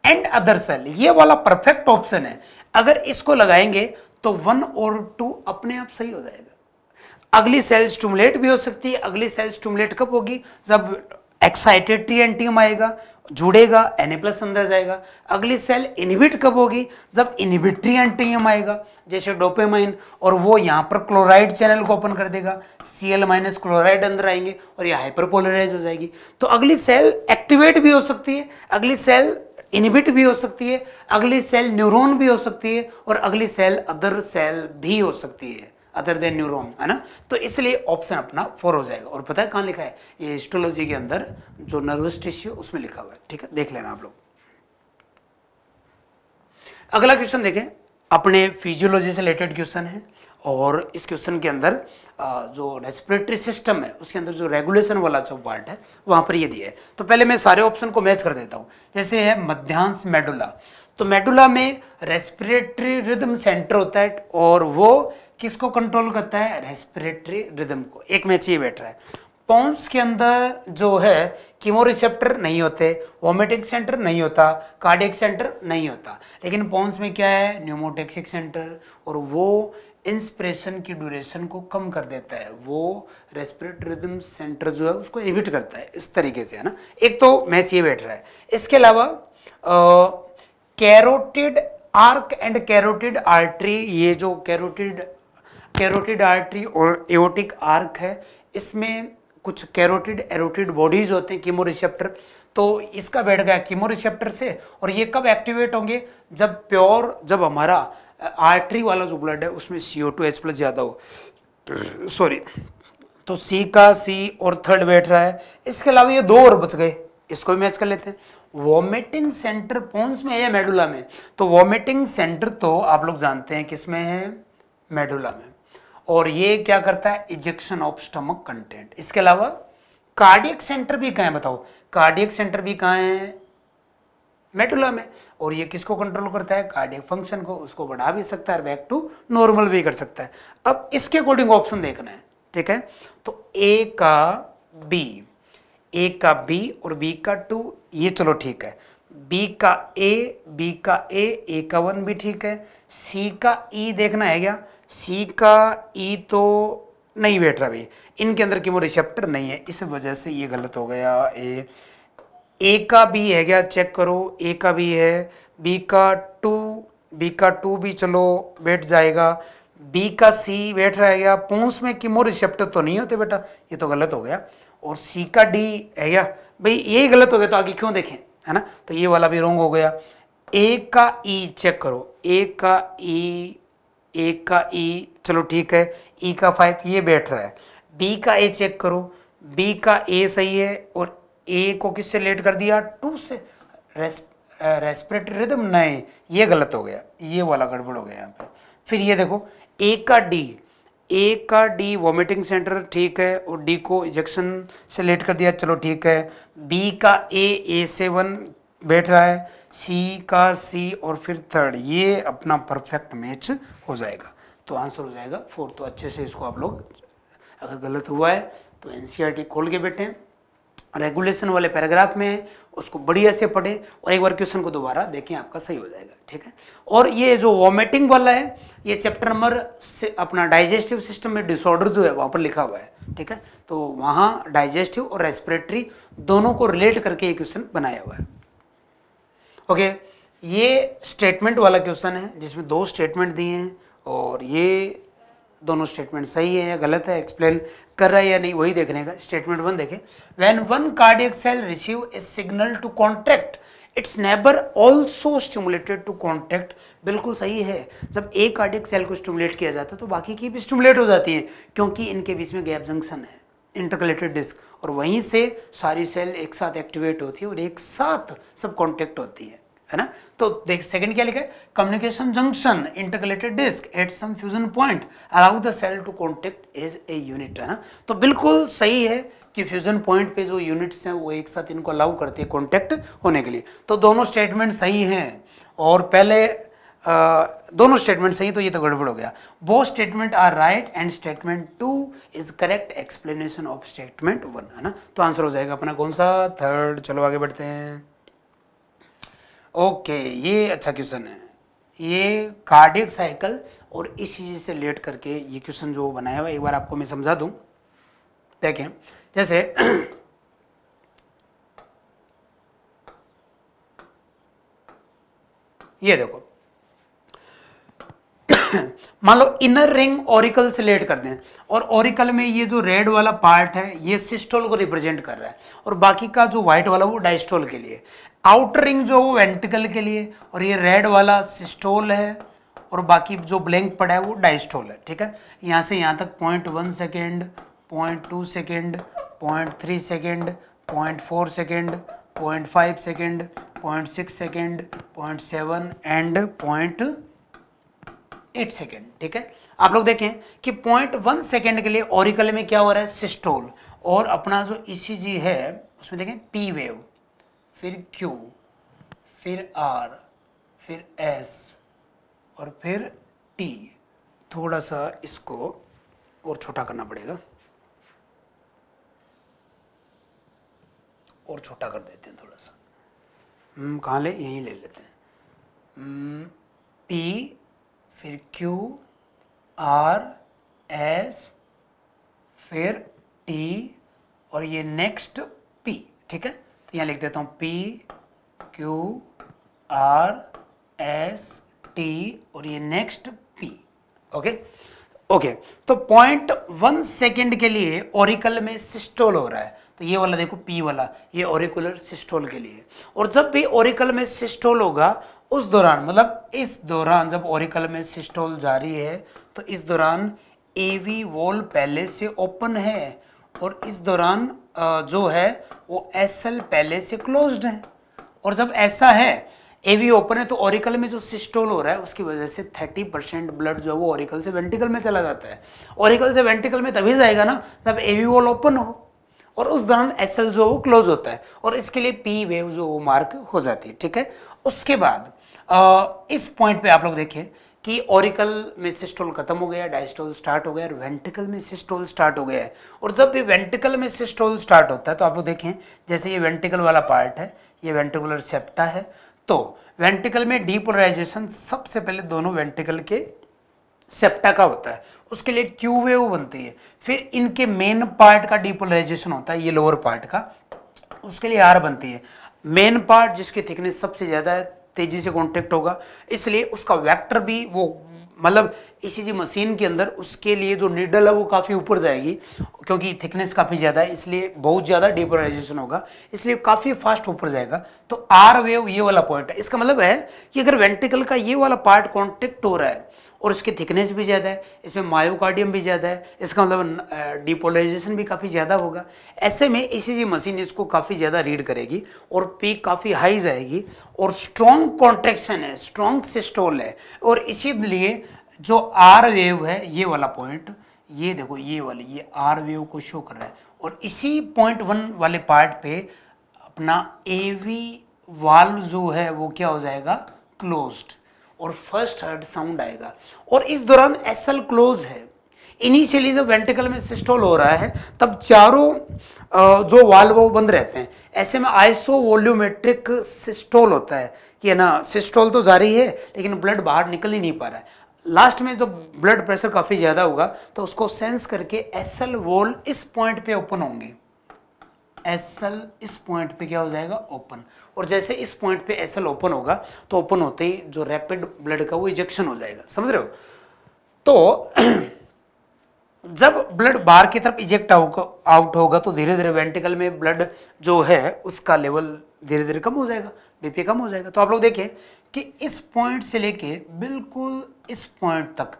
and other cell ये वाला परफेक्ट ऑप्शन है अगर इसको लगाएंगे तो वन और टू अपने आप सही हो जाएगा अगली सेल स्टूमुलेट भी हो सकती है अगली सेल स्टूमुलेट कब होगी जब एक्साइटेड टी एंटीम आएगा जुड़ेगा एन प्लस अंदर जाएगा अगली सेल इनहिबिट कब होगी जब इनहिबिट्री एंटीएम आएगा जैसे डोपेमाइन और वो यहाँ पर क्लोराइड चैनल को ओपन कर देगा सी एल माइनस क्लोराइड अंदर आएंगे और ये हाइपरपोलराइज हो जाएगी तो अगली सेल एक्टिवेट भी हो सकती है अगली सेल इनहिबिट भी हो सकती है अगली सेल न्यूरोन भी हो सकती है और अगली सेल अदर सेल भी हो सकती है अदर देन न्यूरोन है ना तो इसलिए ऑप्शन अपना फोर हो जाएगा और पता है कहाँ लिखा है ये हिस्टोलॉजी के अंदर जो नर्वस टिश्यू उसमें लिखा हुआ है ठीक है देख लेना आप लोग अगला क्वेश्चन देखें अपने फिजियोलॉजी से रिलेटेड क्वेश्चन है और इस क्वेश्चन के अंदर जो रेस्पिरेटरी सिस्टम है उसके अंदर जो रेगुलेशन वाला जो पार्ट है वहाँ पर ये दिया है तो पहले मैं सारे ऑप्शन को मैच कर देता हूँ जैसे है मध्यांश मेडुला तो मेडुला में रेस्पिरेटरी रिदम सेंटर होता है और वो किसको कंट्रोल करता है रेस्पिरेटरी रिदम को एक मैच ये बैठ रहा है पॉम्स के अंदर जो है कीमोरिसेप्टर नहीं होते वोमिटिंग सेंटर नहीं होता कार्डिक सेंटर नहीं होता लेकिन पॉम्स में क्या है न्यूमोटेक्सिक सेंटर और वो इंस्पिरेशन की ड्यूरेशन को कम कर देता है वो रेस्पिरेटरी रिदम सेंटर जो है उसको इनहिबिट करता है इस तरीके से है ना एक तो मैच ये बैठ रहा है इसके अलावा carotid arch and carotid artery ये जो कैरोटिड कैरोटिड आर्टरी और एओटिक आर्क है इसमें कुछ कैरोटिड एरोटिड बॉडीज होते हैं कीमोरिसेप्टर तो इसका बैठ गया कीमोरिसेप्टर से और ये कब एक्टिवेट होंगे जब प्योर जब हमारा आर्टरी वाला जो ब्लड है उसमें C O two H plus ज़्यादा हो सॉरी तो सी का सी और थर्ड बैठ रहा है इसके अलावा ये दो और बच गए इसको भी मैच कर लेते हैं वॉमिटिंग सेंटर पोन्स में है या मेडुला में तो वॉमिटिंग सेंटर तो आप लोग जानते हैं किसमें है मेडुला में और ये क्या करता है इजेक्शन ऑफ स्टमक कंटेंट इसके अलावा कार्डियक सेंटर भी कहा है बताओ कार्डियक सेंटर भी कहा है मेटुला में और ये किसको कंट्रोल करता है कार्डियक फंक्शन को उसको बढ़ा भी सकता है बैक टू नॉर्मल भी कर सकता है अब इसके अकॉर्डिंग ऑप्शन देखना है ठीक है तो ए का बी ए का बी और बी का टू ये चलो ठीक है बी का ए बी का ए ए का वन भी ठीक है सी का ई e देखना है क्या सी का ई तो नहीं बैठ रहा भाई इनके अंदर कीमो रिसेप्टर नहीं है इस वजह से ये गलत हो गया ए ए का भी है क्या चेक करो ए का भी है बी का टू बी का टू भी चलो बैठ जाएगा बी का सी बैठ रहा है क्या पूंस में किमो रिसेप्टर तो नहीं होते बेटा ये तो गलत हो गया और सी का डी है क्या भाई यही गलत हो गया तो आगे क्यों देखें है ना तो ये वाला भी रोंग हो गया ए का ई चेक करो ए का ई एक का ई e, चलो ठीक है ई e का फाइव ये बैठ रहा है बी का ए चेक करो बी का ए सही है और ए को किससे लेट कर दिया टू से रेस्प, रेस्पिरेटरी रिदम नहीं ये गलत हो गया ये वाला गड़बड़ हो गया यहाँ पे फिर ये देखो ए का डी ए का डी वॉमिटिंग सेंटर ठीक है और डी को इंजेक्शन से लेट कर दिया चलो ठीक है बी का ए ए सेवन बैठ रहा है सी का सी और फिर थर्ड ये अपना परफेक्ट मैच हो जाएगा तो आंसर हो जाएगा फोर्थ तो अच्छे से इसको आप लोग अगर गलत हुआ है तो एन e खोल के बैठें रेगुलेशन वाले पैराग्राफ में उसको बढ़िया से पढ़ें और एक बार क्वेश्चन को दोबारा देखें आपका सही हो जाएगा ठीक है और ये जो वॉमिटिंग वाला है ये चैप्टर नंबर से अपना डाइजेस्टिव सिस्टम में डिसऑर्डर जो है वहाँ पर लिखा हुआ है ठीक है तो वहाँ डाइजेस्टिव और रेस्पिरेटरी दोनों को रिलेट करके ये क्वेश्चन बनाया हुआ है ओके ये स्टेटमेंट वाला क्वेश्चन है जिसमें दो स्टेटमेंट दिए हैं और ये दोनों स्टेटमेंट सही है या गलत है एक्सप्लेन कर रहा है या नहीं वही देखने का स्टेटमेंट वन देखें when one cardiac cell receive a signal to contract its neighbour also stimulated to contract बिल्कुल सही है जब एक कार्डियक सेल को स्टिमुलेट किया जाता है तो बाकी की भी स्टिमुलेट हो जाती है क्योंकि इनके बीच में गैप जंक्शन है इंटरकलेटेड डिस्क और वहीं से सारी सेल एक साथ एक्टिवेट होती है और एक साथ सब कॉन्टेक्ट होती है है ना तो देख सेकंड क्या लिखा है communication junction intercalated disc at some fusion point allow the cell to contact as a unit है ना तो बिल्कुल सही है कि फ्यूजन पॉइंट पे जो यूनिट्स हैं वो एक साथ इनको अलाउ करती है कॉन्टेक्ट होने के लिए तो दोनों स्टेटमेंट सही हैं और पहले दोनों स्टेटमेंट सही तो ये तो गड़बड़ हो गया both statement are right and statement two is correct explanation of statement one है ना तो आंसर हो जाएगा अपना कौन सा थर्ड चलो आगे बढ़ते हैं ओके okay, ये अच्छा क्वेश्चन है ये कार्डिक साइकिल और इस चीज़ से लेट करके ये क्वेश्चन जो बनाया हुआ एक बार आपको मैं समझा दूँ देखें जैसे ये देखो मान लो इनर रिंग ओरिकल से लेट कर दें और ओरिकल में ये जो रेड वाला पार्ट है ये सिस्टोल को रिप्रेजेंट कर रहा है और बाकी का जो व्हाइट वाला वो डाइस्टोल के लिए आउटर रिंग जो वो वेंटिकल के लिए और ये रेड वाला सिस्टोल है और बाकी जो ब्लैंक पड़ा है वो डाइस्टोल है ठीक है यहाँ से यहाँ तक point one second point two second point three second point four second point five second point six second point seven and point eight second ठीक है आप लोग देखें कि पॉइंट वन सेकेंड के लिए ओरिकल में क्या हो रहा है सिस्टोल और अपना जो ई e है उसमें देखें पी वेव फिर क्यू फिर आर फिर एस और फिर टी थोड़ा सा इसको और छोटा करना पड़ेगा और छोटा कर देते हैं थोड़ा सा हम्म, कहाँ ले यहीं ले लेते हैं पी हम्म, फिर Q R S फिर T और ये नेक्स्ट P ठीक है तो यहाँ लिख देता हूँ P Q R S T और ये नेक्स्ट P ओके ओके तो पॉइंट वन सेकेंड के लिए ओरिकल में सिस्टोल हो रहा है तो ये वाला देखो पी वाला ये ओरिकुलर सिस्टोल के लिए और जब भी ओरिकल में सिस्टोल होगा उस दौरान मतलब इस दौरान जब ओरिकल में सिस्टोल जारी है तो इस दौरान एवी वॉल पहले से ओपन है और इस दौरान जो है वो एस एल पहले से क्लोज्ड है और जब ऐसा है एवी ओपन है तो ओरिकल में जो सिस्टोल हो रहा है उसकी वजह से 30 परसेंट ब्लड जो है वो ओरिकल से वेंटिकल में चला जाता है ओरिकल से वेंटिकल में तभी जाएगा ना जब एवी वॉल ओपन हो और उस दौरान एस जो है वो क्लोज होता है और इसके लिए पी वेव जो वो मार्क हो जाती है ठीक है उसके बाद इस पॉइंट पे आप लोग देखें कि ओरिकल में सिस्टोल खत्म हो गया डायस्टोल स्टार्ट हो गया और वेंटिकल में सिस्टोल स्टार्ट हो गया है और जब भी वेंटिकल में सिस्टोल स्टार्ट होता है तो आप लोग देखें जैसे ये वेंटिकल वाला पार्ट है ये वेंटिकुलर सेप्टा है तो वेंटिकल में डीपोलराइजेशन सबसे पहले दोनों वेंटिकल के सेप्टा का होता है उसके लिए क्यू वेव बनती है फिर इनके मेन पार्ट का डीपोलराइजेशन होता है ये लोअर पार्ट का उसके लिए आर बनती है मेन पार्ट जिसकी थिकनेस सबसे ज़्यादा है तेजी से कॉन्टेक्ट होगा इसलिए उसका वैक्टर भी वो मतलब ई e मशीन के अंदर उसके लिए जो निडल है वो काफ़ी ऊपर जाएगी क्योंकि थिकनेस काफ़ी ज़्यादा है इसलिए बहुत ज़्यादा डिपोलाइजेशन होगा इसलिए काफ़ी फास्ट ऊपर जाएगा तो आर वेव ये वाला पॉइंट है इसका मतलब है कि अगर वेंटिकल का ये वाला पार्ट कॉन्टेक्ट हो रहा है और इसकी थिकनेस भी ज़्यादा है इसमें मायोकार्डियम भी ज़्यादा है इसका मतलब डिपोलाइजेशन भी काफ़ी ज़्यादा होगा ऐसे में जी मशीन इसको काफ़ी ज़्यादा रीड करेगी और पीक काफ़ी हाई जाएगी और स्ट्रॉन्ग कॉन्ट्रेक्शन है स्ट्रॉन्ग सिस्टोल है और इसीलिए जो आर वेव है ये वाला पॉइंट ये देखो ये वाली ये आर वेव को शो कर रहा है और इसी पॉइंट वन वाले पार्ट पे अपना ए वी वाल्व जो है वो क्या हो जाएगा क्लोज्ड और फर्स्ट हर्ड साउंड आएगा और इस दौरान एसल क्लोज है इनिशियली जब वेंटिकल में सिस्टोल हो रहा है तब चारों जो वाल वो बंद रहते हैं ऐसे में आइसो वॉल्यूमेट्रिक सिस्टोल होता है कि है ना सिस्टोल तो जारी है लेकिन ब्लड बाहर निकल ही नहीं पा रहा है लास्ट में जब ब्लड प्रेशर काफ़ी ज़्यादा होगा तो उसको सेंस करके एसल वॉल इस पॉइंट पे ओपन होंगे एसल इस पॉइंट पे क्या हो जाएगा ओपन और जैसे इस पॉइंट पे एसएल ओपन होगा तो ओपन होते ही जो रैपिड ब्लड का वो इजेक्शन हो जाएगा समझ रहे हो तो जब ब्लड बाहर की तरफ इजेक्ट आउट होगा तो धीरे धीरे वेंटिकल में ब्लड जो है उसका लेवल धीरे धीरे कम हो जाएगा बीपी कम हो जाएगा तो आप लोग देखें कि इस पॉइंट से लेके बिल्कुल इस पॉइंट तक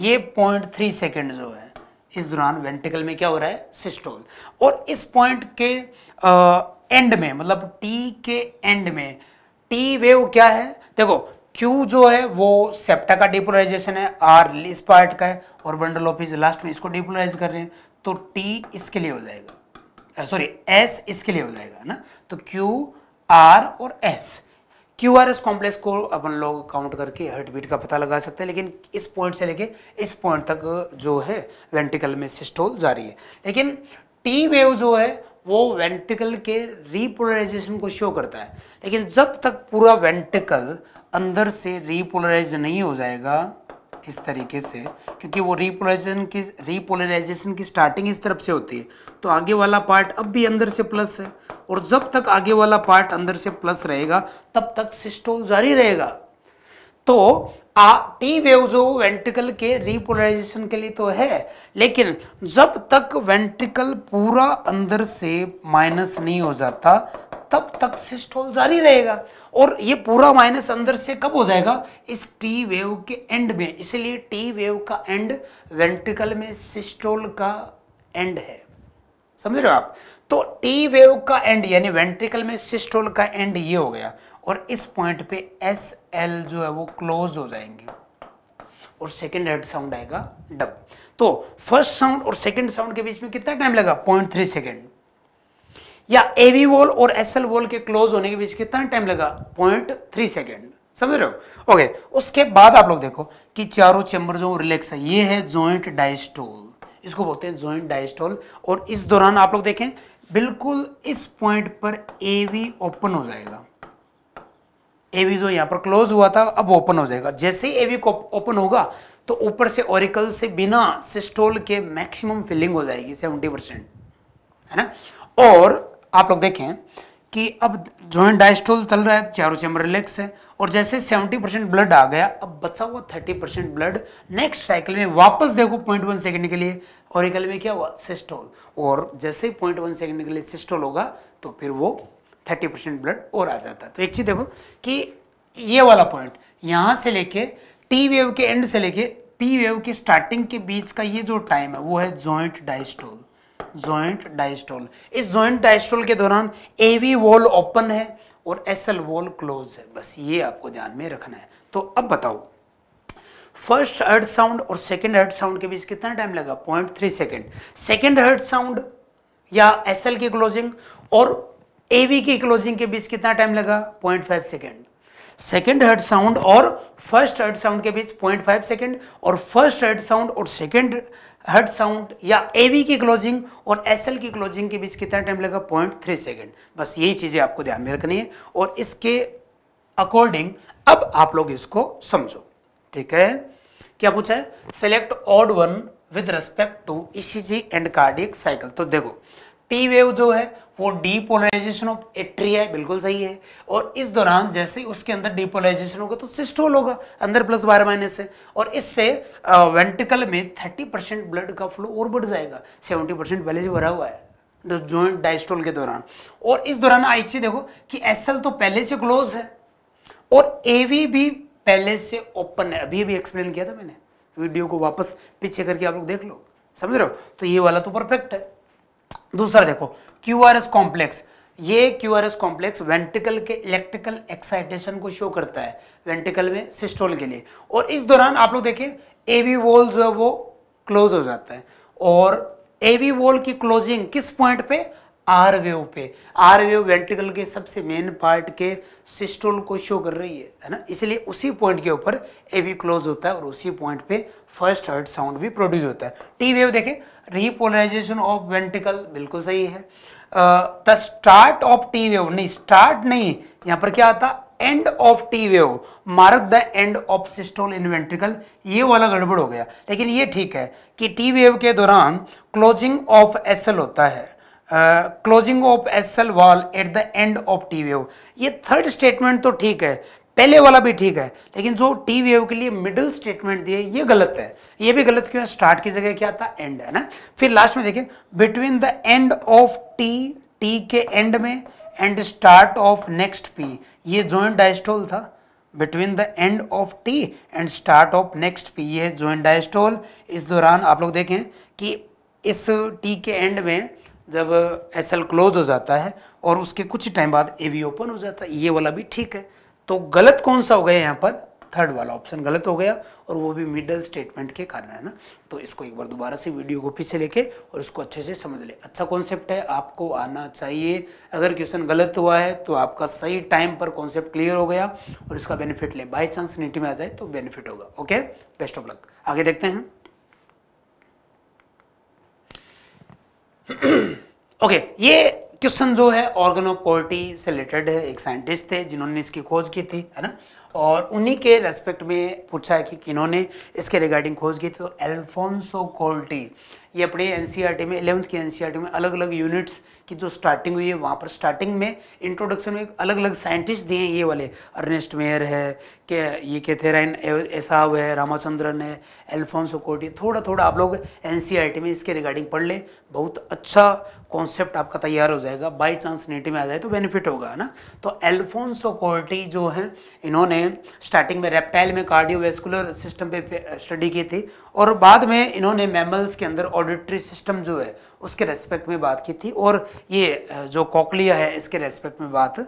ये पॉइंट थ्री सेकेंड जो है इस दौरान वेंटिकल में क्या हो रहा है सिस्टोल और इस पॉइंट के आ, एंड में मतलब टी के एंड में टी वेव क्या है देखो क्यू जो है वो सेप्टा का डिपोलराइजेशन है आर इस पार्ट का है और बंडल ऑफ इज लास्ट में इसको डिपोलराइज कर रहे हैं तो टी इसके लिए हो जाएगा सॉरी uh, एस इसके लिए हो जाएगा ना तो क्यू आर और S Q R S complex को अपन लोग काउंट करके हर्ट बीट का पता लगा सकते हैं लेकिन इस पॉइंट से लेके इस पॉइंट तक जो है वेंटिकल में सिस्टोल जा रही है लेकिन टी वेव जो है वो वेंटिकल के रीपोलराइजेशन को शो करता है लेकिन जब तक पूरा वेंटिकल अंदर से रीपोलराइज नहीं हो जाएगा इस तरीके से क्योंकि वो रीपोलराइजेशन की रीपोलराइजेशन की स्टार्टिंग इस तरफ से होती है तो आगे वाला पार्ट अब भी अंदर से प्लस है और जब तक आगे वाला पार्ट अंदर से प्लस रहेगा तब तक सिस्टोल जारी रहेगा तो आ टी वेव जो वेंट्रिकल के रिपोलराइजेशन के लिए तो है लेकिन जब तक वेंट्रिकल पूरा अंदर से माइनस नहीं हो जाता तब तक सिस्टोल जारी रहेगा और ये पूरा माइनस अंदर से कब हो जाएगा इस टी वेव के एंड में इसलिए टी वेव का एंड वेंट्रिकल में सिस्टोल का एंड है समझ रहे हो आप तो टी वेव का एंड यानी वेंट्रिकल में सिस्टोल का एंड ये हो गया और इस पॉइंट पे एस एल जो है वो क्लोज हो जाएंगे और सेकेंड हेड साउंड आएगा डब तो फर्स्ट साउंड और सेकेंड साउंड के बीच में कितना टाइम लगा पॉइंट थ्री सेकेंड या एवी वॉल और एस एल वॉल के क्लोज होने के बीच कितना टाइम लगा पॉइंट थ्री सेकेंड समझ रहे हो ओके उसके बाद आप लोग देखो कि चारों चैम्बर जो रिलैक्स है ये है ज्वाइंट डायस्टोल इसको बोलते हैं ज्वाइंट डायस्टोल और इस दौरान आप लोग देखें बिल्कुल इस पॉइंट पर एवी ओपन हो जाएगा ए बी जो यहाँ पर क्लोज हुआ था अब ओपन हो जाएगा जैसे ही ए बी को ओपन होगा तो ऊपर से ओरिकल से बिना सिस्टोल के मैक्सिमम फिलिंग हो जाएगी सेवेंटी परसेंट है ना और आप लोग देखें कि अब जॉइंट डायस्टोल चल रहा है चारों चैम्बर रिलैक्स है और जैसे 70 परसेंट ब्लड आ गया अब बचा हुआ 30 परसेंट ब्लड नेक्स्ट साइकिल में वापस देखो पॉइंट वन सेकेंड के लिए ओरिकल में क्या हुआ सिस्टोल और जैसे ही पॉइंट वन सेकेंड के लिए सिस्टोल होगा तो फिर वो थर्टी परसेंट ब्लड और आ जाता है तो एक चीज़ देखो कि ये वाला पॉइंट यहाँ से लेके टी वेव के एंड से लेके पी वेव की स्टार्टिंग के बीच का ये जो टाइम है वो है जॉइंट डाइस्टोल जॉइंट डाइस्टोल इस जॉइंट डाइस्टोल के दौरान ए वी वॉल ओपन है और एस एल वॉल क्लोज है बस ये आपको ध्यान में रखना है तो अब बताओ फर्स्ट हर्ट साउंड और सेकेंड हर्ट साउंड के बीच कितना टाइम लगा point three second second heart sound या एसएल की क्लोजिंग और एवी की क्लोजिंग के बीच कितना टाइम लगा point five second second heart sound और फर्स्ट हर्ट साउंड के बीच पॉइंट फाइव सेकेंड और फर्स्ट हर्ट साउंड और सेकेंड हर्ट साउंड या एवी की क्लोजिंग और एस एल की क्लोजिंग के बीच कितना टाइम लगा पॉइंट थ्री सेकेंड बस यही चीज़ें आपको ध्यान में रखनी है और इसके अकॉर्डिंग अब आप लोग इसको समझो ठीक है क्या पूछा है select odd one with respect to E C G and cardiac cycle तो देखो टी वेव जो है वो डीपोलाइजेशन ऑफ एट्रिया है बिल्कुल सही है और इस दौरान जैसे उसके अंदर डीपोलाइजेशन होगा तो सिस्टोल होगा अंदर प्लस बारह माइनस है और इससे वेंटिकल में थर्टी परसेंट ब्लड का फ्लो और बढ़ जाएगा सेवेंटी परसेंट पहले से भरा हुआ है जॉइंट डाइस्टोल के दौरान और इस दौरान आई चीज देखो कि एस तो पहले से क्लोज है और एवी भी पहले से ओपन है अभी अभी एक्सप्लेन किया था मैंने वीडियो को वापस पीछे करके आप लोग देख लो समझ रहे हो तो ये वाला तो परफेक्ट है दूसरा देखो क्यू आर एस कॉम्प्लेक्स ये Q R S complex ventricle के इलेक्ट्रिकल एक्साइटेशन को शो करता है वेंटिकल में सिस्टोल के लिए और इस दौरान आप लोग देखें एवी वॉल जो है वो क्लोज हो जाता है और एवी वॉल की क्लोजिंग किस पॉइंट पे आर वेव पे आर वेव वेंटिकल के सबसे मेन पार्ट के सिस्टोल को शो कर रही है है ना इसलिए उसी पॉइंट के ऊपर एवी क्लोज होता है और उसी पॉइंट पे फर्स्ट हर्ट साउंड भी प्रोड्यूस होता है टी वेव देखें रीपोलराइजेशन ऑफ वेंटिकल बिल्कुल सही है the start of T wave नहीं स्टार्ट नहीं यहां पर क्या आता end of T wave mark the end of systole in ventricle ये वाला गड़बड़ हो गया लेकिन ये ठीक है कि टी वेव के दौरान क्लोजिंग ऑफ एस होता है closing of S valve at the end of T wave ये थर्ड स्टेटमेंट तो ठीक है पहले वाला भी ठीक है लेकिन जो टी वेव के लिए मिडिल स्टेटमेंट दिए ये गलत है ये भी गलत क्यों है स्टार्ट की जगह क्या था एंड है ना फिर लास्ट में देखिए between the end of T T के एंड में and start of next P ये ज्वाइंट डायस्टोल था between the end of T and start of next P ये ज्वाइंट डायस्टोल इस दौरान आप लोग देखें कि इस टी के एंड में जब एस क्लोज हो जाता है और उसके कुछ टाइम बाद ए ओपन हो जाता है ये वाला भी ठीक है तो गलत कौन सा हो गया यहाँ पर थर्ड वाला ऑप्शन गलत हो गया और वो भी मिडल स्टेटमेंट के कारण है ना तो इसको एक बार दोबारा से वीडियो को पीछे लेके और इसको अच्छे से समझ ले अच्छा कॉन्सेप्ट है आपको आना चाहिए अगर क्वेश्चन गलत हुआ है तो आपका सही टाइम पर कॉन्सेप्ट क्लियर हो गया और इसका बेनिफिट ले बाई चांस नीट में आ जाए तो बेनिफिट होगा ओके बेस्ट ऑफ लक आगे देखते हैं ओके okay, ये क्वेश्चन जो है ऑर्गेनोपोल्टी से रिलेटेड एक साइंटिस्ट थे जिन्होंने इसकी खोज की थी है ना और उन्हीं के रेस्पेक्ट में पूछा है कि किन्होंने इसके रिगार्डिंग खोज की थी तो एल्फोंसो कोल्टी ये अपने एन e में एलेवंथ की एन e में अलग अलग यूनिट्स कि जो स्टार्टिंग हुई है वहाँ पर स्टार्टिंग में इंट्रोडक्शन में अलग अलग साइंटिस्ट दिए हैं ये वाले अर्नेस्ट मेयर है के ये कैथेराइन एसाव है रामाचंद्रन है एल्फोंसो कोटी थोड़ा थोड़ा आप लोग एन e में इसके रिगार्डिंग पढ़ लें बहुत अच्छा कॉन्सेप्ट आपका तैयार हो जाएगा बाई चांस नीट में आ जाए तो बेनिफिट होगा है ना तो एल्फोंसो कोटी जो है इन्होंने स्टार्टिंग में रेप्टाइल में कार्डियोवेस्कुलर सिस्टम पर स्टडी की थी और बाद में इन्होंने मेमल्स के अंदर ऑडिटरी सिस्टम जो है उसके रेस्पेक्ट में बात की थी और ये जो कॉकलिया है इसके रेस्पेक्ट में बात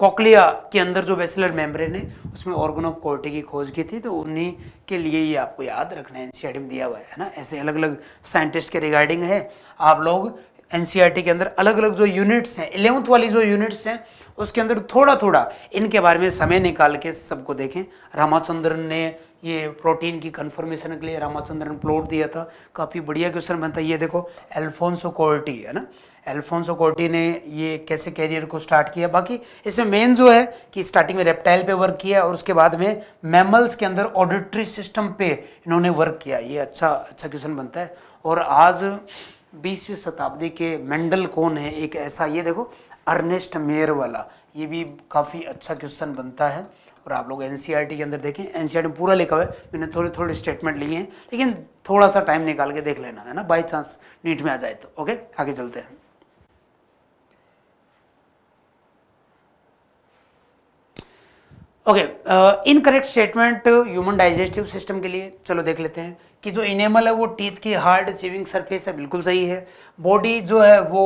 कॉकलिया के अंदर जो बेसिलर मेम्ब्रेन है उसमें ऑर्गन ऑफ कोर्टी की खोज की थी तो उन्हीं के लिए ये आपको याद रखना है एन में दिया हुआ है ना ऐसे अलग अलग साइंटिस्ट के रिगार्डिंग है आप लोग एन के अंदर अलग अलग जो यूनिट्स हैं इलेवंथ वाली जो यूनिट्स हैं उसके अंदर थोड़ा थोड़ा इनके बारे में समय निकाल के सबको देखें रामाचंद्रन ने ये प्रोटीन की कन्फर्मेशन के लिए रामाचंद्रन प्लॉट दिया था काफ़ी बढ़िया क्वेश्चन बनता है ये देखो एल्फोंसो कोल्टी है ना एल्फोंसो कोल्टी ने ये कैसे कैरियर को स्टार्ट किया बाकी इसमें मेन जो है कि स्टार्टिंग में रेप्टाइल पे वर्क किया और उसके बाद में मैमल्स के अंदर ऑडिटरी सिस्टम पे इन्होंने वर्क किया ये अच्छा अच्छा क्वेश्चन बनता है और आज बीसवीं शताब्दी के मेंडल कौन है एक ऐसा ये देखो अर्नेस्ट मेयर वाला ये भी काफ़ी अच्छा क्वेश्चन बनता है और आप लोग एन e के अंदर देखें एन e में पूरा लिखा हुआ है मैंने थोड़े थोड़े स्टेटमेंट लिए हैं लेकिन थोड़ा सा टाइम निकाल के देख लेना है ना बाई चांस नीट में आ जाए तो ओके आगे चलते हैं okay incorrect statement human digestive system के लिए चलो देख लेते हैं कि जो इनेमल है वो टीथ की हार्ड चीविंग सरफेस है बिल्कुल सही है बॉडी जो है वो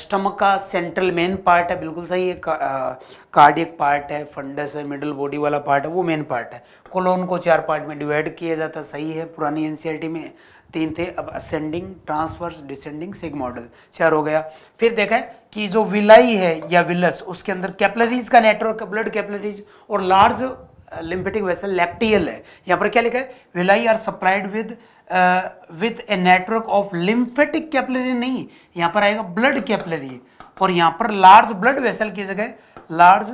स्टमक का सेंट्रल मेन पार्ट है बिल्कुल सही है कार्डियक पार्ट है फंडस है मिडिल बॉडी वाला पार्ट है वो मेन पार्ट है कोलोन को चार पार्ट में डिवाइड किया जाता सही है पुरानी एन में तीन थे अब ascending transverse descending sigmoid चार हो गया फिर देखा कि जो विलाई है या विलस उसके अंदर कैपलरीज का नेटवर्क ब्लड कैपलरीज और लार्ज लिम्फेटिक वेसल लेप्टियल है यहाँ पर क्या लिखा है villi are supplied with with a network of lymphatic capillary नहीं यहाँ पर आएगा ब्लड कैपलरी और यहाँ पर लार्ज ब्लड वेसल की जगह लार्ज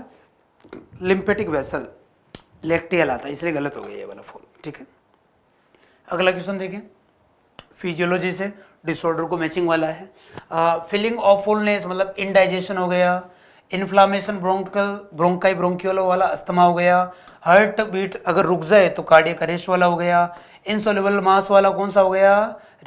लिम्फेटिक वेसल लेक्टियल आता है इसलिए गलत हो गया ये वाला फॉर्म ठीक है अगला क्वेश्चन देखें फिजियोलॉजी से डिसऑर्डर को मैचिंग वाला है फीलिंग ऑफ फुलनेस मतलब इनडाइजेशन हो गया इन्फ्लामेशन ब्रोंकल ब्रोंकाई ब्रोंकियोलो वाला अस्थमा हो गया हार्ट बीट अगर रुक जाए तो कार्डियक अरेस्ट वाला हो गया इनसोलेबल मास वाला कौन सा हो गया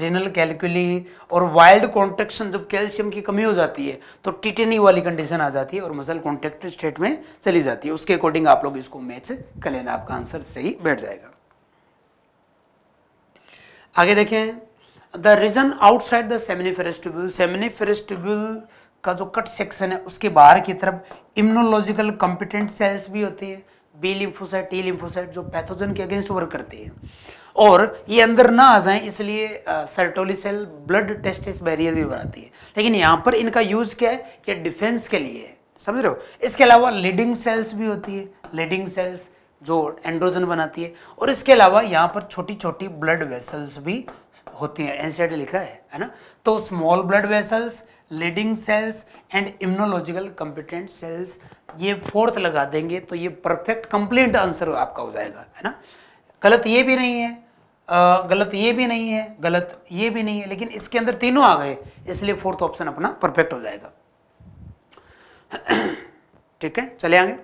रेनल कैलकुली और वाइल्ड कॉन्ट्रेक्शन जब कैल्शियम की कमी हो जाती है तो टिटेनी वाली कंडीशन आ जाती है और मसल कॉन्ट्रेक्टेड स्टेट में चली जाती है उसके अकॉर्डिंग आप लोग इसको मैच कर लेना आपका आंसर सही बैठ जाएगा आगे देखें the region outside the semini tubule seminiferous tubule का जो कट सेक्शन है उसके बाहर की तरफ इम्यूनोलॉजिकल कॉम्पिटेंट सेल्स भी होती है बी लिम्फोसाइट टी लिम्फोसाइट जो पैथोजन के अगेंस्ट वर्क करते हैं और ये अंदर ना आ जाए इसलिए Sertoli cell blood testis barrier भी बनाती है लेकिन यहाँ पर इनका यूज़ क्या है कि डिफेंस के लिए है समझ रहे हो इसके अलावा लीडिंग सेल्स भी होती है लीडिंग सेल्स जो एंड्रोजन बनाती है और इसके अलावा यहाँ पर छोटी छोटी ब्लड वेसल्स भी होती हैं एनसीआर e लिखा है है ना तो small blood vessels Leydig cells and immunological competent cells ये फोर्थ लगा देंगे तो ये परफेक्ट कंप्लीट आंसर आपका हो जाएगा है ना गलत ये भी नहीं है आ, गलत ये भी नहीं है गलत ये भी नहीं है लेकिन इसके अंदर तीनों आ गए इसलिए फोर्थ ऑप्शन अपना परफेक्ट हो जाएगा ठीक है चले आगे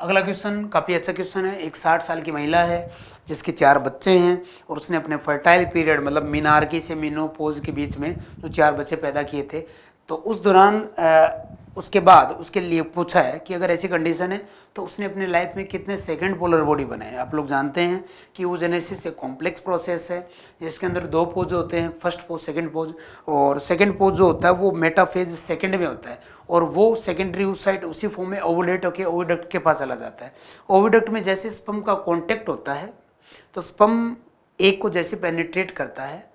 अगला क्वेश्चन काफ़ी अच्छा क्वेश्चन है एक साठ साल की महिला है जिसके चार बच्चे हैं और उसने अपने फर्टाइल पीरियड मतलब मीनार्की से मीनोपोज के बीच में जो चार बच्चे पैदा किए थे तो उस दौरान उसके बाद उसके लिए पूछा है कि अगर ऐसी कंडीशन है तो उसने अपने लाइफ में कितने सेकंड पोलर बॉडी बनाए आप लोग जानते हैं कि वो जेनेसिस एक कॉम्प्लेक्स प्रोसेस है जिसके अंदर दो पोज होते हैं फर्स्ट पोज सेकंड पोज और सेकंड पोज जो होता है वो मेटाफेज सेकंड में होता है और वो सेकेंडरी उस साइड उसी फॉर्म में ओवुलेट होकर ओविडक्ट के पास चला जाता है ओविडक्ट में जैसे स्पम का कॉन्टेक्ट होता है तो स्पम एक को जैसे पेनिट्रेट करता है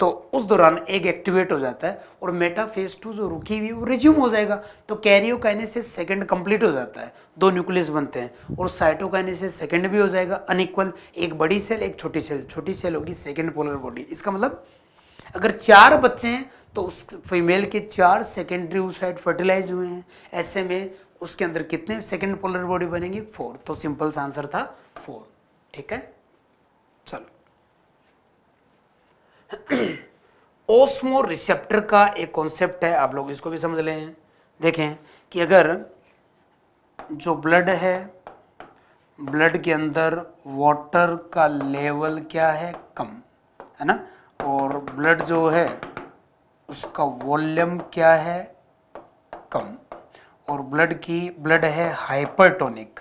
तो उस दौरान एक एक्टिवेट हो जाता है और मेटा फेज टू जो रुकी हुई वो रिज्यूम हो जाएगा तो कैरियो काइनेसिस सेकंड कंप्लीट हो जाता है दो न्यूक्लियस बनते हैं और साइटोकाइनेसिस सेकंड भी हो जाएगा अनइक्वल एक बड़ी सेल एक छोटी सेल छोटी सेल होगी सेकंड पोलर बॉडी इसका मतलब अगर चार बच्चे हैं तो उस फीमेल के चार सेकेंडरी ओसाइड फर्टिलाइज हुए हैं ऐसे में उसके अंदर कितने सेकेंड पोलर बॉडी बनेंगे फोर तो सिंपल सा आंसर था फोर ठीक है चलो ओस्मो रिसेप्टर का एक कॉन्सेप्ट है आप लोग इसको भी समझ लें देखें कि अगर जो ब्लड है ब्लड के अंदर वाटर का लेवल क्या है कम है ना और ब्लड जो है उसका वॉल्यूम क्या है कम और ब्लड की ब्लड है हाइपरटोनिक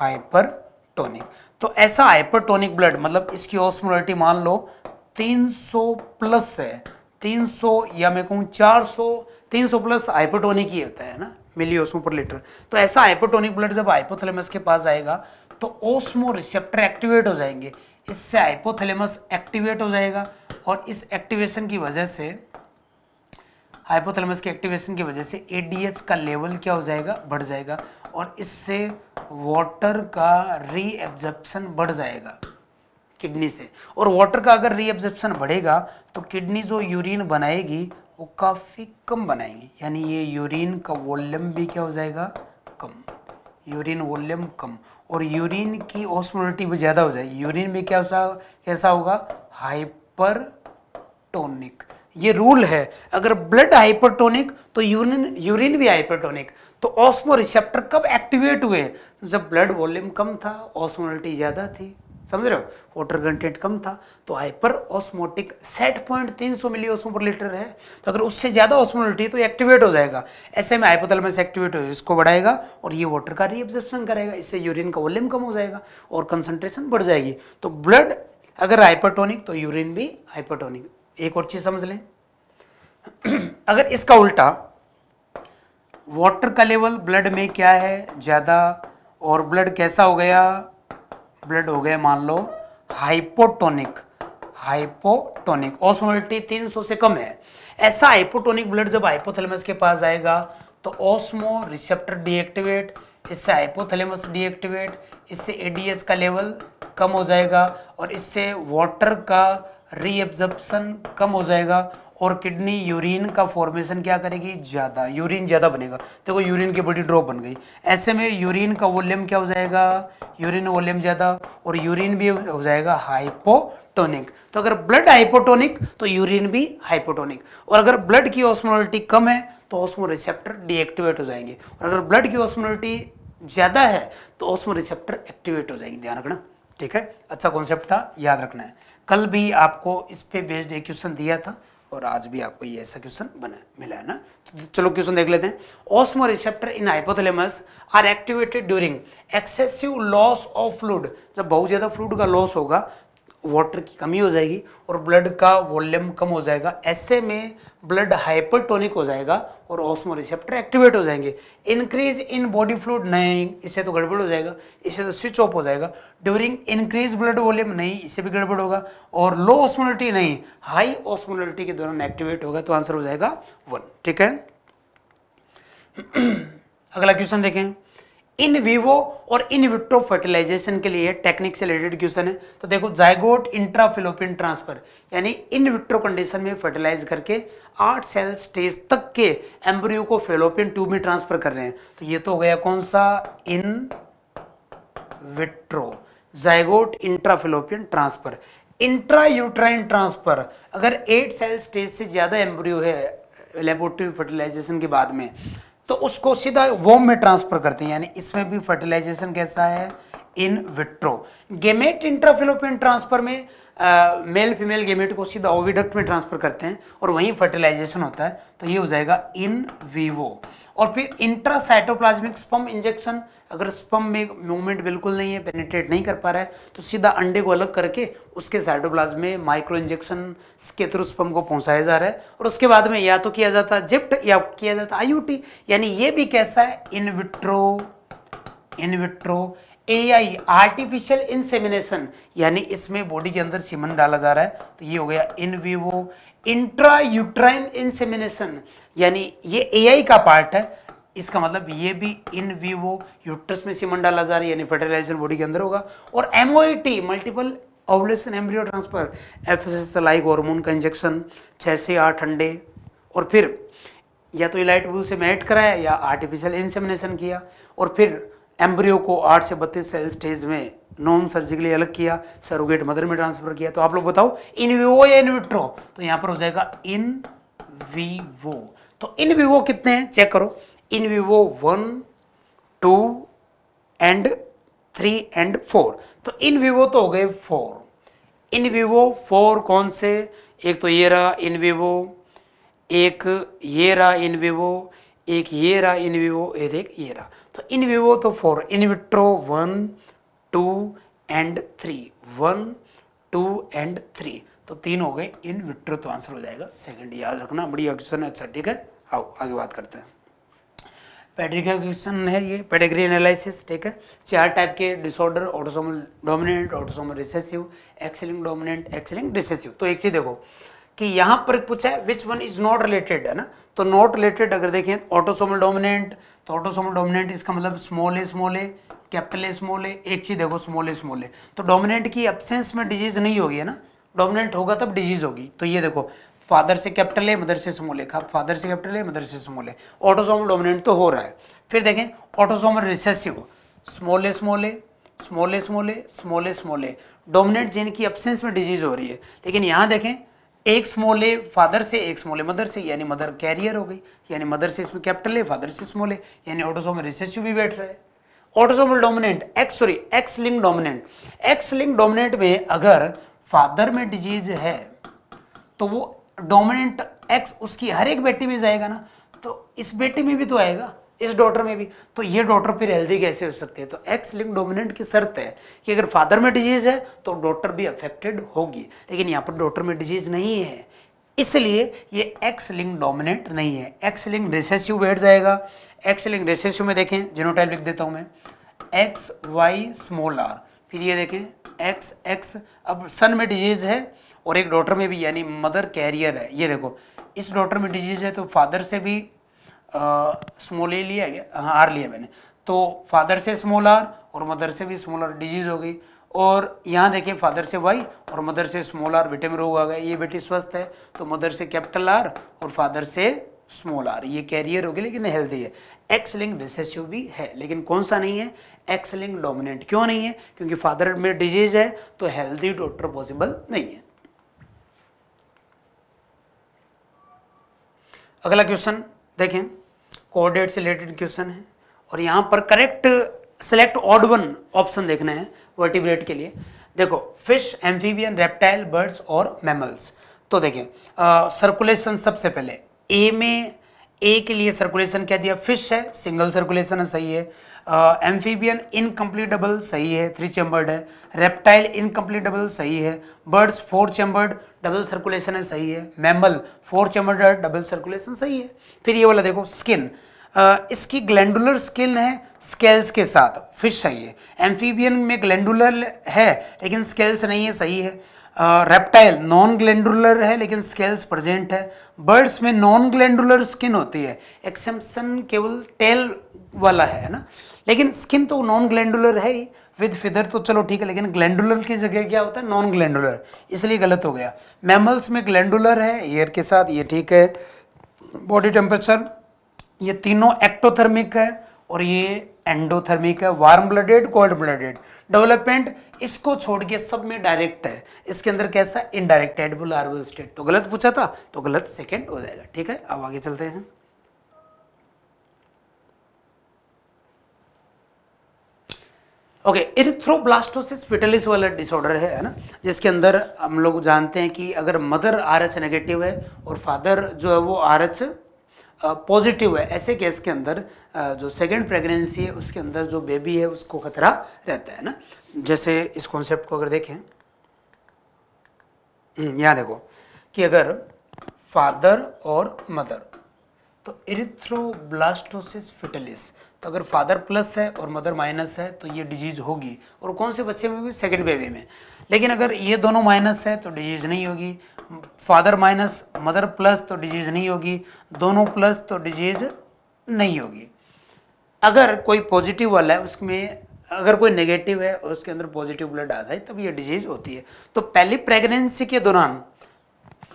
हाइपरटोनिक तो ऐसा हाइपरटोनिक ब्लड मतलब इसकी ऑस्मोलिटी मान लो 300 प्लस है 300 या मैं कहूँ 400 300 प्लस हाइपरटोनिक ही होता है ना मिली ओस्मो पर लीटर तो ऐसा हाइपोटोनिक ब्लड जब हाइपोथेलेमस के पास आएगा तो ओस्मो रिसेप्टर एक्टिवेट हो जाएंगे इससे हाइपोथेलेमस एक्टिवेट हो जाएगा और इस एक्टिवेशन की वजह से हाइपोथैलेमस के एक्टिवेशन की वजह से एडीएच का लेवल क्या हो जाएगा बढ़ जाएगा और इससे वाटर का रीएब्जॉर्प्शन बढ़ जाएगा किडनी से और वाटर का अगर रीएब्जॉर्प्शन बढ़ेगा तो किडनी जो यूरिन बनाएगी वो काफ़ी कम बनाएगी यानी ये यूरिन का वॉल्यूम भी क्या हो जाएगा कम यूरिन वॉल्यूम कम और यूरिन की ऑस्मोलिटी भी ज़्यादा हो जाएगी यूरिन में क्या कैसा होगा हाइपर टोनिक ये रूल है अगर ब्लड हाइपरटोनिक तो यूरिन यूरिन भी हाइपरटोनिक तो ऑस्मो रिसेप्टर कब एक्टिवेट हुए जब ब्लड वॉल्यूम कम था ऑस्मोलिटी ज़्यादा थी समझ रहे हो वाटर कंटेंट कम था तो हाइपर ऑस्मोटिक सेट पॉइंट तीन सौ मिली ऑसमो पर लीटर है तो अगर उससे ज़्यादा ऑस्मोलिटी तो एक्टिवेट हो जाएगा ऐसे में हाइपोथैलेमस एक्टिवेट हो इसको बढ़ाएगा और ये वाटर का रीअब्जॉर्प्शन करेगा इससे यूरिन का वॉल्यूम कम हो जाएगा और कंसनट्रेशन बढ़ जाएगी तो ब्लड अगर हाइपरटोनिक तो यूरिन भी हाइपरटोनिक एक और चीज समझ लें अगर इसका उल्टा वाटर का लेवल ब्लड में क्या है ज़्यादा और ब्लड कैसा हो गया ब्लड हो गया मान लो हाइपोटोनिक हाइपोटोनिक ऑस्मोलिटी 300 से कम है ऐसा हाइपोटोनिक ब्लड जब हाइपोथैलेमस के पास आएगा तो ऑस्मो रिसेप्टर डीएक्टिवेट इससे हाइपोथैलेमस डीएक्टिवेट इससे एडीएस का लेवल कम हो जाएगा और इससे वाटर का रीएब्जप्शन कम हो जाएगा और किडनी यूरिन का फॉर्मेशन क्या करेगी ज़्यादा यूरिन ज़्यादा बनेगा देखो यूरिन की बॉडी ड्रॉप बन गई ऐसे में यूरिन का वॉल्यूम क्या हो जाएगा यूरिन वॉल्यूम ज़्यादा और यूरिन भी हो जाएगा हाइपोटोनिक तो अगर ब्लड हाइपोटोनिक तो यूरिन भी हाइपोटोनिक और अगर ब्लड की ऑस्मोलिटी कम है तो ऑस्मो रिसेप्टर डीएक्टिवेट हो जाएंगे और अगर ब्लड की ऑस्मोलिटी ज़्यादा है तो ऑस्मो रिसेप्टर एक्टिवेट हो जाएंगे ध्यान रखना ठीक है अच्छा कॉन्सेप्ट था याद रखना है कल भी आपको इस पे बेस्ड एक क्वेश्चन दिया था और आज भी आपको ये ऐसा क्वेश्चन बना मिला है ना तो चलो क्वेश्चन देख लेते हैं osmoreceptor in hypothalamus are activated during excessive loss of fluid जब बहुत ज़्यादा फ्लूड का लॉस होगा वाटर की कमी हो जाएगी और ब्लड का वॉल्यूम कम हो जाएगा ऐसे में ब्लड हाइपरटोनिक हो जाएगा और ऑस्मो रिसेप्टर एक्टिवेट हो जाएंगे इंक्रीज इन बॉडी फ्लूड नहीं इससे तो गड़बड़ हो जाएगा इससे तो स्विच ऑफ हो जाएगा ड्यूरिंग इंक्रीज ब्लड वॉल्यूम नहीं इससे भी गड़बड़ होगा और लो ऑस्मोलिटी नहीं हाई ऑस्मोलिटी के दौरान एक्टिवेट होगा तो आंसर हो जाएगा वन ठीक है अगला क्वेश्चन देखें इन विवो और इन विट्रो फर्टिलाइजेशन के लिए टेक्निक से रिलेटेड क्वेश्चन है तो देखो जायगोट इंट्राफिलोपिन ट्रांसफर यानी इन विट्रो कंडीशन में फर्टिलाइज करके आठ सेल स्टेज तक के एम्ब्रियो को फेलोपिन ट्यूब में ट्रांसफर कर रहे हैं तो ये तो हो गया कौन सा in vitro zygote intrafallopian transfer intrauterine transfer अगर एट सेल स्टेज से ज़्यादा एम्ब्रियो है लेबोरेटरी फर्टिलाइजेशन के बाद में तो उसको सीधा वोम में ट्रांसफर करते हैं यानी इसमें भी फर्टिलाइजेशन कैसा है in vitro gamete intrafallopian transfer में मेल फीमेल गेमेट को सीधा ओविडक्ट में ट्रांसफर करते हैं और वहीं फर्टिलाइजेशन होता है तो ये हो जाएगा इन वीवो और फिर इंट्रा स्पम इंजेक्शन अगर स्पम में मूवमेंट बिल्कुल नहीं है पेनिट्रेट नहीं कर पा रहा है तो सीधा अंडे को अलग करके उसके साइडोप्लाज्म में माइक्रो इंजेक्शन के थ्रू स्पम को पहुंचाया जा रहा है और उसके बाद में या तो किया जाता है जिप्ट या किया जाता है आई यानी ये भी कैसा है इनविट्रो इनविट्रो आई आर्टिफिशियल इंसेमिनेशन यानी इसमें बॉडी के अंदर सीमन डाला जा रहा है तो ये हो गया इन इंट्रा यूट्राइन इंसेमिनेशन यानी ये ए का पार्ट है इसका मतलब ये भी इन वीवो यूट्रस में सीमन डाला जा रहा है यानी फर्टिलाइजेशन बॉडी के अंदर होगा और MOET multiple ovulation embryo transfer F S S like hormone का इंजेक्शन छः से आठ अंडे और फिर या तो इलाइट ब्लू से मैट कराया या आर्टिफिशियल इंसेमिनेशन किया और फिर एम्ब्रियो को आठ से बत्तीस सेल स्टेज में नॉन सर्जिकली अलग किया सरोगेट मदर में ट्रांसफर किया तो आप लोग बताओ इन वीवो या इन विट्रो तो यहाँ पर हो जाएगा इन वीवो तो इन वीवो कितने हैं चेक करो in vivo one two and three and four तो इन विवो तो हो गए फोर इन विवो फोर कौन से एक तो ये रहा इन विवो एक ये रहा इन विवो एक ये रहा इन विवो एक ये रहा तो इन विवो तो four in vitro one two and three one two and three तो तीन हो गए इन विट्रो तो आंसर हो जाएगा सेकंड याद रखना बड़ी ऑप्शन अच्छा ठीक है आओ आगे बात करते हैं पेडिग्रिकेशन है ये पेडिग्री एनालिसिस ठीक है चार टाइप के disorder autosomal dominant autosomal recessive X linked dominant X linked recessive तो एक चीज देखो कि यहाँ पर पूछा है which one is not related है ना तो नॉट रिलेटेड अगर देखें ऑटोसोमल डोमिनेंट तो ऑटोसोमल डोमिनेंट इसका मतलब small A small A capital A small A एक चीज देखो स्मॉल ए स्मॉल ए तो डोमिनेंट की एब्सेंस में डिजीज नहीं होगी है ना डोमिनेंट होगा तब डिजीज होगी तो ये देखो फादर से कैपिटल है मदर से स्मॉल है फादर से कैपिटल है मदर से स्मॉल है ऑटोसोम डोमिनेंट तो हो रहा है फिर देखें ऑटोसोम रिसेसिव स्मॉल है स्मॉल है स्मॉल है स्मॉल है स्मॉल है स्मॉल है डोमिनेंट जीन की एब्सेंस में डिजीज हो रही है लेकिन यहाँ देखें एक स्मॉल ए फादर से एक स्मॉल ए मदर से यानी मदर कैरियर हो गई यानी मदर से इसमें कैपिटल है फादर से स्मॉल है यानी ऑटोसोम रिसेसिव भी बैठ रहा है autosomal dominant X sorry X linked dominant X linked dominant में अगर फादर में डिजीज है तो वो डोमिनेंट एक्स उसकी हर एक बेटी में जाएगा ना तो इस बेटी में भी तो आएगा इस डॉटर में भी तो ये डॉटर फिर हेल्दी कैसे हो सकती है तो एक्स लिंक डोमिनेंट की शर्त है कि अगर फादर में डिजीज है तो डॉटर भी अफेक्टेड होगी लेकिन यहाँ पर डॉटर में डिजीज नहीं है इसलिए ये एक्स लिंक डोमिनेंट नहीं है एक्स लिंक रिसेसिव बैठ जाएगा एक्स लिंक रिसेसिव में देखें टाइप लिख देता हूँ मैं एक्स वाई स्मॉल आर फिर ये देखें एक्स एक्स अब सन में डिजीज है और एक डॉटर में भी यानी मदर कैरियर है ये देखो इस डॉटर में डिजीज है तो फादर से भी स्मॉल ए लिया गया हाँ आर लिया मैंने तो फादर से स्मॉल आर और मदर से भी स्मॉल आर डिजीज हो गई और यहाँ देखें फादर से वाई और मदर से स्मॉल आर बेटे में रोग आ गया ये बेटी स्वस्थ है तो मदर से कैपिटल आर और फादर से स्मॉल आर ये कैरियर होगी लेकिन हेल्दी है एक्स लिंक रिसेसिव भी है लेकिन कौन सा नहीं है एक्स लिंक डोमिनेंट क्यों नहीं है क्योंकि फादर में डिजीज है तो हेल्दी डॉक्टर पॉसिबल नहीं है अगला क्वेश्चन देखें कोऑर्डिनेट से रिलेटेड क्वेश्चन है और यहाँ पर correct select odd one option देखने हैं वर्टिब्रेट के लिए देखो फिश एम्फीबियन रेप्टाइल बर्ड्स और मैमल्स तो देखें सर्कुलेशन सबसे पहले ए में ए के लिए सर्कुलेशन क्या दिया फिश है सिंगल सर्कुलेशन है सही है एम्फीबियन इनकम्प्लीटेबल सही है थ्री चैम्बर्ड है रेप्टाइल इनकम्प्लीटेबल सही है birds four chambered double circulation है सही है मैमल फोर चैम्बर्ड है डबल सर्कुलेशन सही है फिर ये वाला देखो स्किन Uh, इसकी ग्लैंडुलर स्किन है स्केल्स के साथ फिश सही है एम्फीबियन में ग्लैंडुलर है लेकिन स्केल्स नहीं है सही है रेप्टाइल नॉन ग्लैंडुलर है लेकिन स्केल्स प्रेजेंट है बर्ड्स में नॉन ग्लैंडुलर स्किन होती है एक्सेप्शन केवल टेल वाला है ना लेकिन स्किन तो नॉन ग्लैंडुलर है ही विद फिदर तो चलो ठीक है लेकिन ग्लैंडुलर की जगह क्या होता है नॉन ग्लैंडुलर इसलिए गलत हो गया मैमल्स में ग्लैंडुलर है एयर के साथ ये ठीक है बॉडी टेम्परेचर ये तीनों एक्टोथर्मिक है और ये एंडोथर्मिक है warm blooded cold blooded development इसको छोड़ के सब में डायरेक्ट है इसके अंदर कैसा इनडायरेक्ट एडबुल आर्बल स्टेट तो गलत पूछा था तो गलत सेकेंड हो जाएगा ठीक है अब आगे चलते हैं ओके इरिथ्रोब्लास्टोसिस फिटलिस वाला डिसऑर्डर है ना जिसके अंदर हम लोग जानते हैं कि अगर मदर आर एच नेगेटिव है और फादर जो है वो आर एच पॉजिटिव है ऐसे केस के अंदर जो सेकेंड प्रेगनेंसी है उसके अंदर जो बेबी है उसको खतरा रहता है ना जैसे इस कॉन्सेप्ट को अगर देखें हम्म, यहाँ देखो कि अगर फादर और मदर तो इरिथ्रोब्लास्टोसिस फिटलिस तो अगर फादर प्लस है और मदर माइनस है तो ये डिजीज़ होगी और कौन से बच्चे में होगी सेकेंड बेबी में लेकिन अगर ये दोनों माइनस है तो डिजीज़ नहीं होगी फादर माइनस मदर प्लस तो डिजीज़ नहीं होगी दोनों प्लस तो डिजीज़ नहीं होगी अगर कोई पॉजिटिव वाला है उसमें अगर कोई नेगेटिव है और उसके अंदर पॉजिटिव ब्लड आ जाए तब ये डिजीज़ होती है तो पहली प्रेगनेंसी के दौरान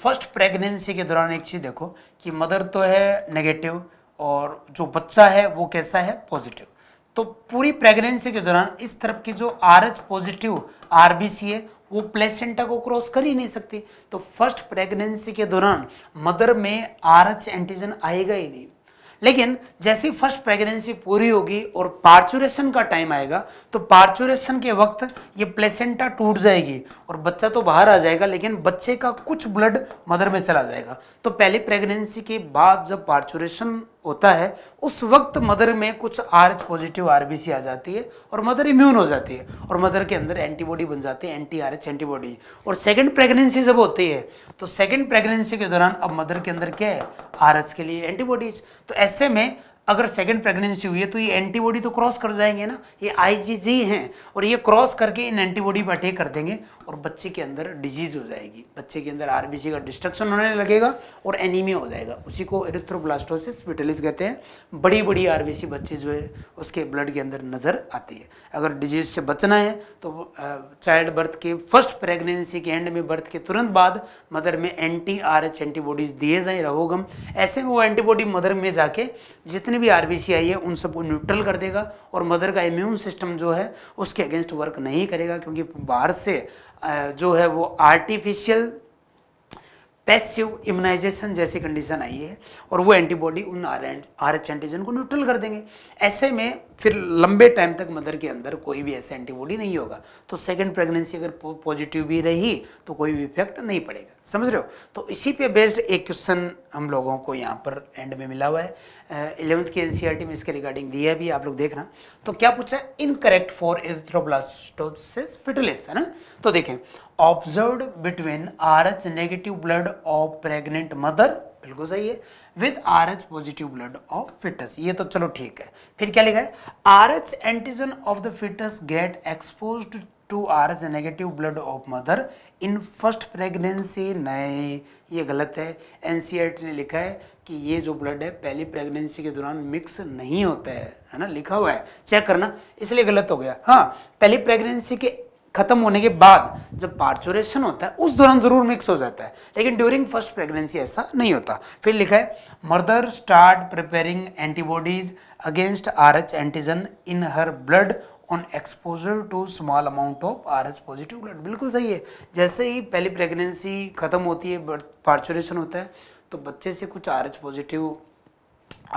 फर्स्ट प्रेगनेंसी के दौरान एक चीज़ देखो कि मदर तो है नेगेटिव और जो बच्चा है वो कैसा है पॉजिटिव तो पूरी प्रेगनेंसी के दौरान इस तरफ की जो आर एच पॉजिटिव आरबीसी है वो प्लेसेंटा को क्रॉस कर ही नहीं सकती तो फर्स्ट प्रेगनेंसी के दौरान मदर में आरएच एंटीजन आएगा ही नहीं लेकिन जैसे फर्स्ट प्रेगनेंसी पूरी होगी और पार्चुरेशन का टाइम आएगा तो पार्चुरेशन के वक्त ये प्लेसेंटा टूट जाएगी और बच्चा तो बाहर आ जाएगा लेकिन बच्चे का कुछ ब्लड मदर में चला जाएगा तो पहले प्रेगनेंसी के बाद जब पार्चुरेशन होता है उस वक्त मदर में कुछ आर एच पॉजिटिव सी आ जाती है और मदर इम्यून हो जाती है और मदर के अंदर एंटीबॉडी बन जाती है एंटी आर एच एंटीबॉडी और सेकेंड प्रेगनेंसी जब होती है तो सेकेंड प्रेगनेंसी के दौरान अब मदर के अंदर क्या है आर एच के लिए एंटीबॉडीज तो ऐसे में अगर सेकेंड प्रेगनेंसी हुई है तो ये एंटीबॉडी तो क्रॉस कर जाएंगे ना ये आई हैं और ये क्रॉस करके इन एंटीबॉडी पर अटैक कर देंगे और बच्चे के अंदर डिजीज हो जाएगी बच्चे के अंदर आरबीसी का डिस्ट्रक्शन होने लगेगा और एनीमिया हो जाएगा उसी को एरिथ्रोब्लास्टोसिस विटलिस कहते हैं बड़ी बड़ी आरबीसी बच्चे जो है उसके ब्लड के अंदर नज़र आती है अगर डिजीज से बचना है तो चाइल्ड बर्थ के फर्स्ट प्रेगनेंसी के एंड में बर्थ के तुरंत बाद मदर में एंटी आर एच एंटीबॉडीज़ दिए जाए रहोगम ऐसे में वो एंटीबॉडी मदर में जाके जितने भी आरबीसी आई है उन सबको न्यूट्रल कर देगा और मदर का इम्यून सिस्टम जो है उसके अगेंस्ट वर्क नहीं करेगा क्योंकि बाहर से जो है वो आर्टिफिशियल पैसिव इम्यूनाइजेशन जैसी कंडीशन आई है और वो एंटीबॉडी उन आर आर एच एंटीजन को न्यूट्रल कर देंगे ऐसे में फिर लंबे टाइम तक मदर के अंदर कोई भी ऐसा एंटीबॉडी नहीं होगा तो सेकेंड प्रेगनेंसी अगर पॉजिटिव भी रही तो कोई भी इफेक्ट नहीं पड़ेगा समझ रहे हो तो इसी पे बेस्ड एक क्वेश्चन हम लोगों को यहाँ पर एंड में मिला हुआ है इलेवंथ की एनसीईआरटी e में इसके रिगार्डिंग दिया भी आप लोग देख देखना तो क्या पूछा है इनकरेक्ट फॉर एथ्रोब्लास्टोसिस फिटलेस है ना तो देखें observe between R H negative blood of pregnant mother बिल्कुल सही है with R H positive blood of foetus ये तो चलो ठीक है फिर क्या लिखा है R H antigen of the foetus get expose to R H negative blood of mother in first pregnancy नहीं नए ये गलत है एन e ने लिखा है कि ये जो ब्लड है पहली प्रेगनेंसी के दौरान मिक्स नहीं होता है है ना लिखा हुआ है चेक करना इसलिए गलत हो गया हाँ पहली प्रेगनेंसी के खत्म होने के बाद जब पार्चुरेशन होता है उस दौरान जरूर मिक्स हो जाता है लेकिन ड्यूरिंग फर्स्ट प्रेगनेंसी ऐसा नहीं होता फिर लिखा है mother start preparing antibodies against R H antigen in her blood on exposure to small amount of R S positive blood बिल्कुल सही है जैसे ही पहली प्रेगनेंसी खत्म होती है पार्चुरेशन होता है तो बच्चे से कुछ R H positive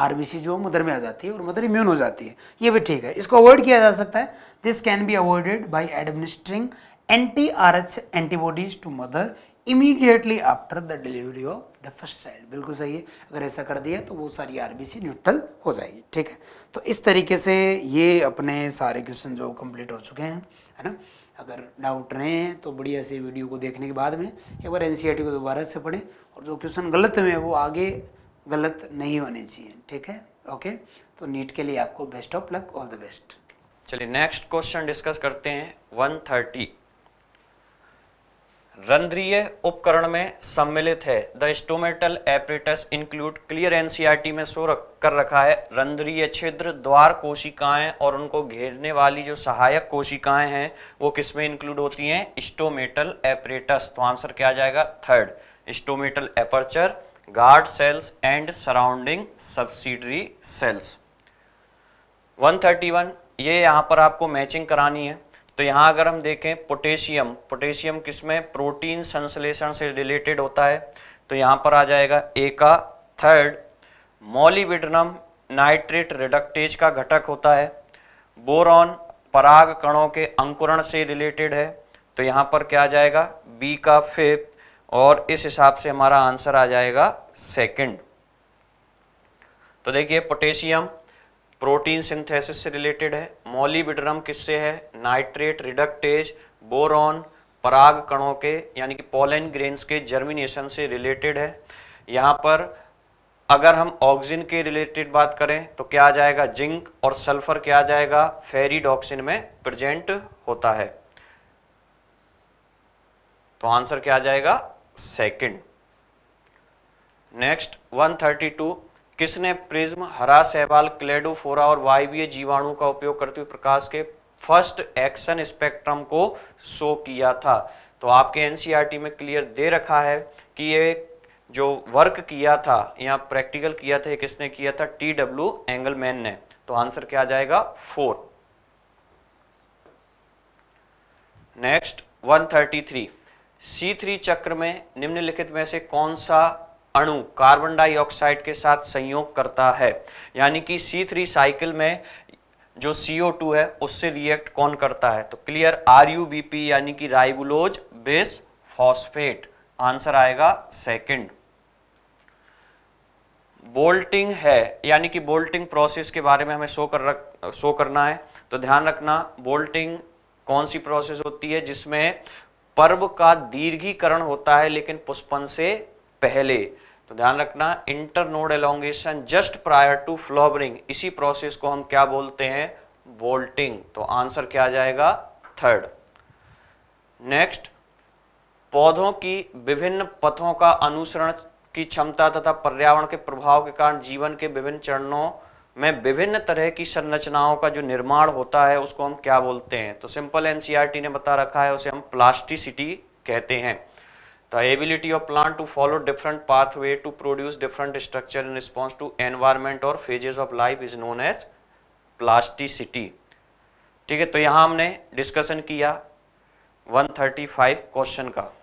R B C जो मदर में आ जाती है और मदर इम्यून हो जाती है ये भी ठीक है इसको अवॉइड किया जा सकता है this can be avoided by administering anti R H antibodies to mother immediately after the delivery of the first child बिल्कुल सही है अगर ऐसा कर दिया तो वो सारी आरबीसी न्यूट्रल हो जाएगी ठीक है तो इस तरीके से ये अपने सारे क्वेश्चन जो कंप्लीट हो चुके हैं है ना अगर डाउट रहे हैं तो बढ़िया से वीडियो को देखने के बाद में एक बार एन e को दोबारा से पढ़ें और जो क्वेश्चन गलत हुए हैं वो आगे गलत नहीं होने चाहिए ठीक है ओके तो नीट के लिए आपको best of luck all the best चलिए नेक्स्ट क्वेश्चन डिस्कस करते हैं 130 रंध्रीय उपकरण में सम्मिलित है the stomatal apparatus include clear NCERT में शो रख, कर रखा है रंध्रीय छिद्र द्वार कोशिकाएं और उनको घेरने वाली जो सहायक कोशिकाएं हैं वो किसमें इंक्लूड होती हैं स्टोमेटल एपरेटस तो आंसर क्या आ जाएगा third stomatal aperture guard cells and surrounding subsidiary cells 131 ये यहाँ पर आपको मैचिंग करानी है तो यहाँ अगर हम देखें पोटेशियम पोटेशियम किसमें प्रोटीन संश्लेषण से रिलेटेड होता है तो यहाँ पर आ जाएगा ए का थर्ड मोलिविडनम नाइट्रेट रिडक्टेज का घटक होता है बोरॉन पराग कणों के अंकुरण से रिलेटेड है तो यहाँ पर क्या आ जाएगा बी का फिफ्थ और इस हिसाब से हमारा आंसर आ जाएगा सेकंड तो देखिए पोटेशियम प्रोटीन सिंथेसिस से रिलेटेड है मोलीबिडरम किससे है नाइट्रेट रिडक्टेज बोरॉन पराग कणों के यानी कि पोलन ग्रेन्स के जर्मिनेशन से रिलेटेड है यहाँ पर अगर हम ऑक्सीजन के रिलेटेड बात करें तो क्या आ जाएगा जिंक और सल्फर क्या आ जाएगा फेरीडॉक्सिन में प्रेजेंट होता है तो आंसर क्या आ जाएगा सेकंड नेक्स्ट 132 किसने प्रिज्म हरा सहवाल क्लेडोफोरा और वायवीय जीवाणु का उपयोग करते हुए प्रकाश के फर्स्ट एक्शन स्पेक्ट्रम को शो किया था तो आपके एनसीईआरटी e में क्लियर दे रखा है कि ये जो वर्क किया था या प्रैक्टिकल किया था किसने किया था टी डब्ल्यू एंगलमैन ने तो आंसर क्या आ जाएगा फोर नेक्स्ट 133 C3 चक्र में निम्नलिखित में से कौन सा अणु कार्बन डाइऑक्साइड के साथ संयोग करता है यानी कि सी थ्री साइकिल में जो CO2 है उससे रिएक्ट कौन करता है तो क्लियर आर यानी कि राइबुलोज बेस फॉस्फेट आंसर आएगा सेकंड बोल्टिंग है यानी कि बोल्टिंग प्रोसेस के बारे में हमें शो कर रख शो करना है तो ध्यान रखना बोल्टिंग कौन सी प्रोसेस होती है जिसमें पर्व का दीर्घीकरण होता है लेकिन पुष्पन से पहले ध्यान रखना internode elongation just prior to flowering इसी प्रोसेस को हम क्या बोलते हैं वोल्टिंग तो आंसर क्या आ जाएगा थर्ड नेक्स्ट पौधों की विभिन्न पथों का अनुसरण की क्षमता तथा पर्यावरण के प्रभाव के कारण जीवन के विभिन्न चरणों में विभिन्न तरह की संरचनाओं का जो निर्माण होता है उसको हम क्या बोलते हैं तो सिंपल एनसीआरटी e ने बता रखा है उसे हम प्लास्टिसिटी कहते हैं the ability of plant to follow different pathway to produce different structure in response to environment or phases of life is known as plasticity ठीक है तो यहाँ हमने डिस्कशन किया 135 क्वेश्चन का